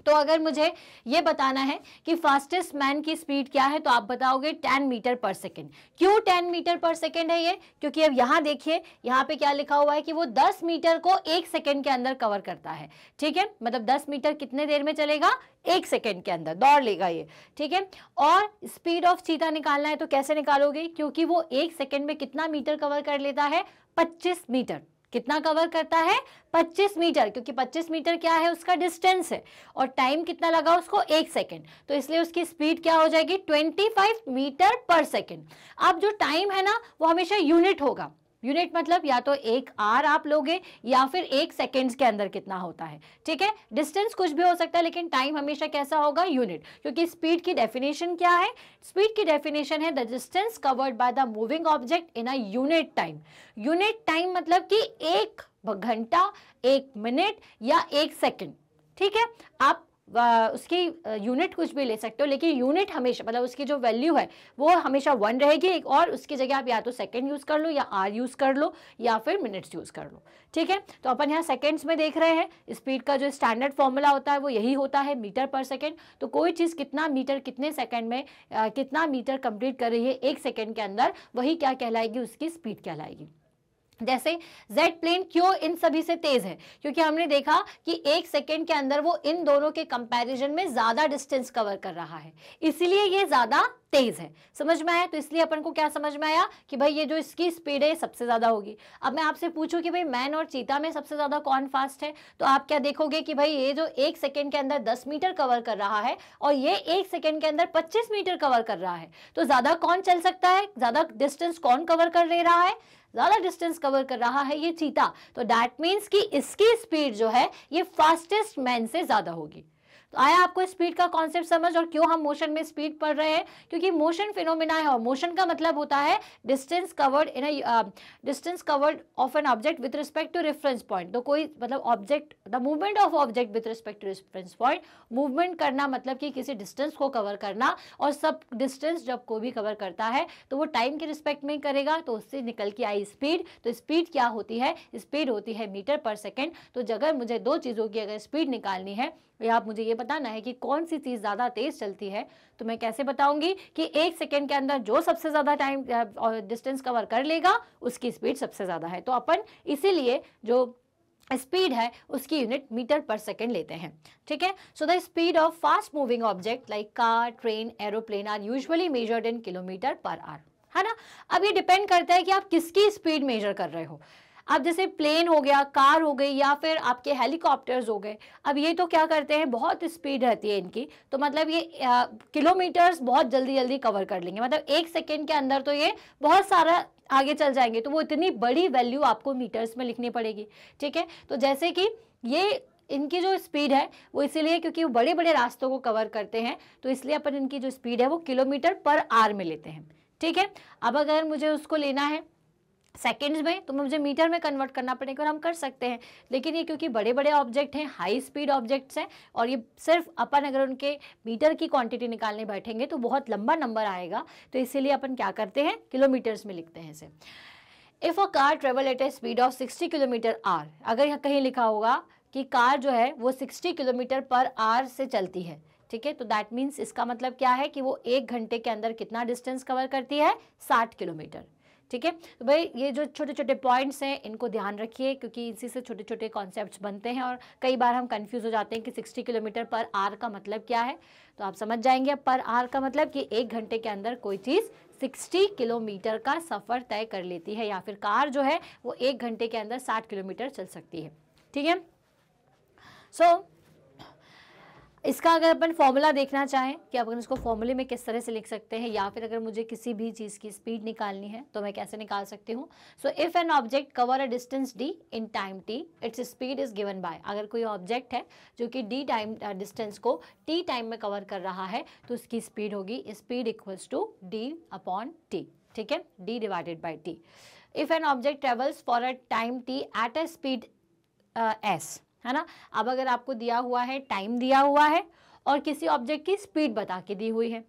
तो अगर मुझे ये बताना है कि फास्टेस्ट मैन की स्पीड क्या है तो आप बताओगे 10 मीटर पर सेकेंड क्यों 10 मीटर पर सेकेंड है ये क्योंकि अब यहाँ देखिए यहाँ पे क्या लिखा हुआ है कि वो 10 मीटर को एक सेकेंड के अंदर कवर करता है ठीक है मतलब 10 मीटर कितने देर में चलेगा एक सेकेंड के अंदर दौड़ लेगा ये ठीक है और स्पीड ऑफ चीता निकालना है तो कैसे निकालोगे क्योंकि वो एक सेकेंड में कितना मीटर कवर कर लेता है पच्चीस मीटर कितना कवर करता है 25 मीटर क्योंकि 25 मीटर क्या है उसका डिस्टेंस है और टाइम कितना लगा उसको एक सेकेंड तो इसलिए उसकी स्पीड क्या हो जाएगी 25 मीटर पर सेकेंड अब जो टाइम है ना वो हमेशा यूनिट होगा यूनिट मतलब या तो एक आर आप लोगे या फिर एक सेकेंड्स के अंदर कितना होता है ठीक है डिस्टेंस कुछ भी हो सकता है लेकिन टाइम हमेशा कैसा होगा यूनिट क्योंकि स्पीड की डेफिनेशन क्या है स्पीड की डेफिनेशन है the distance covered by the moving object in a unit time unit time मतलब कि एक घंटा एक मिनट या एक सेकेंड ठीक है आप उसकी यूनिट कुछ भी ले सकते हो लेकिन यूनिट हमेशा मतलब उसकी जो वैल्यू है वो हमेशा वन रहेगी और उसकी जगह आप या तो सेकेंड यूज़ कर लो या आर यूज़ कर लो या फिर मिनट्स यूज़ कर लो ठीक है तो अपन यहाँ सेकेंड्स में देख रहे हैं स्पीड का जो स्टैंडर्ड फॉर्मूला होता है वो यही होता है मीटर पर सेकेंड तो कोई चीज़ कितना मीटर कितने सेकेंड में आ, कितना मीटर कंप्लीट कर रही है एक सेकेंड के अंदर वही क्या कहलाएगी उसकी स्पीड कहलाएगी जैसे जेड प्लेन क्यों इन सभी से तेज है क्योंकि हमने देखा कि एक सेकेंड के अंदर वो इन दोनों के कंपैरिजन में ज्यादा डिस्टेंस कवर कर रहा है इसीलिए ये ज्यादा तेज है समझ में आया तो इसलिए अपन को क्या समझ में आया कि भाई ये जो इसकी स्पीड है सबसे ज्यादा होगी अब मैं आपसे पूछूं कि भाई मैन और चीता में सबसे ज्यादा कौन फास्ट है तो आप क्या देखोगे कि भाई ये जो एक सेकेंड के अंदर दस मीटर कवर कर रहा है और ये एक सेकेंड के अंदर पच्चीस मीटर कवर कर रहा है तो ज्यादा कौन चल सकता है ज्यादा डिस्टेंस कौन कवर कर ले रहा है ज्यादा डिस्टेंस कवर कर रहा है ये चीता तो डैट मीन्स कि इसकी स्पीड जो है ये फास्टेस्ट मैन से ज्यादा होगी तो आया आपको स्पीड का कॉन्सेप्ट समझ और क्यों हम मोशन में स्पीड पढ़ रहे हैं क्योंकि मोशन फिनोमिना है और मोशन का मतलब होता है distance covered in distance covered of an object with respect to reference point तो कोई मतलब object the movement of object with respect to reference point movement करना मतलब कि किसी डिस्टेंस को कवर करना और सब डिस्टेंस जब कोई भी कवर करता है तो वो टाइम के रिस्पेक्ट में करेगा तो उससे निकल के आई स्पीड तो स्पीड क्या होती है स्पीड होती है मीटर पर सेकेंड तो अगर मुझे दो चीज़ों की अगर स्पीड निकालनी है या आप मुझे ये बताना है कि कौन सी चीज़ ज़्यादा तेज़ चलती है तो मैं कैसे बताऊंगी कि एक सेकेंड के अंदर जो सबसे ज़्यादा टाइम डिस्टेंस कवर कर लेगा उसकी स्पीड सबसे ज़्यादा है तो अपन इसीलिए जो स्पीड है उसकी यूनिट मीटर पर सेकेंड लेते हैं ठीक है so the speed of fast moving object like car train aeroplane are usually measured in kilometre per hour है ना अब ये डिपेंड करता है कि आप किसकी स्पीड मेजर कर रहे हो अब जैसे प्लेन हो गया कार हो गई या फिर आपके हेलीकॉप्टर्स हो गए अब ये तो क्या करते हैं बहुत स्पीड रहती है इनकी तो मतलब ये किलोमीटर्स बहुत जल्दी जल्दी कवर कर लेंगे मतलब एक सेकेंड के अंदर तो ये बहुत सारा आगे चल जाएंगे तो वो इतनी बड़ी वैल्यू आपको मीटर्स में लिखनी पड़ेगी ठीक है तो जैसे कि ये इनकी जो स्पीड है वो इसीलिए क्योंकि वो बड़े बड़े रास्तों को कवर करते हैं तो इसलिए अपन इनकी जो स्पीड है वो किलोमीटर पर आर में लेते हैं ठीक है अब अगर मुझे उसको लेना है सेकेंड्स में तो मुझे मीटर में कन्वर्ट करना पड़ेगा और हम कर सकते हैं लेकिन ये क्योंकि बड़े बड़े ऑब्जेक्ट हैं हाई स्पीड ऑब्जेक्ट्स हैं और ये सिर्फ अपन अगर उनके मीटर की क्वांटिटी निकालने बैठेंगे तो बहुत लंबा नंबर आएगा तो इसीलिए अपन क्या करते हैं किलोमीटर्स में लिखते हैं इसे if a car travel at a speed of sixty kilometre hour अगर यहाँ कहीं लिखा होगा कि कार जो है वो सिक्सटी किलोमीटर पर आर से चलती है ठीक है तो दैट मीन्स इसका मतलब क्या है कि वो एक घंटे के अंदर कितना डिस्टेंस कवर करती है साठ किलोमीटर ठीक है तो भाई ये जो छोटे छोटे पॉइंट्स हैं इनको ध्यान रखिए क्योंकि इसी से छोटे छोटे कॉन्सेप्ट बनते हैं और कई बार हम कन्फ्यूज़ हो जाते हैं कि सिक्सटी किलोमीटर पर आर का मतलब क्या है तो आप समझ जाएंगे पर आर का मतलब कि एक घंटे के अंदर कोई चीज़ 60 किलोमीटर का सफ़र तय कर लेती है या फिर कार जो है वो एक घंटे के अंदर 60 किलोमीटर चल सकती है ठीक है सो so, इसका अगर अपन फॉर्मूला देखना चाहें कि आप अपन इसको फॉर्मूले में किस तरह से लिख सकते हैं या फिर अगर मुझे किसी भी चीज़ की स्पीड निकालनी है तो मैं कैसे निकाल सकती हूँ so if an object cover a distance d in time t its speed is given by अगर कोई ऑब्जेक्ट है जो कि डी टाइम डिस्टेंस को टी टाइम में कवर कर रहा है तो उसकी स्पीड होगी speed equals to d upon t ठीक है d divided by t if an object travels for a time t at a speed s है ना अब अगर आपको दिया हुआ है टाइम दिया हुआ है और किसी ऑब्जेक्ट की स्पीड बता के दी हुई है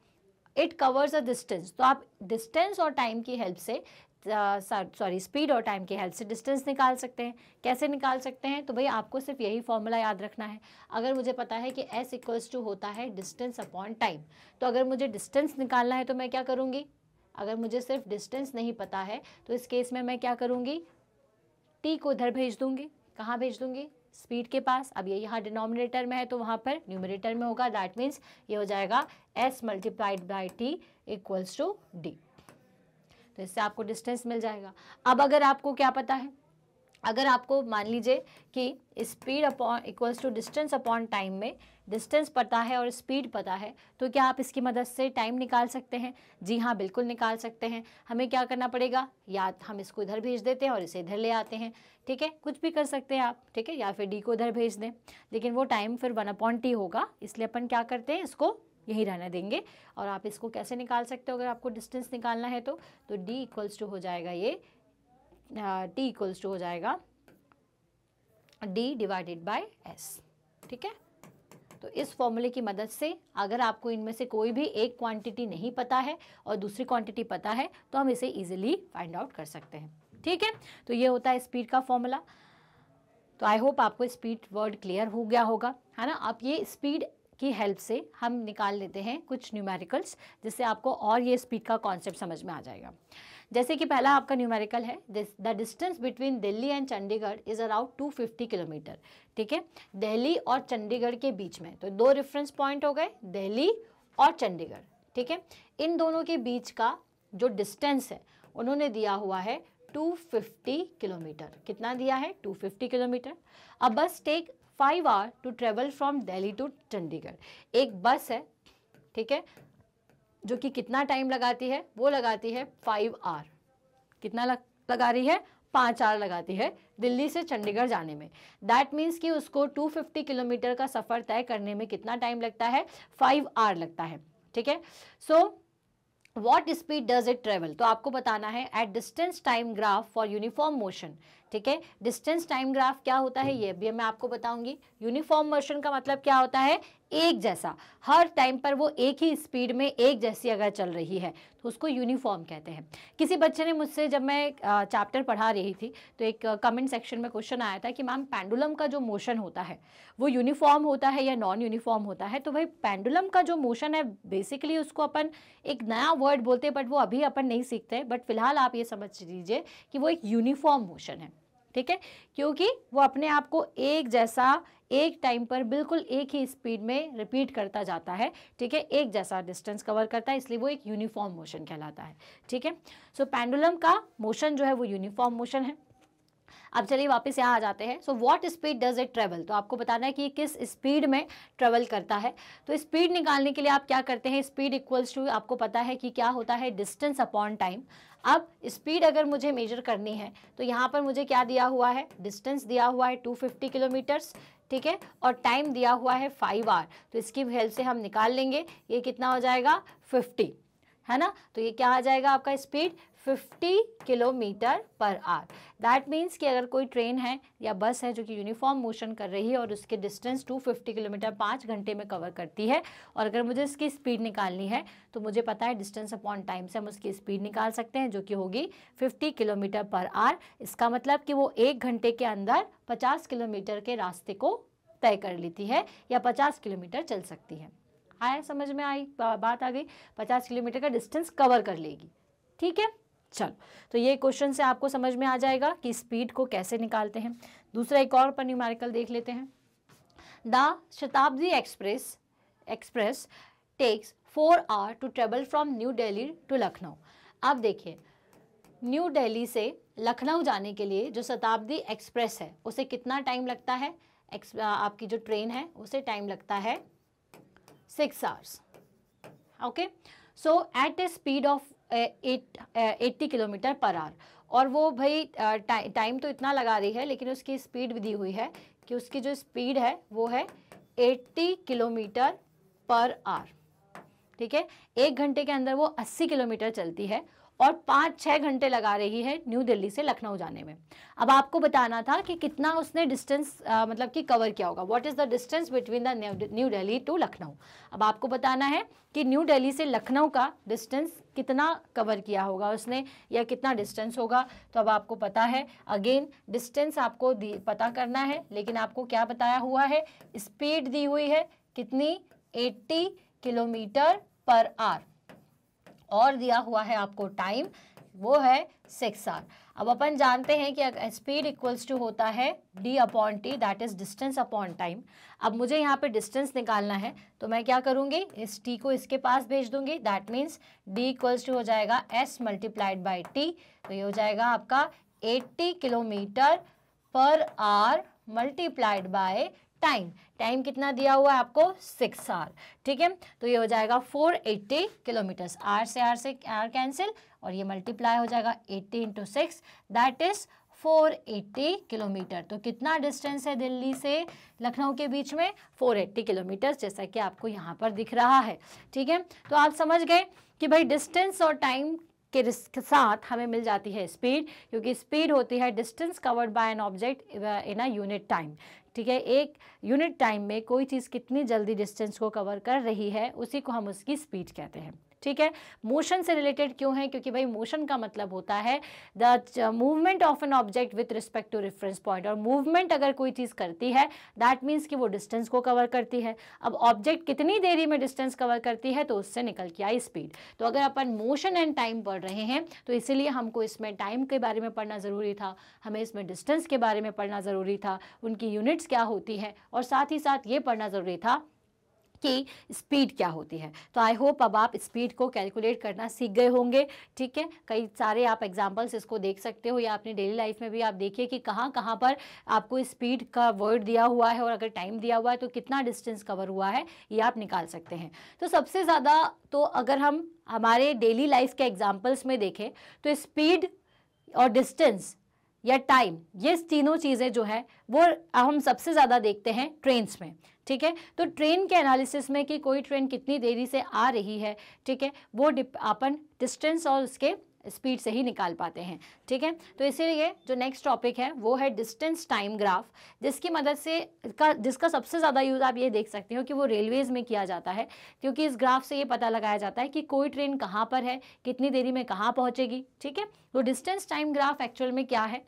इट कवर्स अ डिस्टेंस तो आप डिस्टेंस और टाइम की हेल्प से सॉरी uh, स्पीड और टाइम की हेल्प से डिस्टेंस निकाल सकते हैं कैसे निकाल सकते हैं तो भाई आपको सिर्फ यही फॉर्मूला याद रखना है अगर मुझे पता है कि s इक्वल्स टू होता है डिस्टेंस अपॉन टाइम तो अगर मुझे डिस्टेंस निकालना है तो मैं क्या करूँगी अगर मुझे सिर्फ डिस्टेंस नहीं पता है तो इस केस में मैं क्या करूँगी टी को उधर भेज दूँगी कहाँ भेज दूँगी स्पीड के पास अब ये यहाँ डिनोमिनेटर में है तो वहाँ पर न्यूमिनेटर में होगा दैट मीन्स ये हो जाएगा s multiplied by t equals to d तो इससे आपको डिस्टेंस मिल जाएगा अब अगर आपको क्या पता है अगर आपको मान लीजिए कि speed upon equals to distance upon time में डिस्टेंस पता है और स्पीड पता है तो क्या आप इसकी मदद से टाइम निकाल सकते हैं जी हाँ बिल्कुल निकाल सकते हैं हमें क्या करना पड़ेगा या हम इसको इधर भेज देते हैं और इसे इधर ले आते हैं ठीक है कुछ भी कर सकते हैं आप ठीक है या फिर डी को उधर भेज दें लेकिन वो टाइम फिर वन अपॉन टी होगा इसलिए अपन क्या करते हैं इसको यही रहने देंगे और आप इसको कैसे निकाल सकते हो अगर आपको डिस्टेंस निकालना है तो तो डी इक्वल्स टू हो जाएगा ये टी इक्वल्स टू हो जाएगा डी डिवाइडेड बाय एस ठीक है तो इस फॉर्मूले की मदद से अगर आपको इनमें से कोई भी एक क्वांटिटी नहीं पता है और दूसरी क्वांटिटी पता है तो हम इसे इजीली फाइंड आउट कर सकते हैं ठीक है तो ये होता है स्पीड का फॉर्मूला तो आई होप आपको स्पीड वर्ड क्लियर हो गया होगा है ना आप ये स्पीड की हेल्प से हम निकाल लेते हैं कुछ न्यूमेरिकल्स जिससे आपको और ये स्पीड का कॉन्सेप्ट समझ में आ जाएगा जैसे कि पहला आपका न्यूमेरिकल है the distance between Delhi and Chandigarh is around 250 kilometre ठीक है दिल्ली और चंडीगढ़ के बीच में तो दो रेफरेंस पॉइंट हो गए दिल्ली और चंडीगढ़ ठीक है इन दोनों के बीच का जो डिस्टेंस है उन्होंने दिया हुआ है 250 किलोमीटर कितना दिया है 250 kilometre a bus take five hour to travel from Delhi to Chandigarh एक बस है ठीक है जो कि कितना टाइम लगाती है वो लगाती है फाइव आर कितना लग, लगा रही है पाँच आर लगाती है दिल्ली से चंडीगढ़ जाने में दैट मीन्स कि उसको 250 किलोमीटर का सफ़र तय करने में कितना टाइम लगता है फाइव आर लगता है ठीक है so so, what speed does it travel तो आपको बताना है at distance time graph for uniform motion ठीक है डिस्टेंस टाइम ग्राफ क्या होता है हम्म। ये भी मैं आपको बताऊंगी यूनिफॉर्म मोशन का मतलब क्या होता है एक जैसा हर टाइम पर वो एक ही स्पीड में एक जैसी अगर चल रही है तो उसको यूनिफॉर्म कहते हैं किसी बच्चे ने मुझसे जब मैं चैप्टर पढ़ा रही थी तो एक कमेंट सेक्शन में क्वेश्चन आया था कि मैम पेंडुलम का जो मोशन होता है वो यूनिफॉर्म होता है या नॉन यूनिफॉर्म होता है तो भाई पेंडुलम का जो मोशन है बेसिकली उसको अपन एक नया वर्ड बोलते हैं बट वो अभी अपन नहीं सीखते बट फिलहाल आप ये समझ लीजिए कि वो एक यूनिफॉर्म मोशन है ठीक है क्योंकि वो अपने आप को एक जैसा एक टाइम पर बिल्कुल एक ही स्पीड में रिपीट करता जाता है ठीक है एक जैसा डिस्टेंस कवर करता है इसलिए वो एक यूनिफॉर्म मोशन कहलाता है ठीक है सो पेंडुलम का मोशन जो है वो यूनिफॉर्म मोशन है अब चलिए वापस यहाँ आ जाते हैं so what speed does it travel तो आपको बताना है कि किस स्पीड में ट्रेवल करता है तो स्पीड निकालने के लिए आप क्या करते हैं स्पीड इक्वल्स टू आपको पता है कि क्या होता है डिस्टेंस अपॉन टाइम अब स्पीड अगर मुझे मेजर करनी है तो यहाँ पर मुझे क्या दिया हुआ है डिस्टेंस दिया हुआ है 250 किलोमीटर्स ठीक है और टाइम दिया हुआ है फाइव आर तो इसकी हेल्प से हम निकाल लेंगे ये कितना हो जाएगा फिफ्टी है ना तो ये क्या आ जाएगा आपका speed 50 kilometre per hour that means कि अगर कोई ट्रेन है या बस है जो कि यूनिफॉर्म मोशन कर रही है और उसके डिस्टेंस 250 किलोमीटर पाँच घंटे में कवर करती है और अगर मुझे इसकी स्पीड निकालनी है तो मुझे पता है डिस्टेंस अपॉन टाइम से हम उसकी स्पीड निकाल सकते हैं जो कि होगी 50 किलोमीटर पर आर इसका मतलब कि वो एक घंटे के अंदर पचास किलोमीटर के रास्ते को तय कर लेती है या पचास किलोमीटर चल सकती है आया समझ में आई बात आ गई पचास किलोमीटर का डिस्टेंस कवर कर लेगी ठीक है चलो तो ये क्वेश्चन से आपको समझ में आ जाएगा कि स्पीड को कैसे निकालते हैं दूसरा एक और पन्यूमेरिकल देख लेते हैं the Shatabdi express express takes four hour to travel from New Delhi to Lucknow आप देखिए न्यू दिल्ली से लखनऊ जाने के लिए जो शताब्दी एक्सप्रेस है उसे कितना टाइम लगता है आपकी जो ट्रेन है उसे टाइम लगता है six hours okay so at a speed of at eighty kilometre per hour और वो भाई टाइम तो इतना लगा रही है लेकिन उसकी स्पीड भी दी हुई है कि उसकी जो स्पीड है वो है एट्टी किलोमीटर पर आर ठीक है एक घंटे के अंदर वो अस्सी किलोमीटर चलती है और पाँच छः घंटे लगा रही है न्यू दिल्ली से लखनऊ जाने में अब आपको बताना था कि कितना उसने डिस्टेंस मतलब कि कवर किया होगा what is the distance between the New Delhi to Lucknow अब आपको बताना है कि न्यू दिल्ली से लखनऊ का डिस्टेंस कितना कवर किया होगा उसने या कितना डिस्टेंस होगा तो अब आपको पता है अगेन डिस्टेंस आपको पता करना है लेकिन आपको क्या बताया हुआ है स्पीड दी हुई है कितनी 80 किलोमीटर पर आर और दिया हुआ है आपको टाइम वो है सिक्स आर अब अपन जानते हैं कि स्पीड इक्वल्स टू होता है D upon T that is distance upon time अब मुझे यहाँ पे डिस्टेंस निकालना है तो मैं क्या करूँगी इस टी को इसके पास भेज दूंगी that means D equals to हो जाएगा एस मल्टीप्लाइड बाई टी तो ये हो जाएगा आपका eighty kilometre per hour multiplied by time time कितना दिया हुआ है आपको सिक्स आर ठीक है तो ये हो जाएगा फोर एट्टी किलोमीटर्स आर से आर से आर कैंसिल और ये मल्टीप्लाई हो जाएगा eighty into six that is four eighty kilometre तो कितना डिस्टेंस है दिल्ली से लखनऊ के बीच में फोर एट्टी किलोमीटर्स जैसा कि आपको यहाँ पर दिख रहा है ठीक है तो आप समझ गए कि भाई डिस्टेंस और टाइम के साथ हमें मिल जाती है स्पीड क्योंकि स्पीड होती है distance covered by an object in a unit time ठीक है एक यूनिट टाइम में कोई चीज़ कितनी जल्दी डिस्टेंस को कवर कर रही है उसी को हम उसकी स्पीड कहते हैं ठीक है मोशन से रिलेटेड क्यों है क्योंकि भाई मोशन का मतलब होता है the movement of an object with respect to reference point और मूवमेंट अगर कोई चीज़ करती है दैट मीन्स कि वो डिस्टेंस को कवर करती है अब ऑब्जेक्ट कितनी देरी में डिस्टेंस कवर करती है तो उससे निकल के आई स्पीड तो अगर अपन मोशन एंड टाइम पढ़ रहे हैं तो इसीलिए हमको इसमें टाइम के बारे में पढ़ना ज़रूरी था हमें इसमें डिस्टेंस के बारे में पढ़ना ज़रूरी था उनकी यूनिट्स क्या होती हैं और साथ ही साथ ये पढ़ना ज़रूरी था कि स्पीड क्या होती है तो आई होप अब आप स्पीड को कैलकुलेट करना सीख गए होंगे ठीक है कई सारे आप एग्जाम्पल्स इसको देख सकते हो या अपनी डेली लाइफ में भी आप देखिए कि कहाँ कहाँ पर आपको स्पीड का वर्ड दिया हुआ है और अगर टाइम दिया हुआ है तो कितना डिस्टेंस कवर हुआ है ये आप निकाल सकते हैं तो सबसे ज़्यादा तो अगर हम हमारे डेली लाइफ के एग्जाम्पल्स में देखें तो स्पीड और डिस्टेंस या टाइम ये तीनों चीज़ें जो है वो हम सबसे ज़्यादा देखते हैं ट्रेन्स में ठीक है तो ट्रेन के एनालिसिस में कि कोई ट्रेन कितनी देरी से आ रही है ठीक है वो अपन डिस्टेंस और उसके स्पीड से ही निकाल पाते हैं ठीक है तो इसीलिए जो नेक्स्ट टॉपिक है वो है डिस्टेंस टाइम ग्राफ जिसकी मदद से का जिसका सबसे ज़्यादा यूज़ आप ये देख सकते हो कि वो रेलवेज़ में किया जाता है क्योंकि इस ग्राफ से ये पता लगाया जाता है कि कोई ट्रेन कहाँ पर है कितनी देरी में कहाँ पहुँचेगी ठीक है तो डिस्टेंस टाइम ग्राफ एक्चुअल में क्या है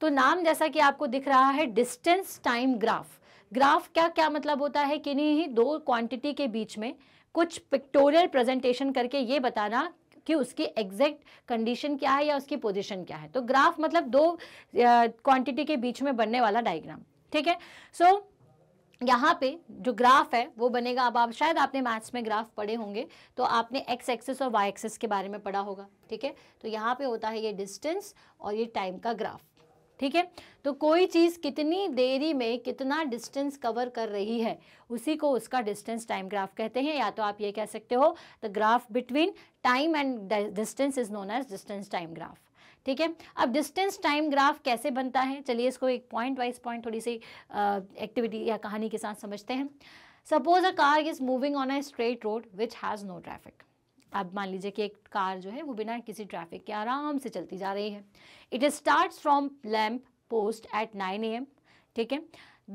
तो नाम जैसा कि आपको दिख रहा है डिस्टेंस टाइम ग्राफ ग्राफ क्या क्या मतलब होता है किन्हीं ही दो क्वांटिटी के बीच में कुछ पिक्टोरियल प्रेजेंटेशन करके ये बताना कि उसकी एग्जैक्ट कंडीशन क्या है या उसकी पोजीशन क्या है तो ग्राफ मतलब दो क्वांटिटी के बीच में बनने वाला डायग्राम ठीक है सो so, यहाँ पे जो ग्राफ है वो बनेगा अब आप शायद आपने मैथ्स में ग्राफ पढ़े होंगे तो आपने एक्स एक्सिस और वाई एक्सिस के बारे में पढ़ा होगा ठीक है तो यहाँ पे होता है ये डिस्टेंस और ये टाइम का ग्राफ ठीक है तो कोई चीज़ कितनी देरी में कितना डिस्टेंस कवर कर रही है उसी को उसका डिस्टेंस टाइम ग्राफ कहते हैं या तो आप ये कह सकते हो the graph between time and distance is known as distance time graph ठीक है अब डिस्टेंस टाइम ग्राफ कैसे बनता है चलिए इसको एक पॉइंट वाइज पॉइंट थोड़ी सी एक्टिविटी या कहानी के साथ समझते हैं suppose a car is moving on a straight road which has no traffic अब मान लीजिए कि एक कार जो है वो बिना किसी ट्रैफिक के आराम से चलती जा रही है it start from lamp post at nine A M ठीक है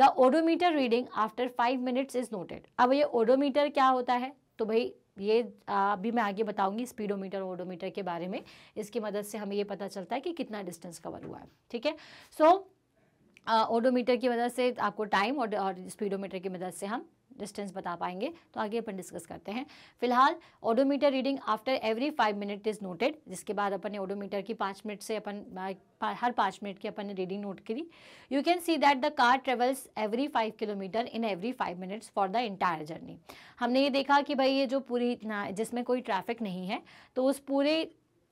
the odometer reading after five minutes is noted अब ये ओडोमीटर क्या होता है तो भाई ये अभी मैं आगे बताऊंगी स्पीडोमीटर ओडोमीटर के बारे में इसकी मदद से हमें ये पता चलता है कि कितना डिस्टेंस कवर हुआ है ठीक है सो ओडोमीटर की मदद से आपको टाइम और, और स्पीडोमीटर की मदद से हम डिस्टेंस बता पाएंगे तो आगे अपन डिस्कस करते हैं फिलहाल odometer reading after every five minute is noted जिसके बाद अपन ने ओडोमीटर की पाँच मिनट से अपन हर पाँच मिनट की अपन ने रीडिंग नोट करी you can see that the car travels every five kilometre in every five minutes for the entire journey हमने ये देखा कि भाई ये जो पूरी जिसमें कोई ट्रैफिक नहीं है तो उस पूरे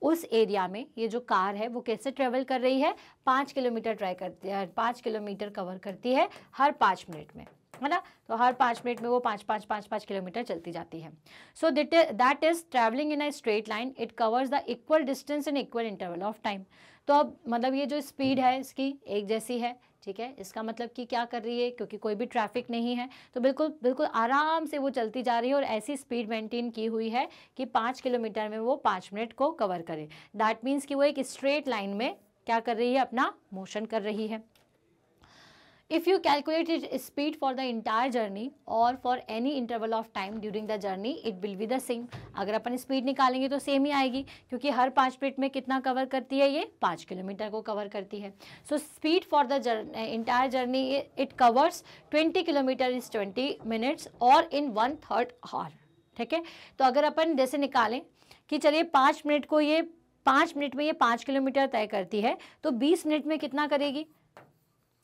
उस एरिया में ये जो कार है वो कैसे ट्रेवल कर रही है पाँच किलोमीटर ट्राई करती है पाँच किलोमीटर कवर करती है हर पाँच मिनट में है ना तो हर पाँच मिनट में वो पाँच पाँच पाँच पाँच किलोमीटर चलती जाती है सो दिट that is travelling in a straight line it covers the equal distance in equal interval of time तो अब मतलब ये जो स्पीड है इसकी एक जैसी है ठीक है इसका मतलब कि क्या कर रही है क्योंकि कोई भी ट्रैफिक नहीं है तो बिल्कुल बिल्कुल आराम से वो चलती जा रही है और ऐसी स्पीड मेंटेन की हुई है कि पाँच किलोमीटर में वो पाँच मिनट को कवर करे दैट मीन्स कि वो एक स्ट्रेट लाइन में क्या कर रही है अपना मोशन कर रही है if you calculate it speed for the entire journey और for any interval of time during the journey it will be the same अगर अपन स्पीड निकालेंगे तो सेम ही आएगी क्योंकि हर पाँच मिनट में कितना कवर करती है ये पाँच किलोमीटर को कवर करती है so speed for the journey entire journey it covers twenty kilometre is twenty minutes और इन वन थर्ड हॉर ठीक है तो अगर अपन जैसे निकालें कि चलिए पाँच मिनट को ये पाँच मिनट में ये पाँच किलोमीटर तय करती है तो बीस मिनट में कितना करेगी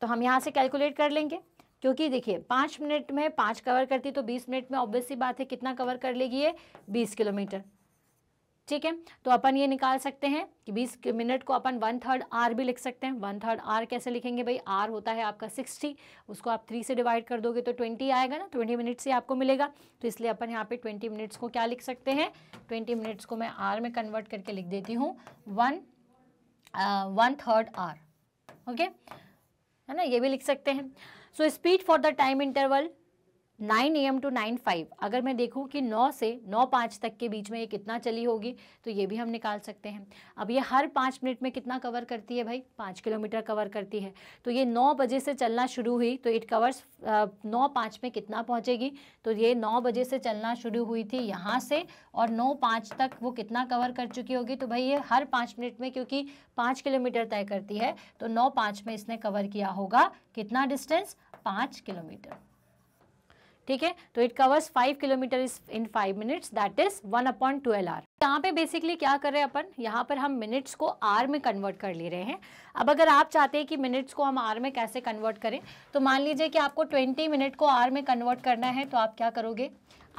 तो हम यहाँ से कैलकुलेट कर लेंगे क्योंकि देखिए पाँच मिनट में पाँच कवर करती तो बीस मिनट में ऑब्वियसली बात है कितना कवर कर लेगी ये बीस किलोमीटर ठीक है तो अपन ये निकाल सकते हैं कि 20 मिनट को अपन वन थर्ड आर भी लिख सकते हैं वन थर्ड आर कैसे लिखेंगे भाई आर होता है आपका 60 उसको आप थ्री से डिवाइड कर दोगे तो 20 आएगा ना 20 मिनट से आपको मिलेगा तो इसलिए अपन यहाँ पे 20 मिनट्स को क्या लिख सकते हैं 20 मिनट्स को मैं आर में कन्वर्ट करके लिख देती हूँ one one third hour okay है ना ये भी लिख सकते हैं so speed for the time interval 9 M to 9 five अगर मैं देखूं कि 9 से 9 पाँच तक के बीच में ये कितना चली होगी तो ये भी हम निकाल सकते हैं अब ये हर पाँच मिनट में कितना कवर करती है भाई पाँच किलोमीटर कवर करती है तो ये 9 बजे से चलना शुरू हुई तो इट कवर्स नौ पाँच में कितना पहुँचेगी तो ये 9 बजे से चलना शुरू हुई थी यहाँ से और नौ पाँच तक वो कितना कवर कर चुकी होगी तो भाई ये हर पाँच मिनट में क्योंकि पाँच किलोमीटर तय करती है तो नौ पाँच में इसने कवर किया होगा कितना डिस्टेंस पाँच किलोमीटर ठीक है तो it covers five kilometre is in five minutes that is one upon twelve hour यहाँ पे बेसिकली क्या कर रहे हैं अपन यहाँ पर हम मिनट्स को आर में कन्वर्ट कर ले रहे हैं अब अगर आप चाहते हैं कि मिनट्स को हम आर में कैसे कन्वर्ट करें तो मान लीजिए कि आपको ट्वेंटी मिनट को आर में कन्वर्ट करना है तो आप क्या करोगे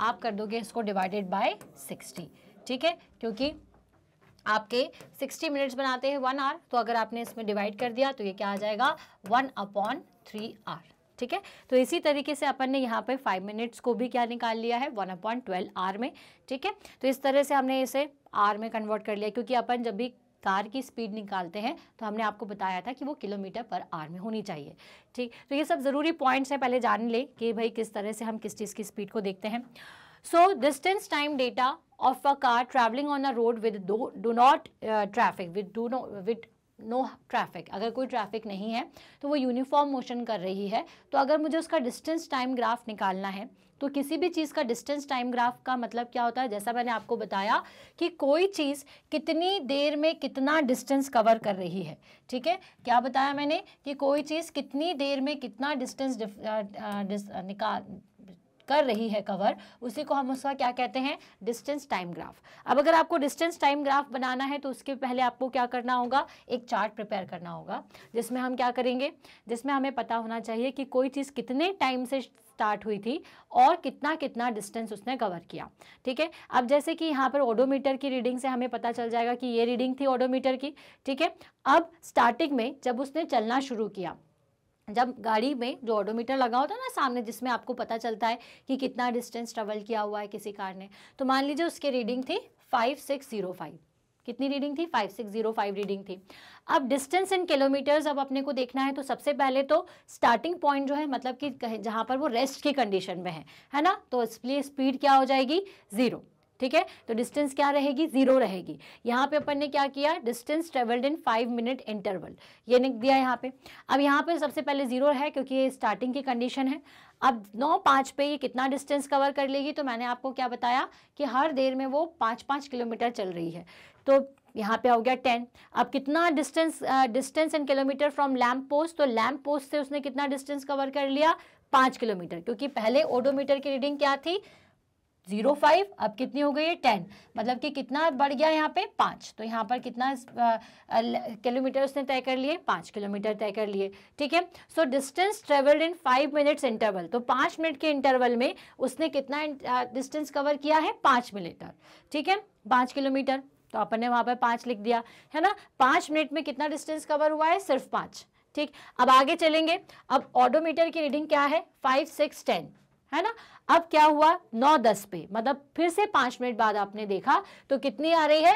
आप कर दोगे इसको डिवाइडेड बाय सिक्सटी ठीक है क्योंकि आपके 60 मिनट्स बनाते हैं वन आर तो अगर आपने इसमें डिवाइड कर दिया तो ये क्या आ जाएगा वन अपॉन थ्री आर ठीक है तो इसी तरीके से अपन ने यहाँ पे फाइव मिनट्स को भी क्या निकाल लिया है वन अपॉइंट ट्वेल्व आर में ठीक है तो इस तरह से हमने इसे आर में कन्वर्ट कर लिया क्योंकि अपन जब भी कार की स्पीड निकालते हैं तो हमने आपको बताया था कि वो किलोमीटर पर आर में होनी चाहिए ठीक तो ये सब ज़रूरी पॉइंट्स हैं पहले जान ले कि भाई किस तरह से हम किस चीज़ की स्पीड को देखते हैं so distance time data of a car travelling on a road with do not traffic with do no with no traffic अगर कोई ट्रैफिक नहीं है तो वो यूनिफॉर्म मोशन कर रही है तो अगर मुझे उसका डिस्टेंस टाइम ग्राफ निकालना है तो किसी भी चीज़ का डिस्टेंस टाइम ग्राफ का मतलब क्या होता है जैसा मैंने आपको बताया कि कोई चीज़ कितनी देर में कितना डिस्टेंस कवर कर रही है ठीक है क्या बताया मैंने कि कोई चीज़ कितनी देर में कितना डिस्टेंस निकाल कर रही है कवर उसी को हम उसका क्या कहते हैं डिस्टेंस टाइम ग्राफ अब अगर आपको डिस्टेंस टाइम ग्राफ बनाना है तो उसके पहले आपको क्या करना होगा एक चार्ट प्रिपेयर करना होगा जिसमें हम क्या करेंगे जिसमें हमें पता होना चाहिए कि कोई चीज़ कितने टाइम से स्टार्ट हुई थी और कितना कितना डिस्टेंस उसने कवर किया ठीक है अब जैसे कि यहाँ पर ओडोमीटर की रीडिंग से हमें पता चल जाएगा कि ये रीडिंग थी ओडोमीटर की ठीक है अब स्टार्टिंग में जब उसने चलना शुरू किया जब गाड़ी में जो ऑडोमीटर लगा होता है ना सामने जिसमें आपको पता चलता है कि कितना डिस्टेंस ट्रेवल किया हुआ है किसी कार ने तो मान लीजिए उसकी रीडिंग थी फाइव सिक्स जीरो फाइव कितनी रीडिंग थी five six zero five reading थी अब डिस्टेंस इन किलोमीटर्स अब अपने को देखना है तो सबसे पहले तो स्टार्टिंग पॉइंट जो है मतलब कि जहाँ पर वो रेस्ट की कंडीशन में है है ना तो इसलिए स्पीड क्या हो जाएगी ज़ीरो ठीक है तो डिस्टेंस क्या रहेगी जीरो रहेगी यहाँ पे अपन ने क्या किया distance travelled in five minute interval ये लिख दिया यहाँ पे अब यहाँ पे सबसे पहले जीरो है क्योंकि ये स्टार्टिंग की कंडीशन है अब नौ पाँच पे ये कितना डिस्टेंस कवर कर लेगी तो मैंने आपको क्या बताया कि हर देर में वो पाँच पाँच किलोमीटर चल रही है तो यहाँ पे हो गया टेन अब कितना distance distance and kilometre from lamp post तो लैम्प पोस्ट से उसने कितना डिस्टेंस कवर कर लिया पाँच किलोमीटर क्योंकि पहले ओडोमीटर की रीडिंग क्या थी जीरो फाइव अब कितनी हो गई है टेन मतलब कि कितना बढ़ गया यहाँ पे पाँच तो यहाँ पर कितना किलोमीटर उसने तय कर लिए पाँच किलोमीटर तय कर लिए ठीक है so distance travelled in five minutes interval तो पाँच मिनट के इंटरवल में उसने कितना डिस्टेंस कवर किया है पाँच मिलीटर ठीक है पाँच किलोमीटर तो अपन ने वहाँ पर पाँच लिख दिया है ना पाँच मिनट में कितना डिस्टेंस कवर हुआ है सिर्फ पाँच ठीक अब आगे चलेंगे अब ऑडोमीटर की रीडिंग क्या है फाइव सिक्स टेन है ना अब क्या हुआ नौ दस पे मतलब फिर से पांच मिनट बाद आपने देखा तो कितनी आ रही है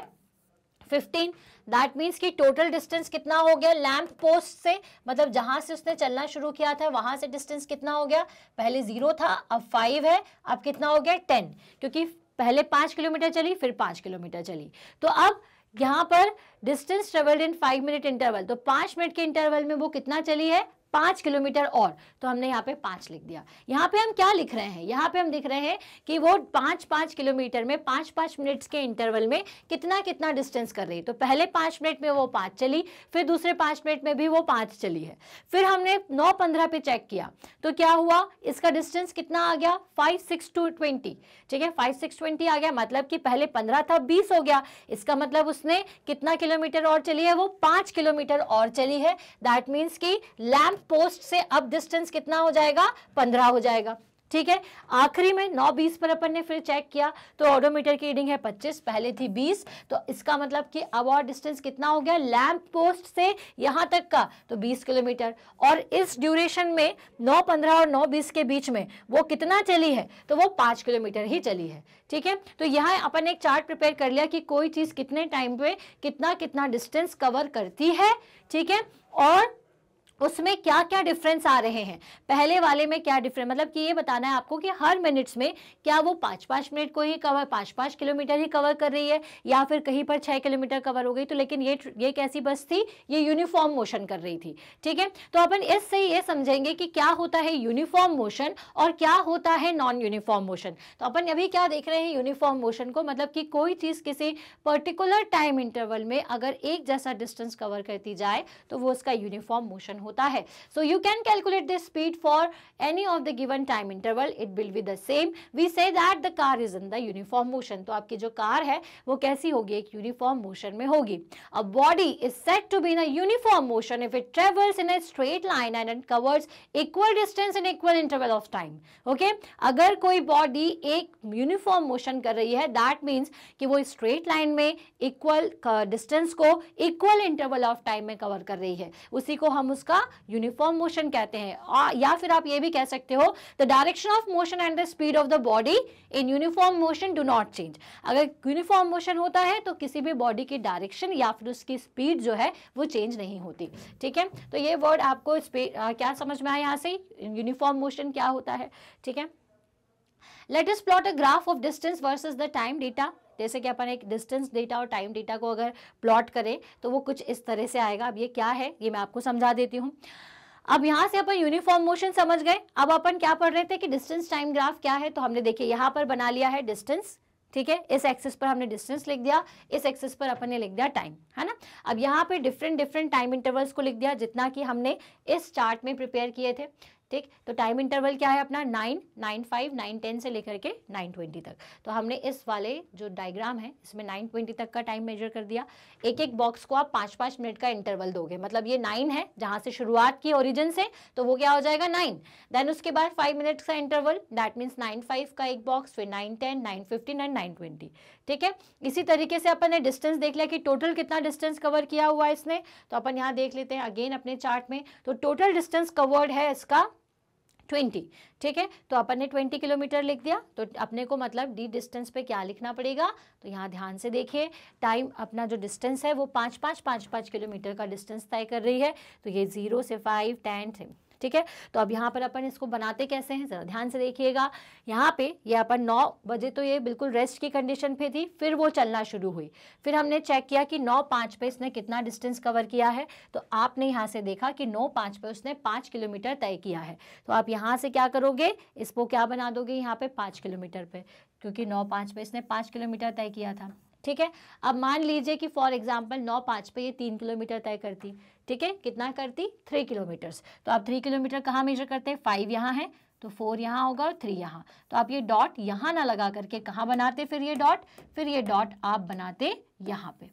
फिफ्टीन दैट मीन्स कि टोटल डिस्टेंस कितना हो गया लैम्प पोस्ट से मतलब जहां से उसने चलना शुरू किया था वहां से डिस्टेंस कितना हो गया पहले ज़ीरो था अब फाइव है अब कितना हो गया टेन क्योंकि पहले पांच किलोमीटर चली फिर पांच किलोमीटर चली तो अब यहाँ पर distance travelled in five minute interval तो पांच मिनट के इंटरवल में वो कितना चली है पाँच किलोमीटर और तो हमने यहाँ पे पांच लिख दिया यहाँ पे हम क्या लिख रहे हैं यहाँ पे हम लिख रहे हैं कि वो पांच पांच किलोमीटर में पांच पांच मिनट्स के इंटरवल में कितना कितना डिस्टेंस कर रही है तो पहले पांच मिनट में वो पांच चली फिर दूसरे पांच मिनट में भी वो पांच चली है फिर हमने नौ पंद्रह पे चेक किया तो क्या हुआ इसका डिस्टेंस कितना आ गया फाइव सिक्स टू ट्वेंटी ठीक है फाइव सिक्स ट्वेंटी आ गया मतलब कि पहले पंद्रह था बीस हो गया इसका मतलब उसने कितना किलोमीटर और चली है वो पांच किलोमीटर और चली है दैट मीन्स की लैम्प पोस्ट से अब डिस्टेंस कितना हो जाएगा पंद्रह हो जाएगा ठीक है आखिरी में नौ बीस पर अपन ने फिर चेक किया तो ऑडोमीटर की रीडिंग है पच्चीस पहले थी बीस तो इसका मतलब कि अब और डिस्टेंस कितना हो गया लैंप पोस्ट से यहां तक का तो बीस किलोमीटर और इस ड्यूरेशन में नौ पंद्रह और नौ बीस के बीच में वो कितना चली है तो वो पाँच किलोमीटर ही चली है ठीक है तो यहाँ अपन ने एक चार्ट प्रिपेयर कर लिया कि कोई चीज़ कितने टाइम पे कितना कितना डिस्टेंस कवर करती है ठीक है और उसमें क्या क्या डिफरेंस आ रहे हैं पहले वाले में क्या डिफरेंस मतलब कि ये बताना है आपको कि हर मिनट्स में क्या वो पाँच पाँच मिनट को ही कवर पाँच पाँच किलोमीटर ही कवर कर रही है या फिर कहीं पर छः किलोमीटर कवर हो गई तो लेकिन ये ये कैसी बस थी ये यूनिफॉर्म मोशन कर रही थी ठीक है तो अपन इससे ये समझेंगे कि क्या होता है यूनिफॉर्म मोशन और क्या होता है नॉन यूनिफॉर्म मोशन तो अपन अभी क्या देख रहे हैं यूनिफॉर्म मोशन को मतलब कि कोई चीज़ किसी पर्टिकुलर टाइम इंटरवल में अगर एक जैसा डिस्टेंस कवर करती जाए तो वो उसका यूनिफॉर्म मोशन हो होता है so you can calculate the speed for any of the given time interval it will be the same we say that the car is in the uniform motion तो आपकी जो कार है वो कैसी होगी एक यूनिफॉर्म मोशन में होगी a body is said to be in a uniform motion if it travels in a straight line and it covers equal distance in equal interval of time okay अगर कोई body एक uniform motion कर रही है that means कि वो straight line में equal distance uh, को इक्वल इंटरवल ऑफ टाइम में कवर कर रही है उसी को हम उसका का यूनिफॉर्म मोशन कहते हैं या फिर आप ये भी कह सकते हो the direction of motion and the speed of the body in uniform motion do not change अगर यूनिफॉर्म मोशन होता है तो किसी भी बॉडी की डायरेक्शन या फिर उसकी स्पीड जो है वो चेंज नहीं होती ठीक है तो ये वर्ड आपको आ, क्या समझ में आया यहाँ से यूनिफॉर्म मोशन क्या होता है ठीक है let's plot a graph of distance versus the time data जैसे कि अपन एक डिस्टेंस डेटा और टाइम डेटा को अगर प्लॉट करें तो वो कुछ इस तरह से आएगा अब ये क्या है ये मैं आपको समझा देती हूँ अब यहाँ से अपन यूनिफॉर्म मोशन समझ गए अब अपन क्या पढ़ रहे थे कि डिस्टेंस टाइम ग्राफ क्या है तो हमने देखिए यहाँ पर बना लिया है डिस्टेंस ठीक है इस एक्सिस पर हमने डिस्टेंस लिख दिया इस एक्सिस पर अपन ने लिख दिया टाइम है ना अब यहाँ पे डिफरेंट डिफरेंट टाइम इंटरवल्स को लिख दिया जितना कि हमने इस चार्ट में प्रिपेयर किए थे ठीक तो टाइम इंटरवल क्या है अपना nine nine five nine ten से लेकर के नाइन ट्वेंटी तक तो हमने इस वाले जो डायग्राम है इसमें नाइन ट्वेंटी तक का टाइम मेजर कर दिया एक एक बॉक्स को आप पाँच पाँच मिनट का इंटरवल दोगे मतलब ये नाइन है जहाँ से शुरुआत की ओरिजिन से तो वो क्या हो जाएगा नाइन देन उसके बाद फाइव मिनट्स का interval that means nine five का एक बॉक्स फिर nine ten nine fifteen and nine twenty ठीक है इसी तरीके से अपन ने डिस्टेंस देख लिया कि टोटल कितना डिस्टेंस कवर किया हुआ है इसने तो अपन यहाँ देख लेते हैं अगेन अपने चार्ट में तो टोटल डिस्टेंस कवर्ड है इसका ट्वेंटी ठीक है तो अपन ने ट्वेंटी किलोमीटर लिख दिया तो अपने को मतलब डी डिस्टेंस पे क्या लिखना पड़ेगा तो यहाँ ध्यान से देखिए टाइम अपना जो डिस्टेंस है वो पाँच पाँच पाँच पाँच किलोमीटर का डिस्टेंस तय कर रही है तो ये ज़ीरो से फाइव टेन ठीक है तो अब यहाँ पर अपन इसको बनाते कैसे हैं ज़रा ध्यान से देखिएगा यहाँ पे ये यह अपन नौ बजे तो ये बिल्कुल रेस्ट की कंडीशन पे थी फिर वो चलना शुरू हुई फिर हमने चेक किया कि नौ पाँच पे इसने कितना डिस्टेंस कवर किया है तो आपने यहाँ से देखा कि नौ पाँच पे उसने पाँच किलोमीटर तय किया है तो आप यहाँ से क्या करोगे इसको क्या बना दोगे यहाँ पे पाँच किलोमीटर पे क्योंकि नौ पाँच पे इसने पाँच किलोमीटर तय किया था ठीक है अब मान लीजिए कि फॉर एग्जाम्पल नौ पाँच पे ये तीन किलोमीटर तय करती ठीक है कितना करती थ्री किलोमीटर्स तो आप थ्री किलोमीटर कहाँ मेजर करते हैं फाइव यहाँ है तो फोर यहाँ होगा और थ्री यहाँ तो आप ये डॉट यहाँ ना लगा करके कहाँ बनाते फिर ये डॉट फिर ये डॉट आप बनाते यहाँ पे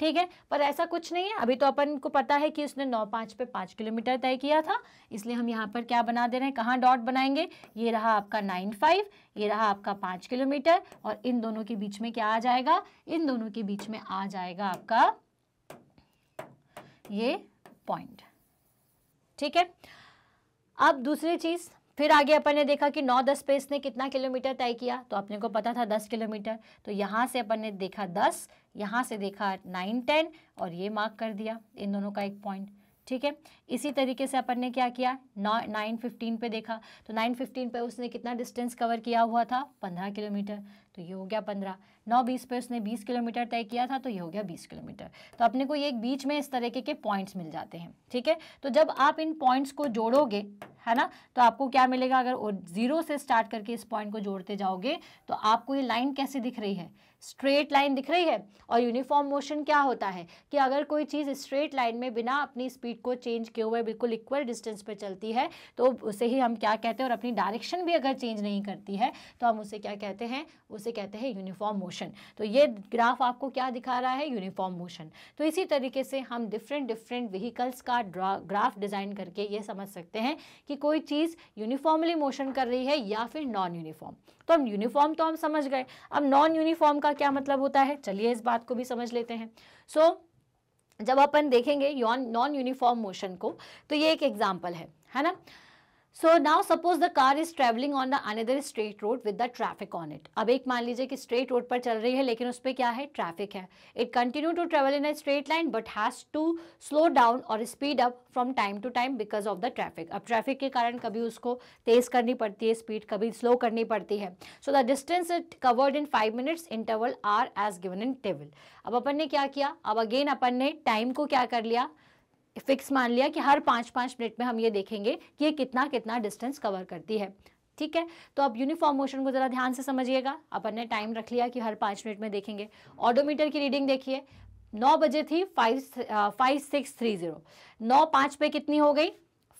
ठीक है पर ऐसा कुछ नहीं है अभी तो अपन को पता है कि उसने नौ पाँच पे पाँच किलोमीटर तय किया था इसलिए हम यहाँ पर क्या बना दे रहे हैं कहाँ डॉट बनाएंगे ये रहा आपका नाइन फाइव ये रहा आपका पाँच किलोमीटर और इन दोनों के बीच में क्या आ जाएगा इन दोनों के बीच में आ जाएगा आपका ये पॉइंट ठीक है अब दूसरी चीज़ फिर आगे अपन ने देखा कि नौ दस पे इसने कितना किलोमीटर तय किया तो अपने को पता था दस किलोमीटर तो यहाँ से अपन ने देखा दस यहाँ से देखा नाइन टेन और ये मार्क कर दिया इन दोनों का एक पॉइंट ठीक है इसी तरीके से अपन ने क्या किया नाइन फिफ्टीन पे देखा तो नाइन फिफ्टीन पे उसने कितना डिस्टेंस कवर किया हुआ था पंद्रह किलोमीटर तो ये हो गया पंद्रह नौ बीस पे उसने बीस किलोमीटर तय किया था तो ये हो गया बीस किलोमीटर तो अपने को ये एक बीच में इस तरीके के पॉइंट्स मिल जाते हैं ठीक है तो जब आप इन पॉइंट्स को जोड़ोगे है ना तो आपको क्या मिलेगा अगर ज़ीरो से स्टार्ट करके इस पॉइंट को जोड़ते जाओगे तो आपको ये लाइन कैसी दिख रही है स्ट्रेट लाइन दिख रही है और यूनिफॉर्म मोशन क्या होता है कि अगर कोई चीज़ स्ट्रेट लाइन में बिना अपनी स्पीड को चेंज किए हुए बिल्कुल इक्वल डिस्टेंस पे चलती है तो उसे ही हम क्या कहते हैं और अपनी डायरेक्शन भी अगर चेंज नहीं करती है तो हम उसे क्या कहते हैं उसे कहते हैं यूनिफॉर्म मोशन मोशन तो ये ग्राफ आपको क्या दिखा रहा है यूनिफॉर्म मोशन तो इसी तरीके से हम डिफरेंट डिफरेंट व्हीकल्स का ग्राफ डिज़ाइन करके ये समझ सकते हैं कि कोई चीज़ यूनिफॉर्मली मोशन कर रही है या फिर नॉन यूनिफॉर्म तो हम यूनिफॉर्म तो हम समझ गए अब नॉन यूनिफॉर्म का क्या मतलब होता है चलिए इस बात को भी समझ लेते हैं सो so, जब अपन देखेंगे नॉन यूनिफॉर्म मोशन को तो ये एक एग्जाम्पल है है ना so now suppose the car is travelling on the another straight road with the traffic on it अब एक मान लीजिए कि स्ट्रेट रोड पर चल रही है लेकिन उस पर क्या है ट्रैफिक है it continue to travel in a straight line but has to slow down और speed up from time to time because of the traffic अब ट्रैफिक के कारण कभी उसको तेज़ करनी पड़ती है स्पीड कभी स्लो करनी पड़ती है so the distance it covered in five minutes interval are as given in table अब अपन ने क्या किया अब अगेन अपन ने टाइम को क्या कर लिया फिक्स मान लिया कि हर पाँच पाँच मिनट में हम ये देखेंगे कि ये कितना कितना डिस्टेंस कवर करती है ठीक है तो अब यूनिफॉर्म मोशन को ज़रा ध्यान से समझिएगा अपन ने टाइम रख लिया कि हर पाँच मिनट में देखेंगे ऑडोमीटर की रीडिंग देखिए नौ बजे थी five five six three zero नौ पाँच पे कितनी हो गई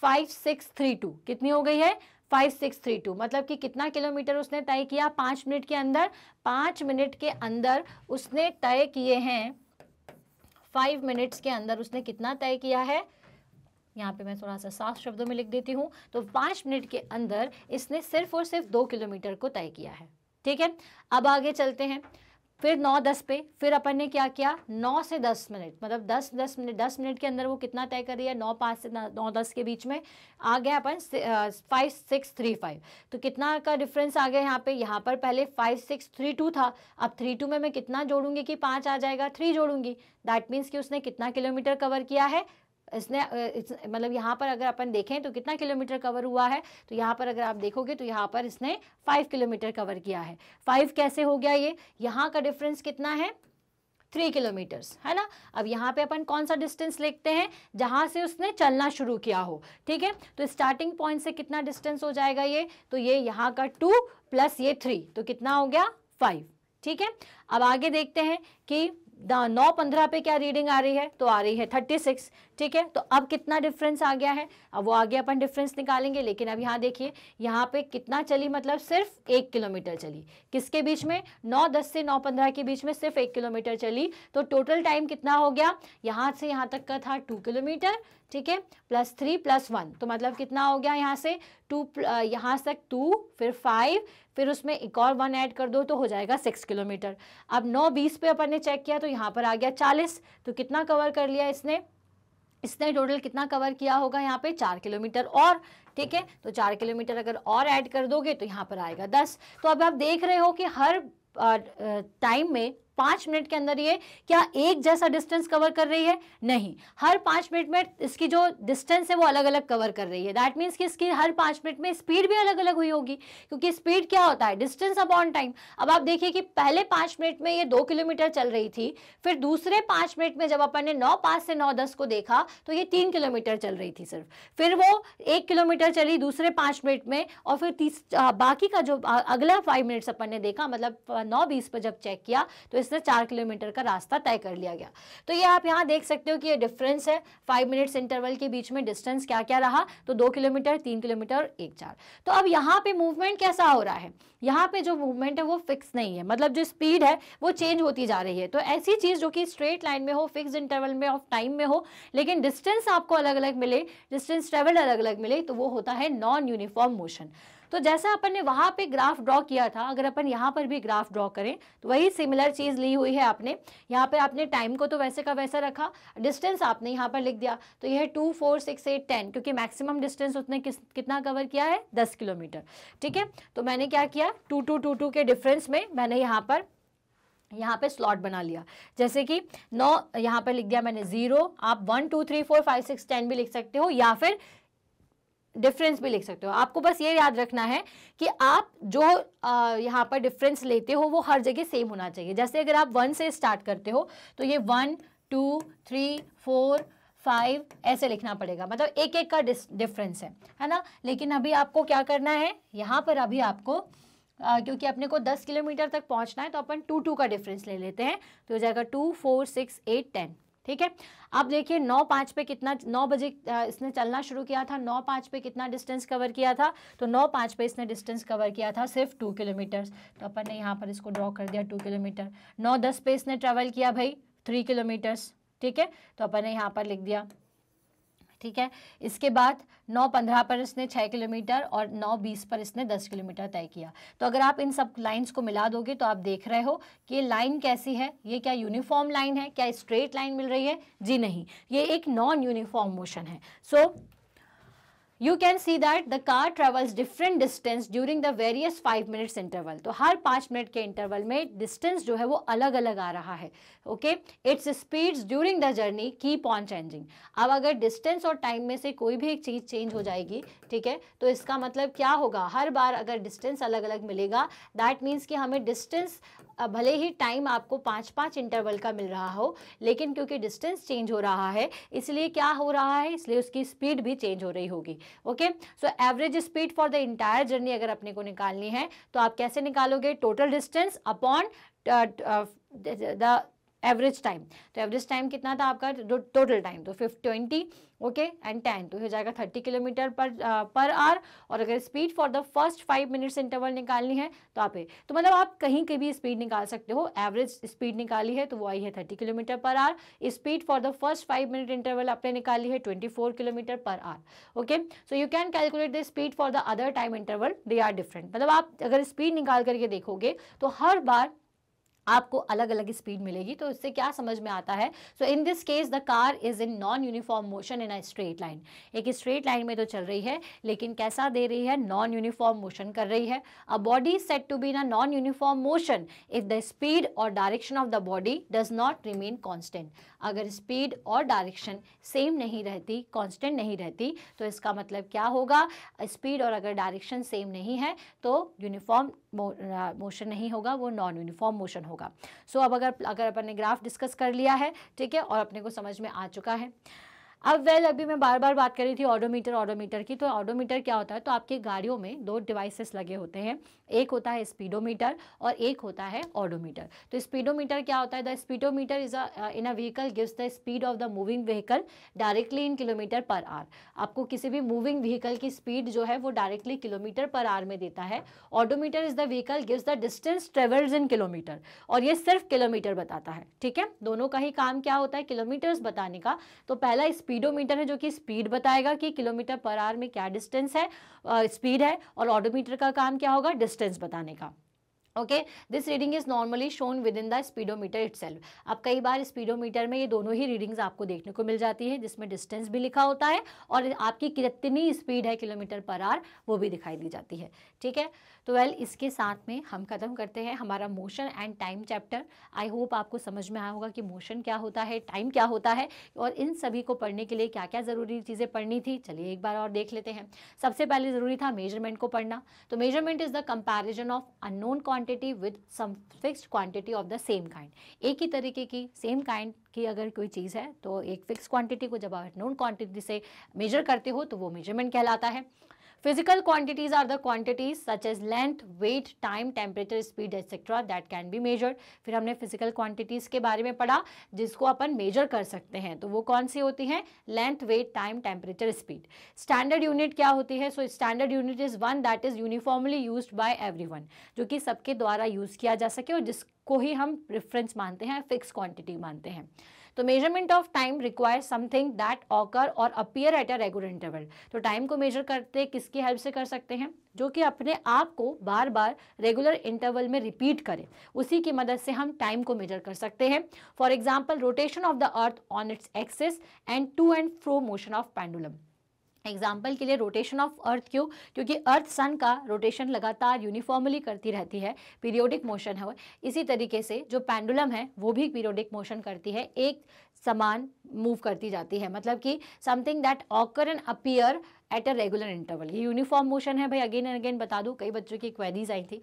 फाइव सिक्स थ्री टू कितनी हो गई है फाइव सिक्स थ्री टू मतलब कि कितना किलोमीटर उसने तय किया पाँच मिनट के अंदर पाँच मिनट के अंदर उसने तय किए हैं फाइव मिनट्स के अंदर उसने कितना तय किया है यहाँ पे मैं थोड़ा सा साफ शब्दों में लिख देती हूँ तो पाँच मिनट के अंदर इसने सिर्फ और सिर्फ दो किलोमीटर को तय किया है ठीक है अब आगे चलते हैं फिर नौ दस पे फिर अपन ने क्या किया नौ से दस मिनट मतलब दस दस मिनट दस मिनट के अंदर वो कितना तय कर रही है नौ पाँच से नौ दस के बीच में आ गया अपन फाइव सिक्स थ्री फाइव तो कितना का डिफरेंस आ गया यहाँ पे यहाँ पर पहले फाइव सिक्स थ्री टू था अब थ्री टू में मैं कितना जोड़ूंगी कि पाँच आ जाएगा थ्री जोड़ूंगी दैट मीन्स कि उसने कितना किलोमीटर कवर किया है इसने मतलब यहाँ पर अगर अपन देखें तो कितना किलोमीटर कवर हुआ है तो यहाँ पर अगर आप देखोगे तो यहाँ पर इसने फाइव किलोमीटर कवर किया है फाइव कैसे हो गया ये यहाँ का डिफरेंस कितना है थ्री किलोमीटर्स है ना अब यहाँ पे अपन कौन सा डिस्टेंस लिखते हैं जहाँ से उसने चलना शुरू किया हो ठीक है तो स्टार्टिंग पॉइंट से कितना डिस्टेंस हो जाएगा ये तो ये यहाँ का टू प्लस ये थ्री तो कितना हो गया फाइव ठीक है अब आगे देखते हैं कि नौ पंद्रह पे क्या रीडिंग आ रही है तो आ रही है थर्टी सिक्स ठीक है तो अब कितना डिफरेंस आ गया है अब वो आगे अपन डिफरेंस निकालेंगे लेकिन अब यहाँ देखिए यहाँ पे कितना चली मतलब सिर्फ एक किलोमीटर चली किसके बीच में नौ दस से नौ पंद्रह के बीच में सिर्फ एक किलोमीटर चली तो टोटल टाइम कितना हो गया यहाँ से यहाँ तक का था टू किलोमीटर ठीक है प्लस थ्री प्लस वन तो मतलब कितना हो गया यहाँ से टू यहाँ तक टू फिर फाइव फिर उसमें एक और वन ऐड कर दो तो हो जाएगा सिक्स किलोमीटर अब नौ बीस पे अपन ने चेक किया तो यहाँ पर आ गया चालीस तो कितना कवर कर लिया इसने इसने टोटल कितना कवर किया होगा यहाँ पे चार किलोमीटर और ठीक है तो चार किलोमीटर अगर और ऐड कर दोगे तो यहाँ पर आएगा दस तो अब आप देख रहे हो कि हर टाइम में पांच मिनट के अंदर ये क्या एक जैसा डिस्टेंस कवर कर रही है नहीं हर पांच मिनट में इसकी जो डिस्टेंस है वो अलग अलग कवर कर रही है दैट मीन्स कि इसकी हर पांच मिनट में स्पीड भी अलग अलग हुई होगी क्योंकि स्पीड क्या होता है डिस्टेंस अपॉन टाइम अब आप देखिए कि पहले पांच मिनट में ये दो किलोमीटर चल रही थी फिर दूसरे पांच मिनट में जब अपन ने नौ पांच से नौ दस को देखा तो ये तीन किलोमीटर चल रही थी सिर्फ फिर वो एक किलोमीटर चली दूसरे पांच मिनट में और फिर बाकी का जो अगला फाइव मिनट्स अपन ने देखा मतलब नौ बीस पर जब चेक किया तो इसने चार किलोमीटर का रास्ता तय कर लिया गया तो ये आप यहाँ देख सकते हो कि ये डिफरेंस है फाइव मिनट्स इंटरवल के बीच में डिस्टेंस क्या क्या रहा तो दो किलोमीटर तीन किलोमीटर और एक चार तो अब यहाँ पे मूवमेंट कैसा हो रहा है यहाँ पे जो मूवमेंट है वो फिक्स नहीं है मतलब जो स्पीड है वो चेंज होती जा रही है तो ऐसी चीज़ जो कि स्ट्रेट लाइन में हो फिक्स इंटरवल में ऑफ टाइम में हो लेकिन डिस्टेंस आपको अलग अलग मिले डिस्टेंस ट्रेवल अलग अलग मिले तो वो होता है नॉन यूनिफॉर्म मोशन तो जैसा अपन ने वहां पे ग्राफ ड्रॉ किया था अगर अपन यहाँ पर भी ग्राफ ड्रॉ करें तो वही सिमिलर चीज़ ली हुई है आपने यहाँ पे आपने टाइम को तो वैसे का वैसा रखा डिस्टेंस आपने यहाँ पर लिख दिया तो यह two four six eight ten क्योंकि मैक्सिमम डिस्टेंस उसने कितना कवर किया है दस किलोमीटर ठीक है तो मैंने क्या किया टू टू टू टू के डिफरेंस में मैंने यहाँ पर यहाँ पे स्लॉट बना लिया जैसे कि नौ यहाँ पर लिख दिया मैंने ज़ीरो आप one two three four five six ten भी लिख सकते हो या फिर डिफरेंस भी लिख सकते हो आपको बस ये याद रखना है कि आप जो यहाँ पर डिफरेंस लेते हो वो हर जगह सेम होना चाहिए जैसे अगर आप वन से स्टार्ट करते हो तो ये one two three four five ऐसे लिखना पड़ेगा मतलब एक एक का डिफरेंस है है ना लेकिन अभी आपको क्या करना है यहाँ पर अभी आपको आ, क्योंकि अपने को दस किलोमीटर तक पहुँचना है तो अपन टू टू का डिफरेंस ले लेते हैं तो हो जाएगा two four six eight ten ठीक है अब देखिए नौ पाँच पे कितना नौ बजे इसने चलना शुरू किया था नौ पाँच पे कितना डिस्टेंस कवर किया था तो नौ पाँच पे इसने डिस्टेंस कवर किया था सिर्फ टू किलोमीटर्स तो अपन ने यहाँ पर इसको ड्रॉ कर दिया टू किलोमीटर नौ दस पे इसने ट्रेवल किया भाई थ्री किलोमीटर्स ठीक है तो अपन ने यहाँ पर लिख दिया ठीक है इसके बाद नौ पंद्रह पर इसने 6 किलोमीटर और नौ बीस पर इसने दस किलोमीटर तय किया तो अगर आप इन सब लाइंस को मिला दोगे तो आप देख रहे हो कि लाइन कैसी है ये क्या यूनिफॉर्म लाइन है क्या स्ट्रेट लाइन मिल रही है जी नहीं ये एक नॉन यूनिफॉर्म मोशन है so so, you can see that the car travels different distance during the various five minutes interval तो हर पाँच मिनट के इंटरवल में डिस्टेंस जो है वो अलग अलग आ रहा है okay it's speeds during the journey keep on changing अब अगर डिस्टेंस और टाइम में से कोई भी एक चीज़ चेंज हो जाएगी ठीक है तो इसका मतलब क्या होगा हर बार अगर डिस्टेंस अलग अलग मिलेगा दैट मीन्स कि हमें डिस्टेंस भले ही टाइम आपको पाँच पाँच इंटरवल का मिल रहा हो लेकिन क्योंकि डिस्टेंस चेंज हो रहा है इसलिए क्या हो रहा है इसलिए उसकी स्पीड भी चेंज हो रही होगी okay so average speed for the entire journey अगर अपने को निकालनी है तो आप कैसे निकालोगे total distance upon the average time तो एवरेज टाइम कितना था आपका टोटल टाइम तो fifty twenty okay and ten तो हो जाएगा थर्टी किलोमीटर पर पर आवर और अगर speed for the first five minutes interval निकालनी है तो आप तो मतलब आप कहीं की भी स्पीड निकाल सकते हो एवरेज स्पीड निकाली है तो वो आई है thirty kilometre per hour speed for the first five minute interval आपने निकाली है twenty four kilometre per hour okay so you can calculate the speed for the other time interval they are different मतलब आप अगर speed निकाल करके देखोगे तो हर बार आपको अलग अलग स्पीड मिलेगी तो इससे क्या समझ में आता है so in this case the car is in non uniform motion in a straight line एक स्ट्रेट लाइन में तो चल रही है लेकिन कैसा दे रही है नॉन यूनिफॉर्म मोशन कर रही है a body said to be in a non uniform motion if the speed और direction of the body does not remain constant अगर स्पीड और डायरेक्शन सेम नहीं रहती कॉन्स्टेंट नहीं रहती तो इसका मतलब क्या होगा स्पीड और अगर डायरेक्शन सेम नहीं है तो यूनिफॉर्म मोशन नहीं होगा वो नॉन यूनिफॉर्म मोशन होगा होगा सो so, अब अगर अगर अपन ने ग्राफ डिस्कस कर लिया है ठीक है और अपने को समझ में आ चुका है अब वेल अभी मैं बार बार बात कर रही थी ऑडोमीटर ऑडोमीटर की तो ऑडोमीटर क्या होता है तो आपके गाड़ियों में दो डिवाइसेस लगे होते हैं एक होता है स्पीडोमीटर और एक होता है ऑडोमीटर तो स्पीडोमीटर क्या होता है the speedometer is a in a vehicle gives the speed of the moving vehicle directly in kilometre per hour आपको किसी भी मूविंग व्हीकल की स्पीड जो है वो डायरेक्टली किलोमीटर पर आर में देता है odometer is the vehicle gives the distance travels in kilometre और ये सिर्फ किलोमीटर बताता है ठीक है दोनों का ही काम क्या होता है किलोमीटर्स बताने का तो पहला स्पीड स्पीडोमीटर है जो कि स्पीड बताएगा कि किलोमीटर पर आवर में क्या डिस्टेंस है स्पीड uh, है और ऑडोमीटर का काम क्या होगा डिस्टेंस बताने का okay this reading is normally shown within the speedometer it अब कई बार स्पीडोमीटर में ये दोनों ही रीडिंग्स आपको देखने को मिल जाती है जिसमें डिस्टेंस भी लिखा होता है और आपकी कितनी स्पीड है किलोमीटर पर आर वो भी दिखाई दी जाती है ठीक है तो वेल इसके साथ में हम ख़त्म करते हैं हमारा motion and time chapter I hope आपको समझ में आया होगा कि मोशन क्या होता है टाइम क्या होता है और इन सभी को पढ़ने के लिए क्या क्या ज़रूरी चीज़ें पढ़नी थी चलिए एक बार और देख लेते हैं सबसे पहले ज़रूरी था मेजरमेंट को पढ़ना तो measurement is the comparison of unknown quantity with some fixed quantity of the same kind एक ही तरीके की सेम काइंड की अगर कोई चीज़ है तो एक फिक्स क्वांटिटी को जब आप नोन क्वांटिटी से मेजर करते हो तो वो मेजरमेंट कहलाता है Physical quantities are the quantities such as length, weight, time, temperature, speed, etc. that can be measured. फिर हमने physical quantities के बारे में पढ़ा जिसको अपन measure कर सकते हैं तो वो कौन सी होती हैं length, weight, time, temperature, speed. Standard unit क्या होती है So standard unit is one that is uniformly used by everyone. जो कि सबके द्वारा यूज़ किया जा सके और जिसको ही हम रेफरेंस मानते हैं फिक्स क्वांटिटी मानते हैं तो measurement of time require something that occur or appear at a regular interval तो टाइम को मेजर करते किसकी हेल्प से कर सकते हैं जो कि अपने आप को बार बार रेगुलर इंटरवल में रिपीट करें उसी की मदद से हम टाइम को मेजर कर सकते हैं for example rotation of the earth on its axis and to and fro motion of pendulum example के लिए रोटेशन ऑफ अर्थ क्यों क्योंकि अर्थ सन का रोटेशन लगातार यूनिफॉर्मली करती रहती है पीरियोडिक मोशन है इसी तरीके से जो पेंडुलम है वो भी पीरियोडिक मोशन करती है एक समान मूव करती जाती है मतलब कि something that occur and appear at a regular interval ये यूनिफॉर्म मोशन है भाई अगेन एंड अगेन बता दूँ कई बच्चों की क्वेरीज आई थी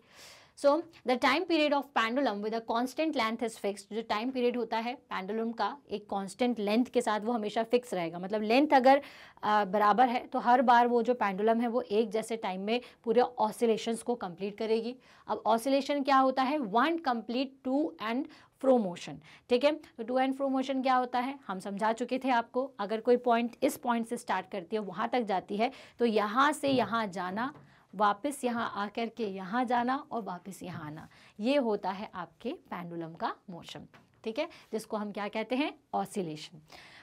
so the time period of pendulum with a constant length is fixed जो टाइम पीरियड होता है पैंडुलम का एक कांस्टेंट लेंथ के साथ वो हमेशा फिक्स रहेगा मतलब लेंथ अगर आ, बराबर है तो हर बार वो जो पैंडुलम है वो एक जैसे टाइम में पूरे ऑसिलेशंस को कंप्लीट करेगी अब ऑसिलेशन क्या होता है one complete to and fro motion ठीक है तो टू एंड फ्रो मोशन क्या होता है हम समझा चुके थे आपको अगर कोई पॉइंट इस पॉइंट से स्टार्ट करती है वहाँ तक जाती है तो यहाँ से यहाँ जाना वापस यहाँ आकर के यहाँ जाना और वापस यहाँ आना ये होता है आपके पेंडुलम का मोशन ठीक है जिसको हम क्या कहते हैं ऑसिलेशन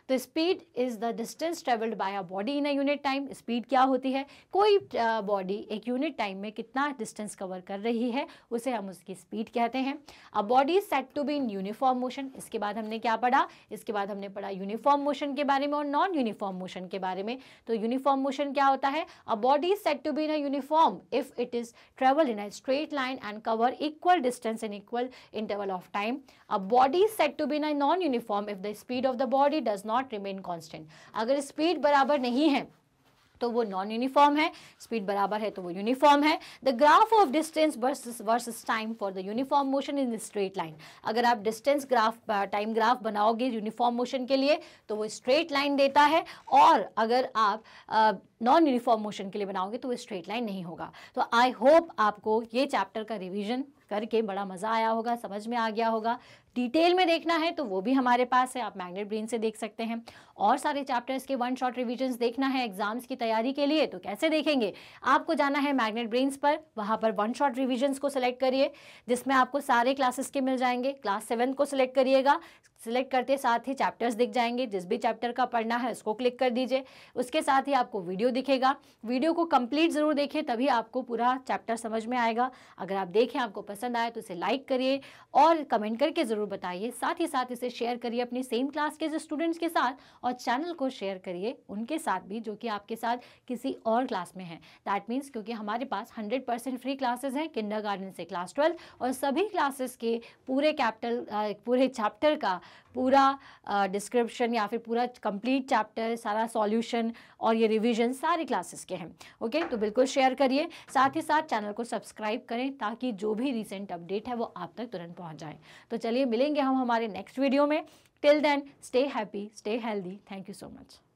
तो speed is the distance travelled by a body in a unit time speed क्या होती है कोई बॉडी एक यूनिट टाइम में कितना डिस्टेंस कवर कर रही है उसे हम उसकी स्पीड कहते हैं a body said to be in uniform motion इसके बाद हमने क्या पढ़ा इसके बाद हमने पढ़ा यूनिफॉर्म मोशन के बारे में और नॉन यूनिफॉर्म मोशन के बारे में तो यूनिफॉर्म मोशन क्या होता है a body said to be in a uniform if it is travel in a straight line and cover equal distance in equal interval of time a body said to be in a non uniform if the speed of the body does not not remain constant अगर speed बराबर नहीं है तो वो non uniform है speed बराबर है तो वो यूनिफॉर्म है the graph of distance versus versus time for the uniform motion in straight line अगर आप डिस्टेंस ग्राफ टाइम ग्राफ बनाओगे यूनिफॉर्म मोशन के लिए तो वो स्ट्रेट लाइन देता है और अगर आप नॉन यूनिफॉर्म मोशन के लिए बनाओगे तो वो स्ट्रेट लाइन नहीं होगा तो आई होप आपको ये चैप्टर का रिविजन करके बड़ा मज़ा आया होगा समझ में आ गया होगा डिटेल में देखना है तो वो भी हमारे पास है आप मैग्नेट ब्रेन से देख सकते हैं और सारे चैप्टर्स के वन शॉट रिविजन देखना है एग्जाम्स की तैयारी के लिए तो कैसे देखेंगे आपको जाना है मैग्नेट ब्रेन पर वहां पर वन शॉट रिविजन को सिलेक्ट करिए जिसमें आपको सारे क्लासेस के मिल जाएंगे क्लास सेवन को सिलेक्ट करिएगा सिलेक्ट करते साथ ही चैप्टर्स दिख जाएंगे जिस भी चैप्टर का पढ़ना है उसको क्लिक कर दीजिए उसके साथ ही आपको वीडियो दिखेगा वीडियो को कंप्लीट ज़रूर देखें तभी आपको पूरा चैप्टर समझ में आएगा अगर आप देखें आपको पसंद आए तो इसे लाइक करिए और कमेंट करके ज़रूर बताइए साथ ही साथ इसे शेयर करिए अपने सेम क्लास के स्टूडेंट्स के साथ और चैनल को शेयर करिए उनके साथ भी जो कि आपके साथ किसी और क्लास में है दैट मीन्स क्योंकि हमारे पास हंड्रेड फ्री क्लासेज हैं किंडर से क्लास ट्वेल्थ और सभी क्लासेस के पूरे कैप्टल पूरे चैप्टर का पूरा डिस्क्रिप्शन या फिर पूरा कंप्लीट चैप्टर सारा सॉल्यूशन और ये रिवीजन सारे क्लासेस के हैं ओके तो बिल्कुल शेयर करिए साथ ही साथ चैनल को सब्सक्राइब करें ताकि जो भी रिसेंट अपडेट है वो आप तक तुरंत पहुँच जाए तो चलिए मिलेंगे हम हमारे नेक्स्ट वीडियो में till then stay happy stay healthy thank you so much